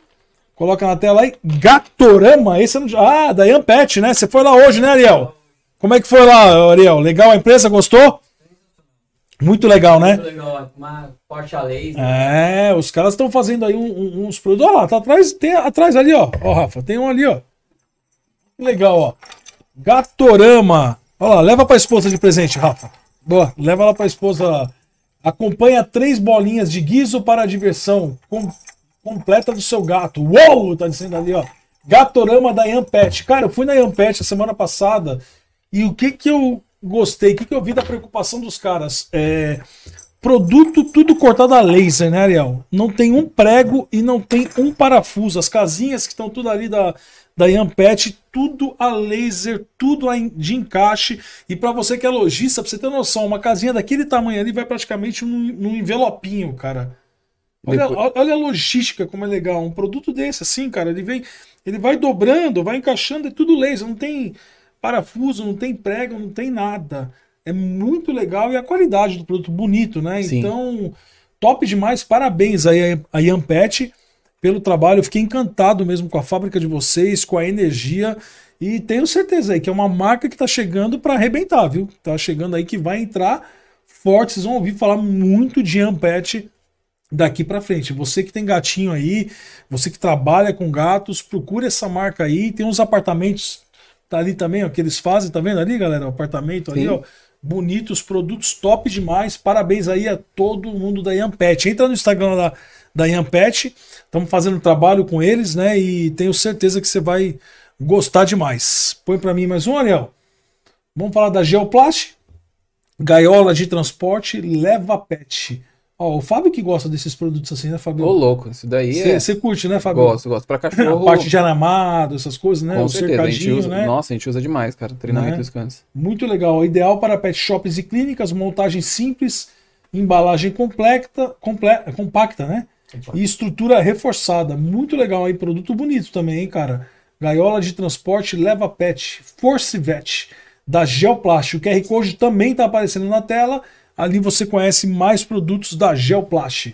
Coloca na tela aí. Gatorama. Esse é no... Ah, Dayan Pet, né? Você foi lá hoje, né, Ariel? Como é que foi lá, Ariel? Legal a empresa? Gostou? Muito legal, né? Muito legal. É uma porte a laser. É, os caras estão fazendo aí um, um, uns produtos. Olha lá, tá atrás, tem atrás ali, ó. Ó, Rafa, tem um ali, ó. Legal, ó. Gatorama. Olha lá, leva pra esposa de presente, Rafa. Boa, leva lá pra esposa. Acompanha três bolinhas de guiso para diversão. Com completa do seu gato. Uou! Tá dizendo ali, ó. Gatorama da Yampet. Cara, eu fui na a semana passada e o que que eu gostei, o que que eu vi da preocupação dos caras? É, produto tudo cortado a laser, né, Ariel? Não tem um prego e não tem um parafuso. As casinhas que estão tudo ali da, da Yampet, tudo a laser, tudo de encaixe. E para você que é lojista, pra você ter noção, uma casinha daquele tamanho ali vai praticamente num, num envelopinho, cara. Olha, olha a logística como é legal. Um produto desse, assim, cara, ele vem. Ele vai dobrando, vai encaixando, é tudo laser. Não tem parafuso, não tem prego, não tem nada. É muito legal e a qualidade do produto bonito, né? Sim. Então, top demais. Parabéns aí a Yampet pelo trabalho. Eu fiquei encantado mesmo com a fábrica de vocês, com a energia. E tenho certeza aí que é uma marca que está chegando para arrebentar, viu? Está chegando aí que vai entrar forte. Vocês vão ouvir falar muito de Ampet daqui para frente. Você que tem gatinho aí, você que trabalha com gatos, procure essa marca aí. Tem uns apartamentos tá ali também, ó, que eles fazem, tá vendo ali, galera? O apartamento Sim. ali, ó. Bonitos, produtos top demais. Parabéns aí a todo mundo da Yampet. Entra no Instagram da, da Yampet. Estamos fazendo trabalho com eles, né? E tenho certeza que você vai gostar demais. Põe para mim mais um, Ariel. Vamos falar da Geoplast. Gaiola de transporte leva pet. Ó, o Fábio que gosta desses produtos assim, né, Fábio? Ô, louco, isso daí cê, é. Você curte, né, Fábio? Gosto, gosto. Pra cachorro. A parte de aramado, essas coisas, né? Com o certeza. A gente usa, né? Nossa, a gente usa demais, cara. Treinamento né? dos cães. Muito legal. Ideal para pet shops e clínicas, montagem simples, embalagem completa comple... compacta, né? Compacta. E estrutura reforçada. Muito legal aí. Produto bonito também, hein, cara? Gaiola de transporte leva pet. Force Vet, da Geoplast O QR Code também tá aparecendo na tela. Ali você conhece mais produtos da Geoplast.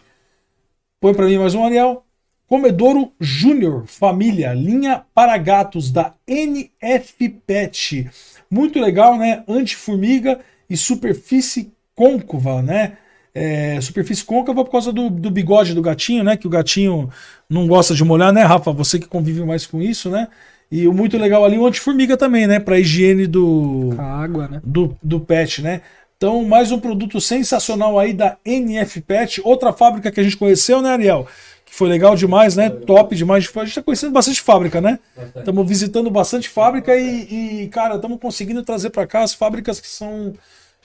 Põe para mim mais um Ariel. Comedouro Júnior, família, linha para gatos da NF Pet. Muito legal, né? Antiformiga e superfície côncava, né? É, superfície côncava por causa do, do, bigode do gatinho, né? Que o gatinho não gosta de molhar, né, Rafa? Você que convive mais com isso, né? E o muito legal ali, o antiformiga também, né? Para higiene do. A água, né? Do, do pet, né? Então, mais um produto sensacional aí da NF Pet, outra fábrica que a gente conheceu, né, Ariel? Que foi legal demais, né? Top demais. A gente está conhecendo bastante fábrica, né? Estamos visitando bastante fábrica e, e cara, estamos conseguindo trazer para cá as fábricas que são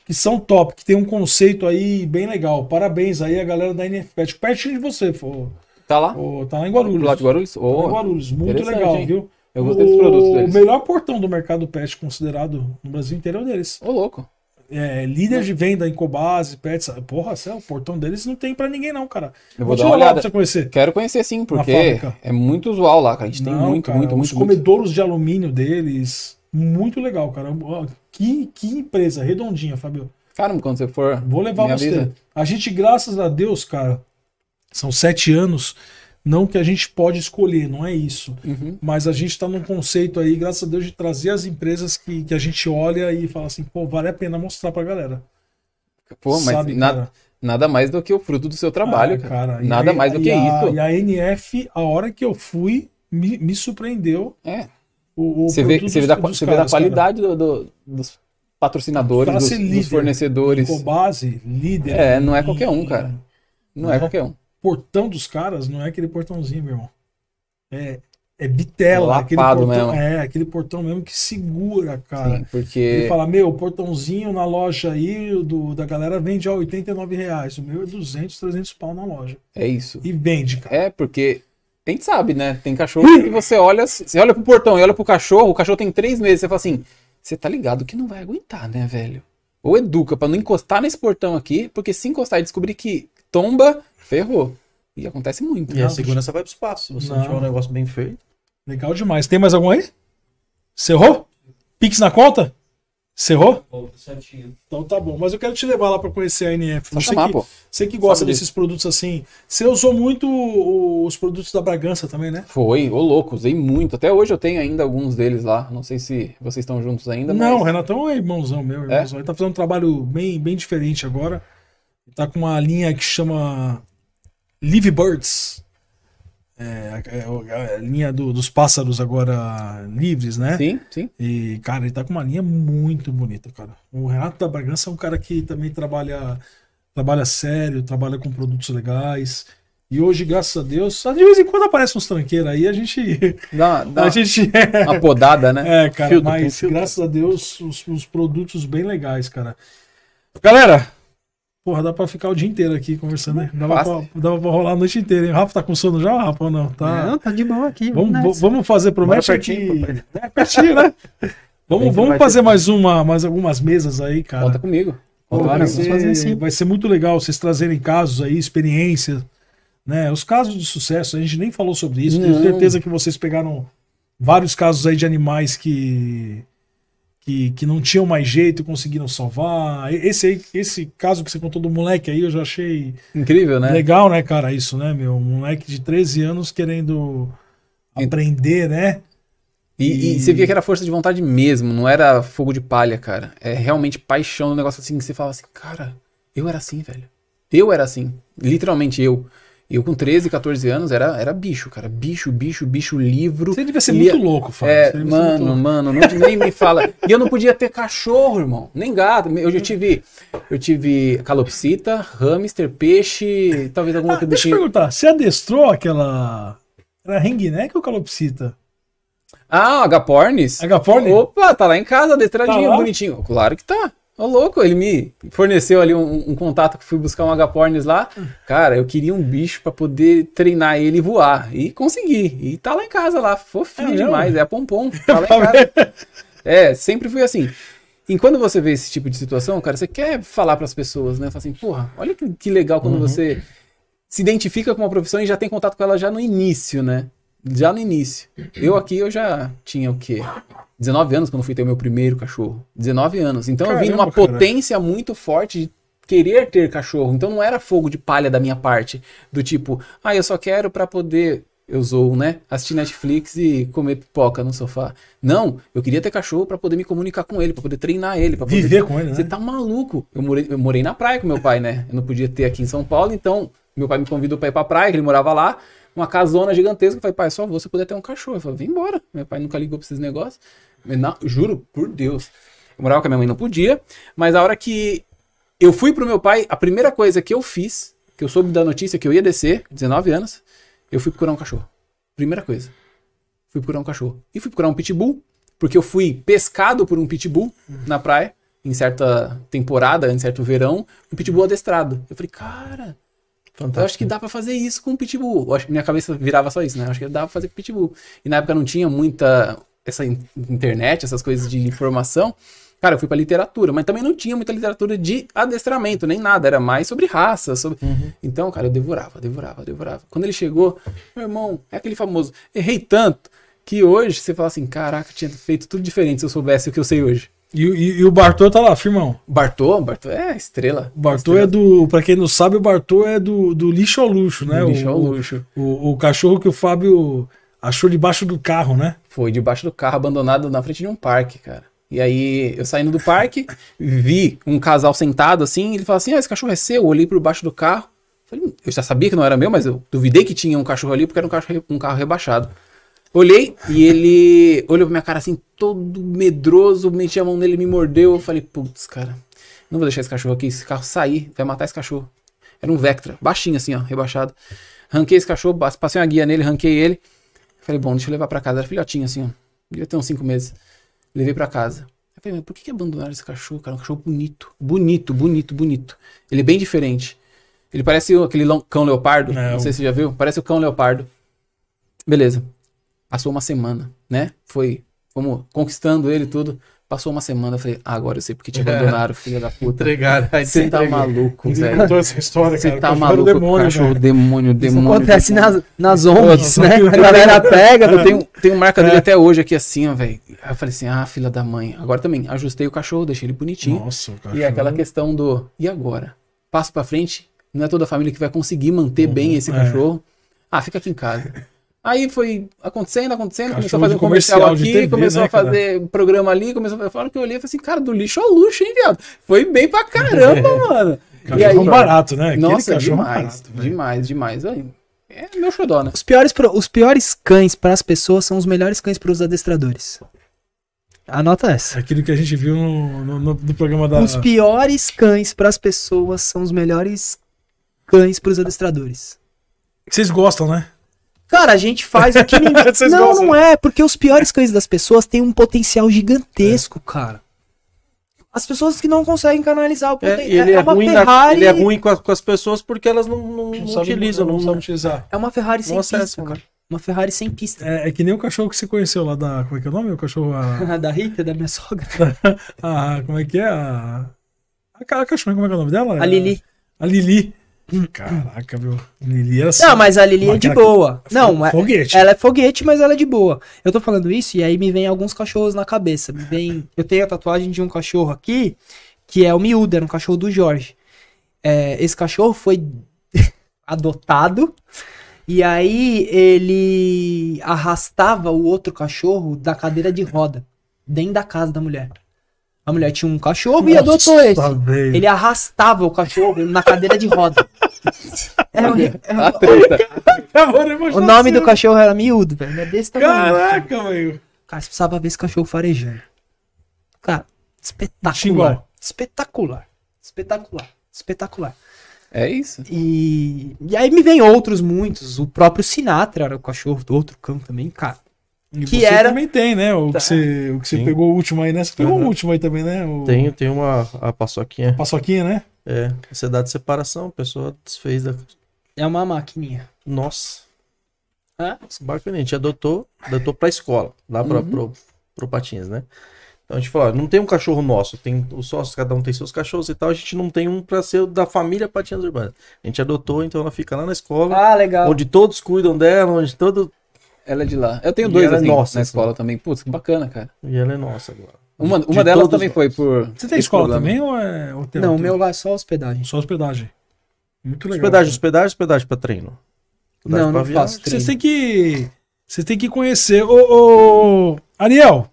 que são top, que tem um conceito aí bem legal. Parabéns aí a galera da NF Pet. Pertinho de você, pô. Tá lá? Pô, tá lá em Guarulhos. Lá de Guarulhos? Oh, tá em Guarulhos. Muito legal, hein? viu? Eu gostei dos produtos deles. O melhor portão do mercado pet considerado no Brasil inteiro é o deles. Ô, louco é, líder de venda em Cobase, Pets, porra, céu, o portão deles não tem para ninguém não, cara. Eu vou, dar uma olhada. Pra você conhecer. Quero conhecer sim, porque é muito usual lá, cara. A gente não, tem muito, cara, muito, muito. Os comedouros muito. de alumínio deles, muito legal, cara. Que, que empresa redondinha, Fabio. Caramba, quando você for. Vou levar você. A gente, graças a Deus, cara, são sete anos não que a gente pode escolher, não é isso. Uhum. Mas a gente está num conceito aí, graças a Deus, de trazer as empresas que, que a gente olha e fala assim, pô, vale a pena mostrar pra galera. Pô, mas Sabe, nada, nada mais do que o fruto do seu trabalho, ah, cara. cara. Nada mais do que a, isso. E a NF, a hora que eu fui, me, me surpreendeu. É. O, o você vê, você, dos, da, você caras, vê da qualidade do, do, dos patrocinadores, dos, líder, dos, fornecedores. Com base, líder. É, não é qualquer um, cara. Não é, é qualquer um portão dos caras não é aquele portãozinho, meu irmão. É, é bitela, Lapado aquele portão, mesmo. é aquele portão mesmo que segura, cara. Sim, porque ele fala, meu, portãozinho na loja aí do, da galera vende a 89 reais, o meu é 200, 300 pau na loja. É isso. E vende, cara. É porque a gente sabe, né? Tem cachorro que você olha, você olha pro portão e olha pro cachorro, o cachorro tem três meses, você fala assim, você tá ligado que não vai aguentar, né, velho? Ou educa para não encostar nesse portão aqui, porque se encostar e descobrir que tomba, ferrou. E acontece muito. E né? a segurança vai pro espaço. Se você não. tiver um negócio bem feito. Legal demais. Tem mais algum aí? Cerrou? Pix na conta? Cerrou? Então tá bom. Mas eu quero te levar lá para conhecer a NF. Só chamar, que, pô. Você que gosta Sabe desses disso. produtos assim. Você usou muito os produtos da Bragança também, né? Foi, ô louco, usei muito. Até hoje eu tenho ainda alguns deles lá. Não sei se vocês estão juntos ainda. Não, mas... o Renatão é irmãozão meu. É? Irmãozão. É? Ele tá fazendo um trabalho bem, bem diferente agora. está tá com uma linha que chama Live Birds. É, a, a linha do, dos pássaros agora livres, né? Sim, sim. E, cara, ele tá com uma linha muito bonita, cara. O Renato da Bragança é um cara que também trabalha, trabalha sério, trabalha com produtos legais. E hoje, graças a Deus, de vez em quando aparece uns tranqueiros aí, a gente. Dá, dá a gente Uma podada, né? É, cara, Filtro, mas graças a Deus, os, os produtos bem legais, cara. Galera, Porra, dá pra ficar o dia inteiro aqui conversando, né? Dava, pra, dava pra, rolar a noite inteira, hein? O Rafa tá com sono já, Rafa, ou não? Tá... Não, tá de boa aqui. Vamos, nice. vamos fazer promessa aqui. É pertinho, né? vamos, vamos fazer mais uma, mais algumas mesas aí, cara. Conta comigo. Conta Pô, vai, ser, fazer assim. vai ser muito legal vocês trazerem casos aí, experiências, né? Os casos de sucesso, a gente nem falou sobre isso. Não. Tenho certeza que vocês pegaram vários casos aí de animais que que, que não tinham mais jeito e conseguiram salvar. Esse, aí, esse caso que você contou do moleque aí, eu já achei. Incrível, né? Legal, né, cara? Isso, né, meu? Um moleque de 13 anos querendo aprender, né? E, e... e, você via que era força de vontade mesmo, não era fogo de palha, cara. É realmente paixão, um negócio assim que você falava assim, cara, eu era assim, velho. Eu era assim. Literalmente eu. Eu com 13, 14 anos era, era bicho, cara. Bicho, bicho, bicho, livro. Você devia ser lia... muito é louco, Fábio. É, mano, mano, não, nem me fala. E eu não podia ter cachorro, irmão. Nem gato. Eu já tive, eu tive calopsita, hamster, peixe, talvez alguma ah, coisa Deixa eu tipo. perguntar, você adestrou aquela. Era ringneck né, é ou calopsita? Ah, agapornis. Agapornis. Opa, tá lá em casa, adestradinho, tá bonitinho. Claro que tá. Ô, louco, ele me forneceu ali um, um contato que fui buscar um Agapornis lá. Cara, eu queria um bicho para poder treinar ele e voar. E consegui. E tá lá em casa, lá, fofinho é demais. Não. É a pompom. Tá lá em tá casa. é, sempre fui assim. E quando você vê esse tipo de situação, cara, você quer falar para as pessoas, né? Fala assim, porra, olha que, que legal quando uhum. você se identifica com uma profissão e já tem contato com ela já no início, né? já no início. Eu aqui, eu já tinha o quê? 19 anos quando fui ter o meu primeiro cachorro. 19 anos. Então caramba, eu vim numa potência muito forte de querer ter cachorro. Então não era fogo de palha da minha parte. Do tipo, ah, eu só quero para poder. Eu sou, né? Assistir Netflix e comer pipoca no sofá. Não, eu queria ter cachorro para poder me comunicar com ele, para poder treinar ele, para poder. Viver com ele, né? Você tá maluco. Eu morei, eu morei na praia com meu pai, né? Eu não podia ter aqui em São Paulo, então meu pai me convidou para ir pra praia, que ele morava lá uma casona gigantesca. Eu falei, pai, só você puder ter um cachorro. Eu falei, vem embora. Meu pai nunca ligou pra esses negócios. Não, juro por Deus. Eu morava com a minha mãe, não podia. Mas a hora que eu fui pro meu pai, a primeira coisa que eu fiz, que eu soube da notícia que eu ia descer, 19 anos, eu fui procurar um cachorro. Primeira coisa. Fui procurar um cachorro. E fui procurar um pitbull, porque eu fui pescado por um pitbull na praia, em certa temporada, em certo verão, um pitbull adestrado. Eu falei, cara, Fantástico. Eu acho que dá para fazer isso com o Pitbull. Eu acho que minha cabeça virava só isso, né? Eu acho que dá pra fazer com o Pitbull. E na época não tinha muita essa internet, essas coisas de informação. Cara, eu fui pra literatura, mas também não tinha muita literatura de adestramento, nem nada. Era mais sobre raça. Sobre... Uhum. Então, cara, eu devorava, devorava, devorava. Quando ele chegou, meu irmão, é aquele famoso, errei tanto que hoje você fala assim: caraca, tinha feito tudo diferente se eu soubesse o que eu sei hoje. E, e, e, o Bartô tá lá, firmão. Bartô? Bartô é estrela. Bartô é estrela. é do. Pra quem não sabe, o Bartô é do, do lixo ao luxo, né? Do lixo o, ao luxo. O, o, cachorro que o Fábio achou debaixo do carro, né? Foi, debaixo do carro, abandonado na frente de um parque, cara. E aí, eu saindo do parque, vi um casal sentado assim, ele falou assim: ah, esse cachorro é seu. Eu olhei por baixo do carro. Falei, hum, eu já sabia que não era meu, mas eu duvidei que tinha um cachorro ali porque era um, cachorro, um carro rebaixado. Olhei e ele olhou pra minha cara assim, todo medroso, meti a mão nele, me mordeu. Eu falei, putz, cara, não vou deixar esse cachorro aqui, esse carro sair, vai matar esse cachorro. Era um Vectra, baixinho assim, ó, rebaixado. Ranquei esse cachorro, passei uma guia nele, ranquei ele. Falei, bom, deixa eu levar pra casa. Era filhotinho assim, ó. Devia ter uns 5 meses. Levei pra casa. Eu falei, mas por que, que abandonaram esse cachorro, cara? Um cachorro bonito. Bonito, bonito, bonito. Ele é bem diferente. Ele parece aquele cão leopardo. Não. não sei se você já viu. Parece o cão leopardo. Beleza. Passou uma semana, né? Foi, vamos, conquistando ele tudo. Passou uma semana, eu falei, ah, agora eu sei porque te abandonaram, é. filha da puta. Entregaram. Você tá maluco, velho. Contou essa história, Você tá maluco, demônio, cachorro, cara. demônio, demônio. Isso acontece nas, ondas, né? A galera pega, né? eu tenho, tenho marca dele é. até hoje aqui assim, ó, velho. Aí eu falei assim, ah, filha da mãe. Agora também, ajustei o cachorro, deixei ele bonitinho. Nossa, o é cachorro. E aquela questão do, e agora? Passo pra frente, não é toda a família que vai conseguir manter uhum, bem esse é. cachorro. Ah, fica aqui em casa. Aí foi acontecendo, acontecendo, começou a fazer um comercial, comercial aqui, TV, começou né, a fazer cara? programa ali, começou a falar que eu olhei e falei assim, cara, do lixo ao é luxo, hein, viado? Foi bem pra caramba, é. mano. Cachorro e aí, barato, né? Aquele nossa, cachorro demais, barato, demais, demais. Aí, é meu xodó, né? Os piores, os piores cães para as pessoas são os melhores cães para os adestradores. Anota essa. Aquilo que a gente viu no, no, no, no programa da. Os piores cães para as pessoas são os melhores cães para os adestradores. Vocês gostam, né? Cara, a gente faz o que ninguém... não, gostam. não é, porque os piores coisas das pessoas têm um potencial gigantesco, é. cara. As pessoas que não conseguem canalizar o potencial. É, é, é, uma Ferrari... ele é ruim com as, com as, pessoas porque elas não, não, não utilizam, não, não sabem utilizar. É uma Ferrari sem acesso, pista, cara. Né? Uma Ferrari sem pista. É, é, que nem o cachorro que você conheceu lá da. Como é que é o nome? O cachorro. A... da Rita, da minha sogra. ah, como é que é? A. A, a cachorra, como é que é o nome dela? A Lili. A Lili. Caraca, meu. Lili era Não, mas a Lili é de boa. Que... Não, é- foguete. ela é foguete, mas ela é de boa. Eu tô falando isso e aí me vem alguns cachorros na cabeça. Me vem. Eu tenho a tatuagem de um cachorro aqui, que é o miúdo, era um cachorro do Jorge. É, esse cachorro foi adotado. E aí ele arrastava o outro cachorro da cadeira de roda, dentro da casa da mulher. A mulher tinha um cachorro Nossa, e adotou esse. Ele arrastava o cachorro na cadeira de roda. era um... Era... o nome do cachorro era miúdo, velho. É desse tamanho. Caraca, velho. Cara, você precisava ver esse cachorro farejando. Cara, espetacular. Xingual. Espetacular. Espetacular. Espetacular. É isso. E, e aí me vem outros muitos. O próprio Sinatra era o cachorro do outro campo também, cara. E que você era... também tem, né? O que tá. você, o que você pegou o último aí, né? Você pegou uhum. o último aí também, né? O... Tenho, tem uma a paçoquinha. A paçoquinha, né? É, você dá de separação, a pessoa desfez da... É uma maquininha. Nossa. É? Bacana, a gente adotou, adotou pra escola, lá pra, uhum. pro, pro né? Então a gente falou, não tem um cachorro nosso, tem os sócios, cada um tem seus cachorros e tal, a gente não tem um pra ser da família patinhas Urbanas. A gente adotou, então ela fica lá na escola. Ah, legal. Onde todos cuidam dela, onde todo ela é de lá. Eu tenho e dois é assim, é nossa, na escola assim. também. Putz, que bacana, cara. E ela é nossa agora. Uma, uma de delas também nós. foi por. Você tem escola também ou é hotel? Não, o meu lá é só hospedagem. Só hospedagem. Muito legal. Hospedagem, cara. hospedagem, hospedagem pra treino. Hospedagem não, pra não viagem. faço treino. Vocês têm que. Vocês têm que conhecer. Ô, ô, Ariel,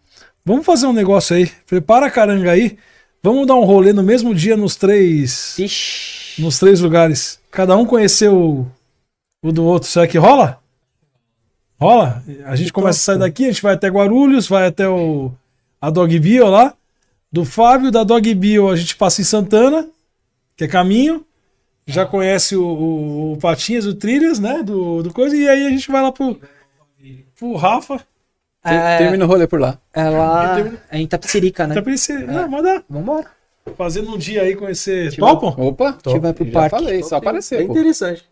vamos fazer um negócio aí. Prepara a caranga aí. Vamos dar um rolê no mesmo dia nos três. Ixi. Nos três lugares. Cada um conhecer o, o do outro. Será que rola? Rola? A gente então começa a sair tá. daqui, a gente vai até Guarulhos, vai até o, a Dog Bio lá. Do Fábio, da Dog Bio, a gente passa em Santana, que é caminho. Já conhece o, o, o Patinhas, o Trilhas, né? Do, do coisa. E aí a gente vai lá pro, pro Rafa. É, termina o rolê por lá. É lá é em Tapicerica, né? Tapicerica. É. Não, manda. Vambora. Fazendo um dia aí conhecer. Topam? Opa, top. a gente vai pro Já parque. falei, só aparecer. É interessante.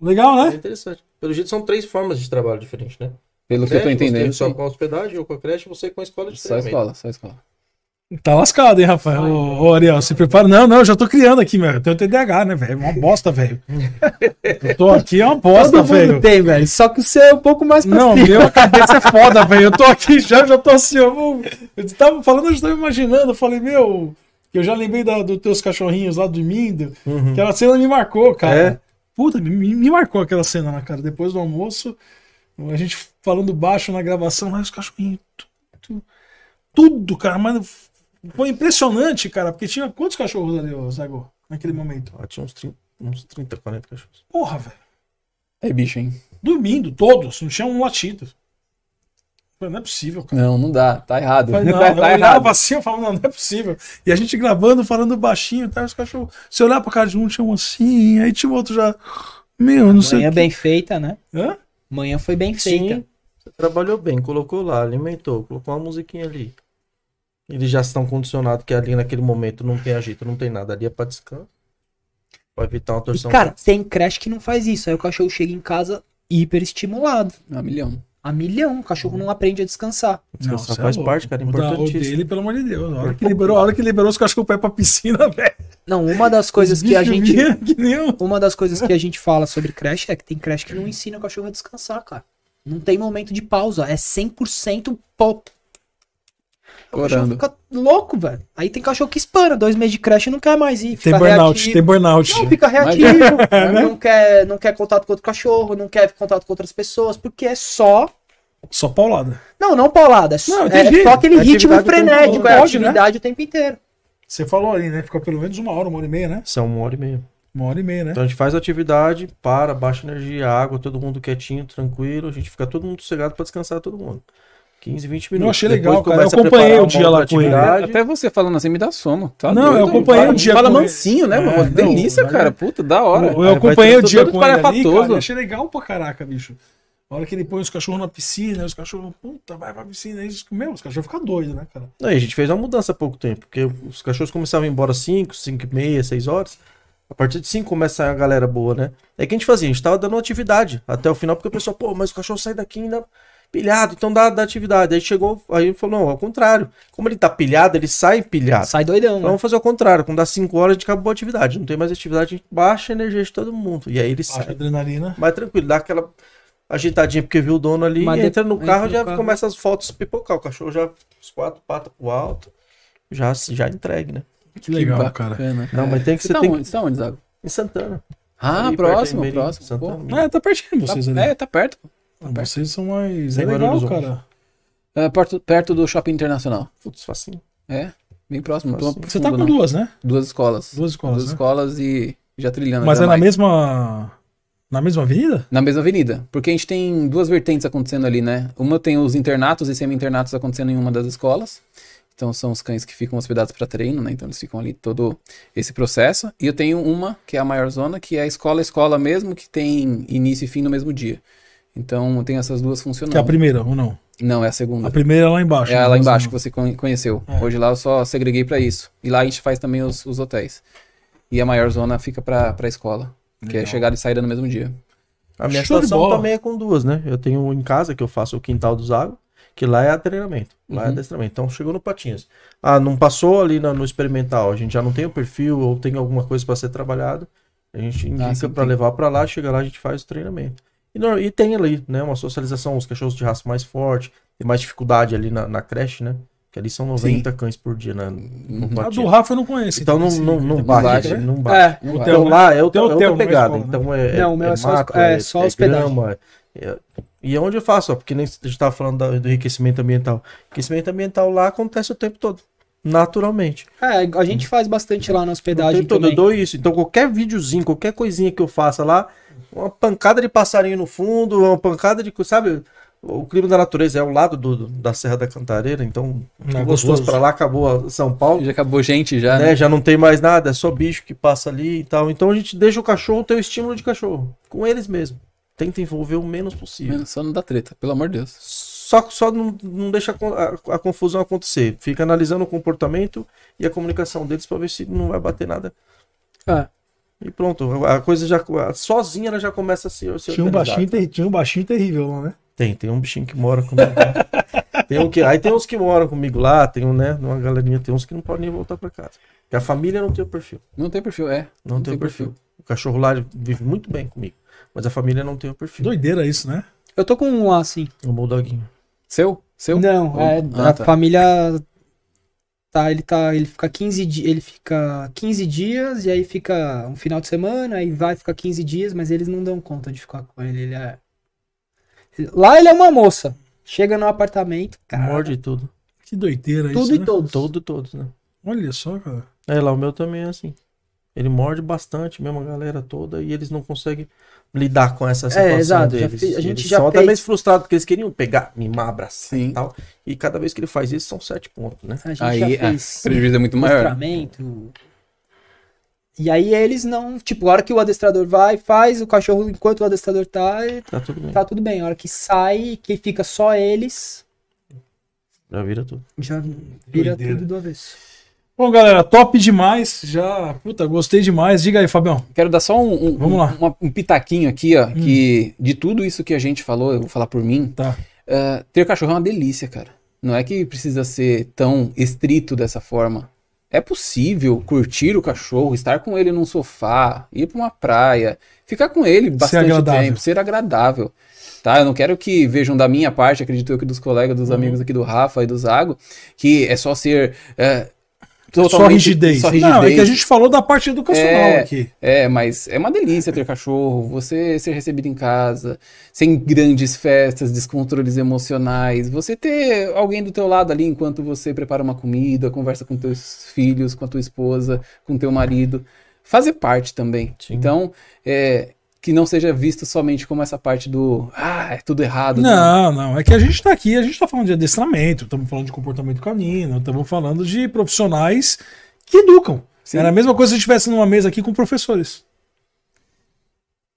Legal, né? É interessante. Pelo jeito são três formas de trabalho diferentes, né? Pelo creche, que eu tô entendendo. Você com a hospedagem ou com a creche, você com a escola de só treinamento. Só escola, só escola. Tá lascado, hein, Rafael? Ô, Ariel, se prepara. Não, não, eu já tô criando aqui, meu. Eu tenho TDAH, né, velho? Uma bosta, velho. Eu tô aqui, é uma bosta, velho. tem, velho. Só que o é um pouco mais pra Não, meu, a cabeça é foda, velho. Eu tô aqui já, já tô assim, eu vou... Eu tava falando, eu já tava imaginando. Eu falei, meu, que eu já lembrei da, dos teus cachorrinhos lá dormindo. Uhum. Que ela cena me marcou, cara. É? Puta, me, me marcou aquela cena, né, cara? Depois do almoço, a gente falando baixo na gravação, lá os cachorrinhos. Tudo, tudo, cara, mas foi impressionante, cara, porque tinha quantos cachorros ali, ô Zago, naquele momento? Ah, tinha uns 30, uns 30, 40 cachorros. Porra, velho. É bicho, hein? Dormindo, todos, não tinha um latido. Não é possível, cara. Não, não dá, tá errado. Falei, não, tá, tá eu errado. assim, eu falava, não, não é possível. E a gente gravando, falando baixinho, tá, os cachorros. Se olhar pra cara de um, tinha um assim, aí tinha o outro já. Meu, não Manhã sei. Manhã bem que... feita, né? Hã? Manhã foi bem Sim, feita. Você trabalhou bem, colocou lá, alimentou, colocou uma musiquinha ali. Eles já estão condicionados que ali naquele momento não tem agito, não tem nada. Ali é pra descanso. Pra evitar uma torção. E, cara, tem creche que não faz isso. Aí o cachorro chega em casa hiper estimulado. Ah, milhão a milhão. O cachorro não aprende a descansar. Descansar não, é faz é parte, cara. É importantíssimo. O dele, pelo amor de Deus. A hora é que liberou, a hora que liberou os cachorros pra ir pra piscina, velho. Não, uma das coisas que a gente. Que uma das coisas que a gente fala sobre creche é que tem creche que não ensina o cachorro a descansar, cara. Não tem momento de pausa. É 100% pop. Corando. O fica louco, velho. Aí tem cachorro que espana, dois meses de creche e não quer mais ir. tem burnout, reativo. tem burnout. Não, fica é. reativo. Mas... né? não, quer, não quer contato com outro cachorro, não quer contato com outras pessoas, porque é só. Só paulada. Não, não paulada. É não, é, só aquele ritmo frenético, é né? atividade né? o tempo inteiro. Você falou ali, né? Fica pelo menos uma hora, uma hora e meia, né? São uma hora e meia. Uma hora e meia, né? Então a gente faz atividade, para, baixa energia, água, todo mundo quietinho, tranquilo. A gente fica todo mundo sossegado para descansar todo mundo. 15, 20 minutos. Eu achei legal, cara. Eu acompanhei o dia lá com ele. Até você falando assim, me dá sono. Tá não, doido, eu acompanhei o dia. Fala mansinho, né, é, mano? Delícia, não, cara. Puta, da hora. Eu, eu é, acompanhei o dia com ele ali, cara, achei legal pra caraca, bicho. A hora que ele põe os cachorros na piscina, os cachorros, puta, vai pra piscina. Eles, meu, os cachorros ficam doidos, né, cara? Não, a gente fez uma mudança há pouco tempo, porque os cachorros começavam a ir embora 5, 5 e meia, 6 horas. A partir de 5 começa a galera boa, né? É que a gente fazia, a gente tava dando atividade até o final, porque o pessoal, pô, mas o cachorro sai daqui ainda pilhado, então dá, da atividade. Aí chegou, aí falou, não, ao contrário. Como ele tá pilhado, ele sai pilhado. Sai doidão. Então né? vamos fazer o contrário. Quando dá 5 horas, a gente acabou a atividade. Não tem mais atividade, a gente baixa a energia de todo mundo. E aí ele baixa sai. adrenalina. Mas tranquilo, dá aquela agitadinha porque viu o dono ali, Mas entra no carro, entra no já carro. começa as fotos pipocar. O cachorro já, os quatro patas pro alto, já, já entregue, né? Que legal, que cara. Não, mas tem que ser. Tá tem... Onde, tá onde, Zago? Em Santana. Ah, ali, próximo, próximo. Santana, ah, tá pertinho de tá vocês tá, ali. É, tá perto. Tá Vocês são mais é legal, cara. É, perto, perto do Shopping Internacional. Putz, facinho. É, bem próximo. Facinho. Você tá com duas, né? Duas escolas. Duas escolas, Duas né? escolas e já trilhando. Mas é na mesma... Na mesma avenida? Na mesma avenida. Porque a gente tem duas vertentes acontecendo ali, né? Uma tem os internatos e semi-internatos acontecendo em uma das escolas. Então são os cães que ficam hospedados para treino, né? Então eles ficam ali todo esse processo. E eu tenho uma, que é a maior zona, que é a escola-escola mesmo, que tem início e fim no mesmo dia. Então tem essas duas funcionando. Que é a primeira ou não? Não, é a segunda. A primeira é lá embaixo. É né? lá embaixo que você conheceu. É. Hoje lá eu só segreguei para isso. E lá a gente faz também os, os hotéis. E a maior zona fica pra, pra escola. Legal. Que é chegada e saída no mesmo dia. A minha Show situação também é com duas, né? Eu tenho em casa que eu faço o quintal do Zago, que lá é treinamento, lá é uhum. é adestramento. Então chegou no Patinhas. Ah, não passou ali no, no experimental, a gente já não tem o perfil ou tem alguma coisa para ser trabalhado. A gente ah, indica ah, para levar para lá, chega lá, a gente faz o treinamento. E, não, e tem ali, né? Uma socialização, os cachorros de raça mais forte, tem mais dificuldade ali na, na creche, né? Que ali são 90 Sim. cães por dia, né? Uhum. A do Rafa eu não conheço. Então não, não, não, bate, né? não bate. É, então lá é, o, é teu, é pegada. Escola, né? então é, não, é, meu é, é só, mato, é, é só é grama. É, é, e é onde eu faço, ó, porque nem a gente estava falando do enriquecimento ambiental. Enriquecimento ambiental lá acontece o tempo todo. Naturalmente. É, a gente faz bastante lá na hospedagem. todo, eu dou isso. Então qualquer videozinho, qualquer coisinha que eu faça lá, uma pancada de passarinho no fundo, uma pancada de. Sabe? O clima da natureza é o lado do, da Serra da Cantareira, então é gostoso para lá, acabou São Paulo. Já acabou gente já. Né? Né? Já não tem mais nada, é só bicho que passa ali e tal. Então a gente deixa o cachorro ter o estímulo de cachorro, com eles mesmo. Tenta envolver o menos possível. só não dá treta, pelo amor de Deus. Só, só não, não deixa a, a, a confusão acontecer. Fica analisando o comportamento e a comunicação deles para ver se não vai bater nada. Ah. E pronto, a coisa já sozinha ela já começa a ser. tinha um baixinho Tinha um baixinho terrível lá, né? Tem, tem um bichinho que mora comigo. tem um que, aí tem uns que moram comigo lá, tem um, né? Uma galerinha, tem uns que não podem nem voltar para casa. Porque a família não tem o perfil. Não tem perfil, é. Não, não tem, tem perfil. perfil. O cachorro lá vive muito bem comigo, mas a família não tem o perfil. Doideira isso, né? Eu tô com um lá, assim. Um bulldoguinho. Seu? Seu? Não, ah, é, ah, a tá. família tá, ele tá, ele fica 15 dias, ele fica 15 dias e aí fica um final de semana, aí vai ficar 15 dias, mas eles não dão conta de ficar com ele, ele é... Lá ele é uma moça. Chega no apartamento, cara. Morde tudo. Que doideira tudo isso. Tudo e né? todos. Todo todos, né? Olha só, cara. É, lá o meu também é assim. Ele morde bastante mesmo a galera toda e eles não conseguem lidar com essa é, situação é, exato, deles. a gente eles já são fez... até frustrados, porque eles queriam pegar, mimar, abraçar Sim. e tal. E cada vez que ele faz isso, são sete pontos, né? aí A é, prejuízo é muito maior. E aí eles não, tipo, a hora que o adestrador vai, faz, o cachorro, enquanto o adestrador tá, tá tudo bem. Tá tudo bem. A hora que sai, que fica só eles... Já vira tudo. Já vira Doideira. tudo do avesso. Bom, galera, top demais. Já, puta, gostei demais. Diga aí, Fabião. Quero dar só um, um Vamos lá. um, um pitaquinho aqui, ó. Hum. Que de tudo isso que a gente falou, eu vou falar por mim. Tá. Uh, ter cachorro é uma delícia, cara. Não é que precisa ser tão estrito dessa forma. É possível curtir o cachorro, estar com ele num sofá, ir para uma praia, ficar com ele bastante ser tempo, ser agradável tá? Eu não quero que vejam da minha parte, acredito eu que dos colegas, dos uhum. amigos aqui do Rafa e do Zago, que é só ser ah, só rigidez. só rigidez. Não, é que a gente falou da parte educacional é, aqui. É, mas é uma delícia ter cachorro, você ser recebido em casa, sem grandes festas, descontroles emocionais, você ter alguém do teu lado ali enquanto você prepara uma comida, conversa com teus filhos, com a tua esposa, com teu marido. Fazer parte também. Sim. Então, é, que não seja visto somente como essa parte do ah, é tudo errado. Não, né? não. não. É que a gente está aqui, a gente está falando de adestramento, estamos falando de comportamento canino, estamos falando de profissionais que educam. Sim. Era a mesma coisa se estivesse numa mesa aqui com professores.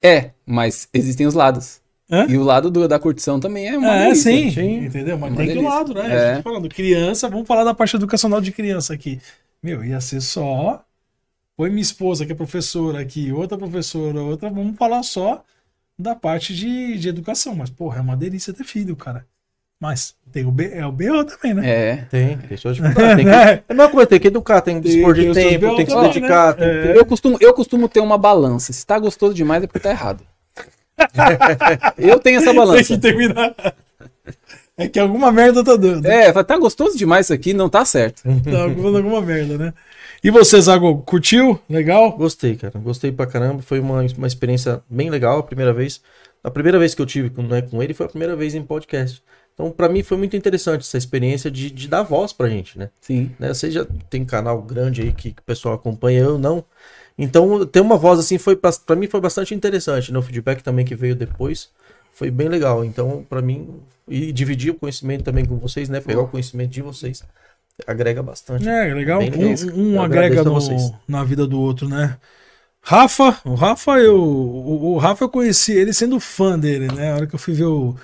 É, mas existem os lados. Hã? E o lado do, da curtição também é uma É, delícia, sim, gente. entendeu? Mas tem que o lado, né? É. A gente tá falando criança, vamos falar da parte educacional de criança aqui. Meu, ia ser só Põe minha esposa, que é professora aqui, outra professora, outra. Vamos falar só da parte de, de educação. Mas, porra, é uma delícia ter filho, cara. Mas tem o B, é o BO também, né? É, tem. Deixa eu te falar, tem que, é uma coisa, tem que educar, tem que dispor de tempo, tem que se dedicar. Né? É. eu, costumo, eu costumo ter uma balança. Se tá gostoso demais é porque tá errado. eu tenho essa balança. Tem que terminar. É que alguma merda tá dando. É, tá gostoso demais isso aqui, não tá certo. Tá alguma, alguma merda, né? E você, Zago, curtiu? Legal? Gostei, cara. Gostei pra caramba. Foi uma, uma experiência bem legal a primeira vez. A primeira vez que eu tive né, com ele foi a primeira vez em podcast. Então, para mim, foi muito interessante essa experiência de, de dar voz pra gente, né? Sim. Né? Você já tem canal grande aí que, que o pessoal acompanha, eu não. Então, ter uma voz assim foi para mim foi bastante interessante, né? O feedback também que veio depois foi bem legal. Então, para mim, e dividir o conhecimento também com vocês, né? Pegar o conhecimento de vocês agrega bastante. É, legal. Bem um, um agrega no, na vida do outro, né? Rafa, o Rafa, eu, o, o, Rafa eu conheci ele sendo fã dele, né? A hora que eu fui ver o,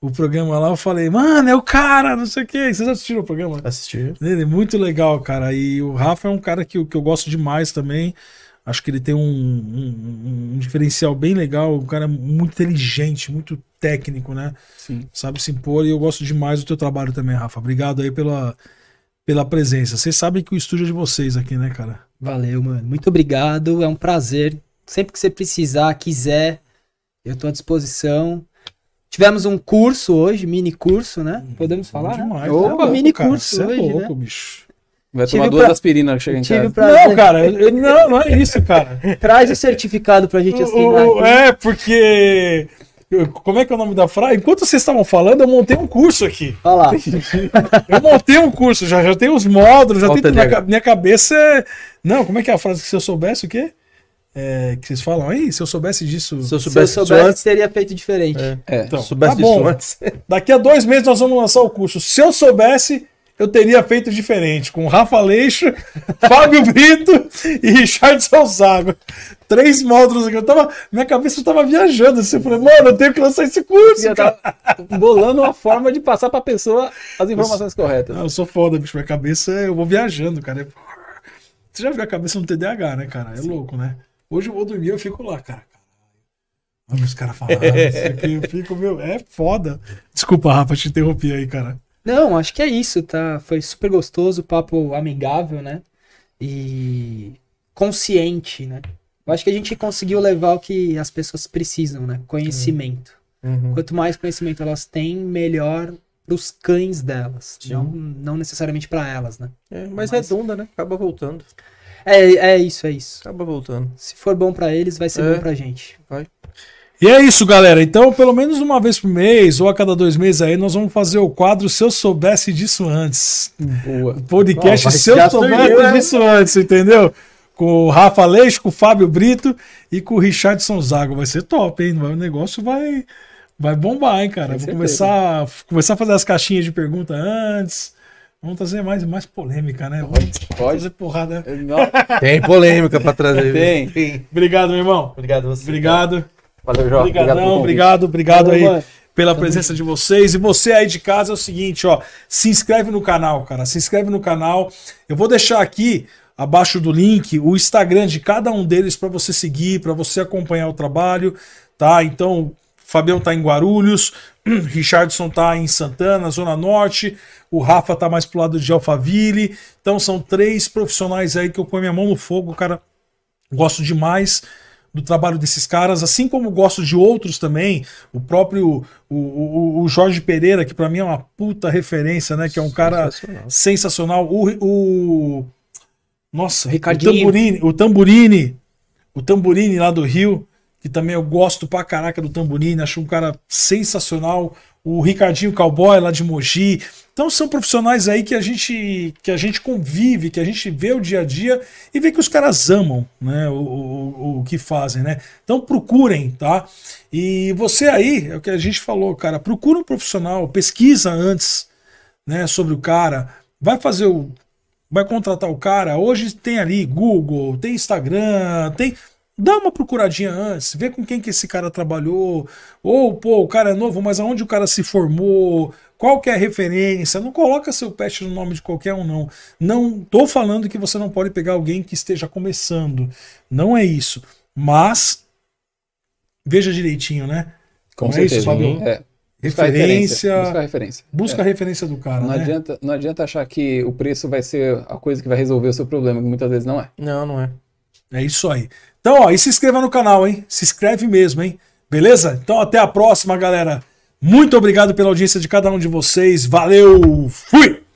o programa lá, eu falei, mano, é o cara, não sei o quê. Vocês assistiram o programa? Assisti. Ele é muito legal, cara. E o Rafa é um cara que, que eu gosto demais também. Acho que ele tem um, um, um diferencial bem legal. Um cara muito inteligente, muito técnico, né? Sim. Sabe se impor. E eu gosto demais do teu trabalho também, Rafa. Obrigado aí pela, pela presença. Vocês sabem que o estúdio é de vocês aqui, né, cara? Valeu, mano. Muito obrigado. É um prazer. Sempre que você precisar, quiser, eu estou à disposição. Tivemos um curso hoje, mini curso, né? Hum, Podemos falar? Demais, né? Opa, é mini cara, curso é hoje, é louco, né? bicho. Vai tomar duas pra... aspirinas que chega em casa. Pra... Não, cara, não, não é isso, cara. Traz o certificado pra gente assinar. O, é, porque como é que é o nome da frase? Enquanto vocês estavam falando, eu montei um curso aqui. Olha lá. Eu montei um curso, já, já tem os módulos, já tem minha, minha cabeça. É... Não, como é que é a frase que se eu soubesse o quê? É, que vocês falam aí, se eu soubesse disso. Se eu soubesse, se eu soubesse antes, teria feito diferente. É, é então, se soubesse tá disso antes. Daqui a dois meses nós vamos lançar o curso. Se eu soubesse, eu teria feito diferente com Rafa Leixo, Fábio Brito e Richard Salzago. Três módulos aqui. Eu tava, minha cabeça estava viajando. Assim, eu falei, mano, eu tenho que lançar esse curso. bolando uma forma de passar para a pessoa as informações eu, corretas. Não, eu sou foda, bicho. Minha cabeça, eu vou viajando, cara. Você já viu a cabeça no TDAH, né, cara? É Sim. louco, né? Hoje eu vou dormir, eu fico lá, cara. Olha os caras falar. isso aqui, eu fico, meu, é foda. Desculpa, Rafa, te interrompi aí, cara. Não, acho que é isso, tá? Foi super gostoso, papo amigável, né? E consciente, né? Eu acho que a gente conseguiu levar o que as pessoas precisam, né? Conhecimento. Uhum. Quanto mais conhecimento elas têm, melhor pros cães delas. Não, não necessariamente para elas, né? É, mas, é mas redonda, né? Acaba voltando. É, é isso, é isso. Acaba voltando. Se for bom para eles, vai ser é, bom pra gente. Vai. E é isso, galera. Então, pelo menos uma vez por mês ou a cada dois meses aí, nós vamos fazer o quadro Se Eu Soubesse Disso Antes. Boa. O podcast Se Eu Soubesse né? Disso Antes, entendeu? Com o Rafa Leix, com o Fábio Brito e com o Richardson Zago. Vai ser top, hein? O negócio vai, vai bombar, hein, cara? Vou começar, começar a fazer as caixinhas de pergunta antes. Vamos trazer mais, mais polêmica, né? Vamos Pode. fazer porrada. Não. Tem polêmica para trazer. Tem. Tem. Obrigado, meu irmão. Obrigado a você. Obrigado. Cara. Valeu, Jó. Obrigadão, obrigado, obrigado Valeu, aí. Mano pela presença de vocês. E você aí de casa é o seguinte, ó, se inscreve no canal, cara. Se inscreve no canal. Eu vou deixar aqui abaixo do link o Instagram de cada um deles para você seguir, para você acompanhar o trabalho, tá? Então, Fabião tá em Guarulhos, Richardson tá em Santana, Zona Norte, o Rafa tá mais pro lado de Alphaville. Então, são três profissionais aí que eu ponho minha mão no fogo, cara. Gosto demais do trabalho desses caras, assim como gosto de outros também, o próprio o, o, o Jorge Pereira, que para mim é uma puta referência, né? Que é um cara sensacional. sensacional. O, o... Nossa, Ricardinho. o Tamburini, o Tamburini, o Tamburini lá do Rio, que também eu gosto pra caraca do Tamburini, acho um cara sensacional. O Ricardinho Cowboy lá de Mogi. Então são profissionais aí que a gente que a gente convive, que a gente vê o dia a dia e vê que os caras amam, né, o, o, o que fazem, né? Então procurem, tá? E você aí, é o que a gente falou, cara, procura um profissional, pesquisa antes, né, sobre o cara, vai fazer o vai contratar o cara. Hoje tem ali Google, tem Instagram, tem Dá uma procuradinha antes, vê com quem que esse cara trabalhou, ou pô, o cara é novo, mas aonde o cara se formou, qual que é a referência, não coloca seu patch no nome de qualquer um não. Não tô falando que você não pode pegar alguém que esteja começando, não é isso, mas veja direitinho, né? Com não certeza, é isso, É. Referência, busca a referência. Busca a é. referência do cara. Não, né? adianta, não adianta achar que o preço vai ser a coisa que vai resolver o seu problema, que muitas vezes não é. Não, não é. É isso aí. Então, ó, e se inscreva no canal, hein? Se inscreve mesmo, hein? Beleza? Então até a próxima, galera. Muito obrigado pela audiência de cada um de vocês. Valeu, fui!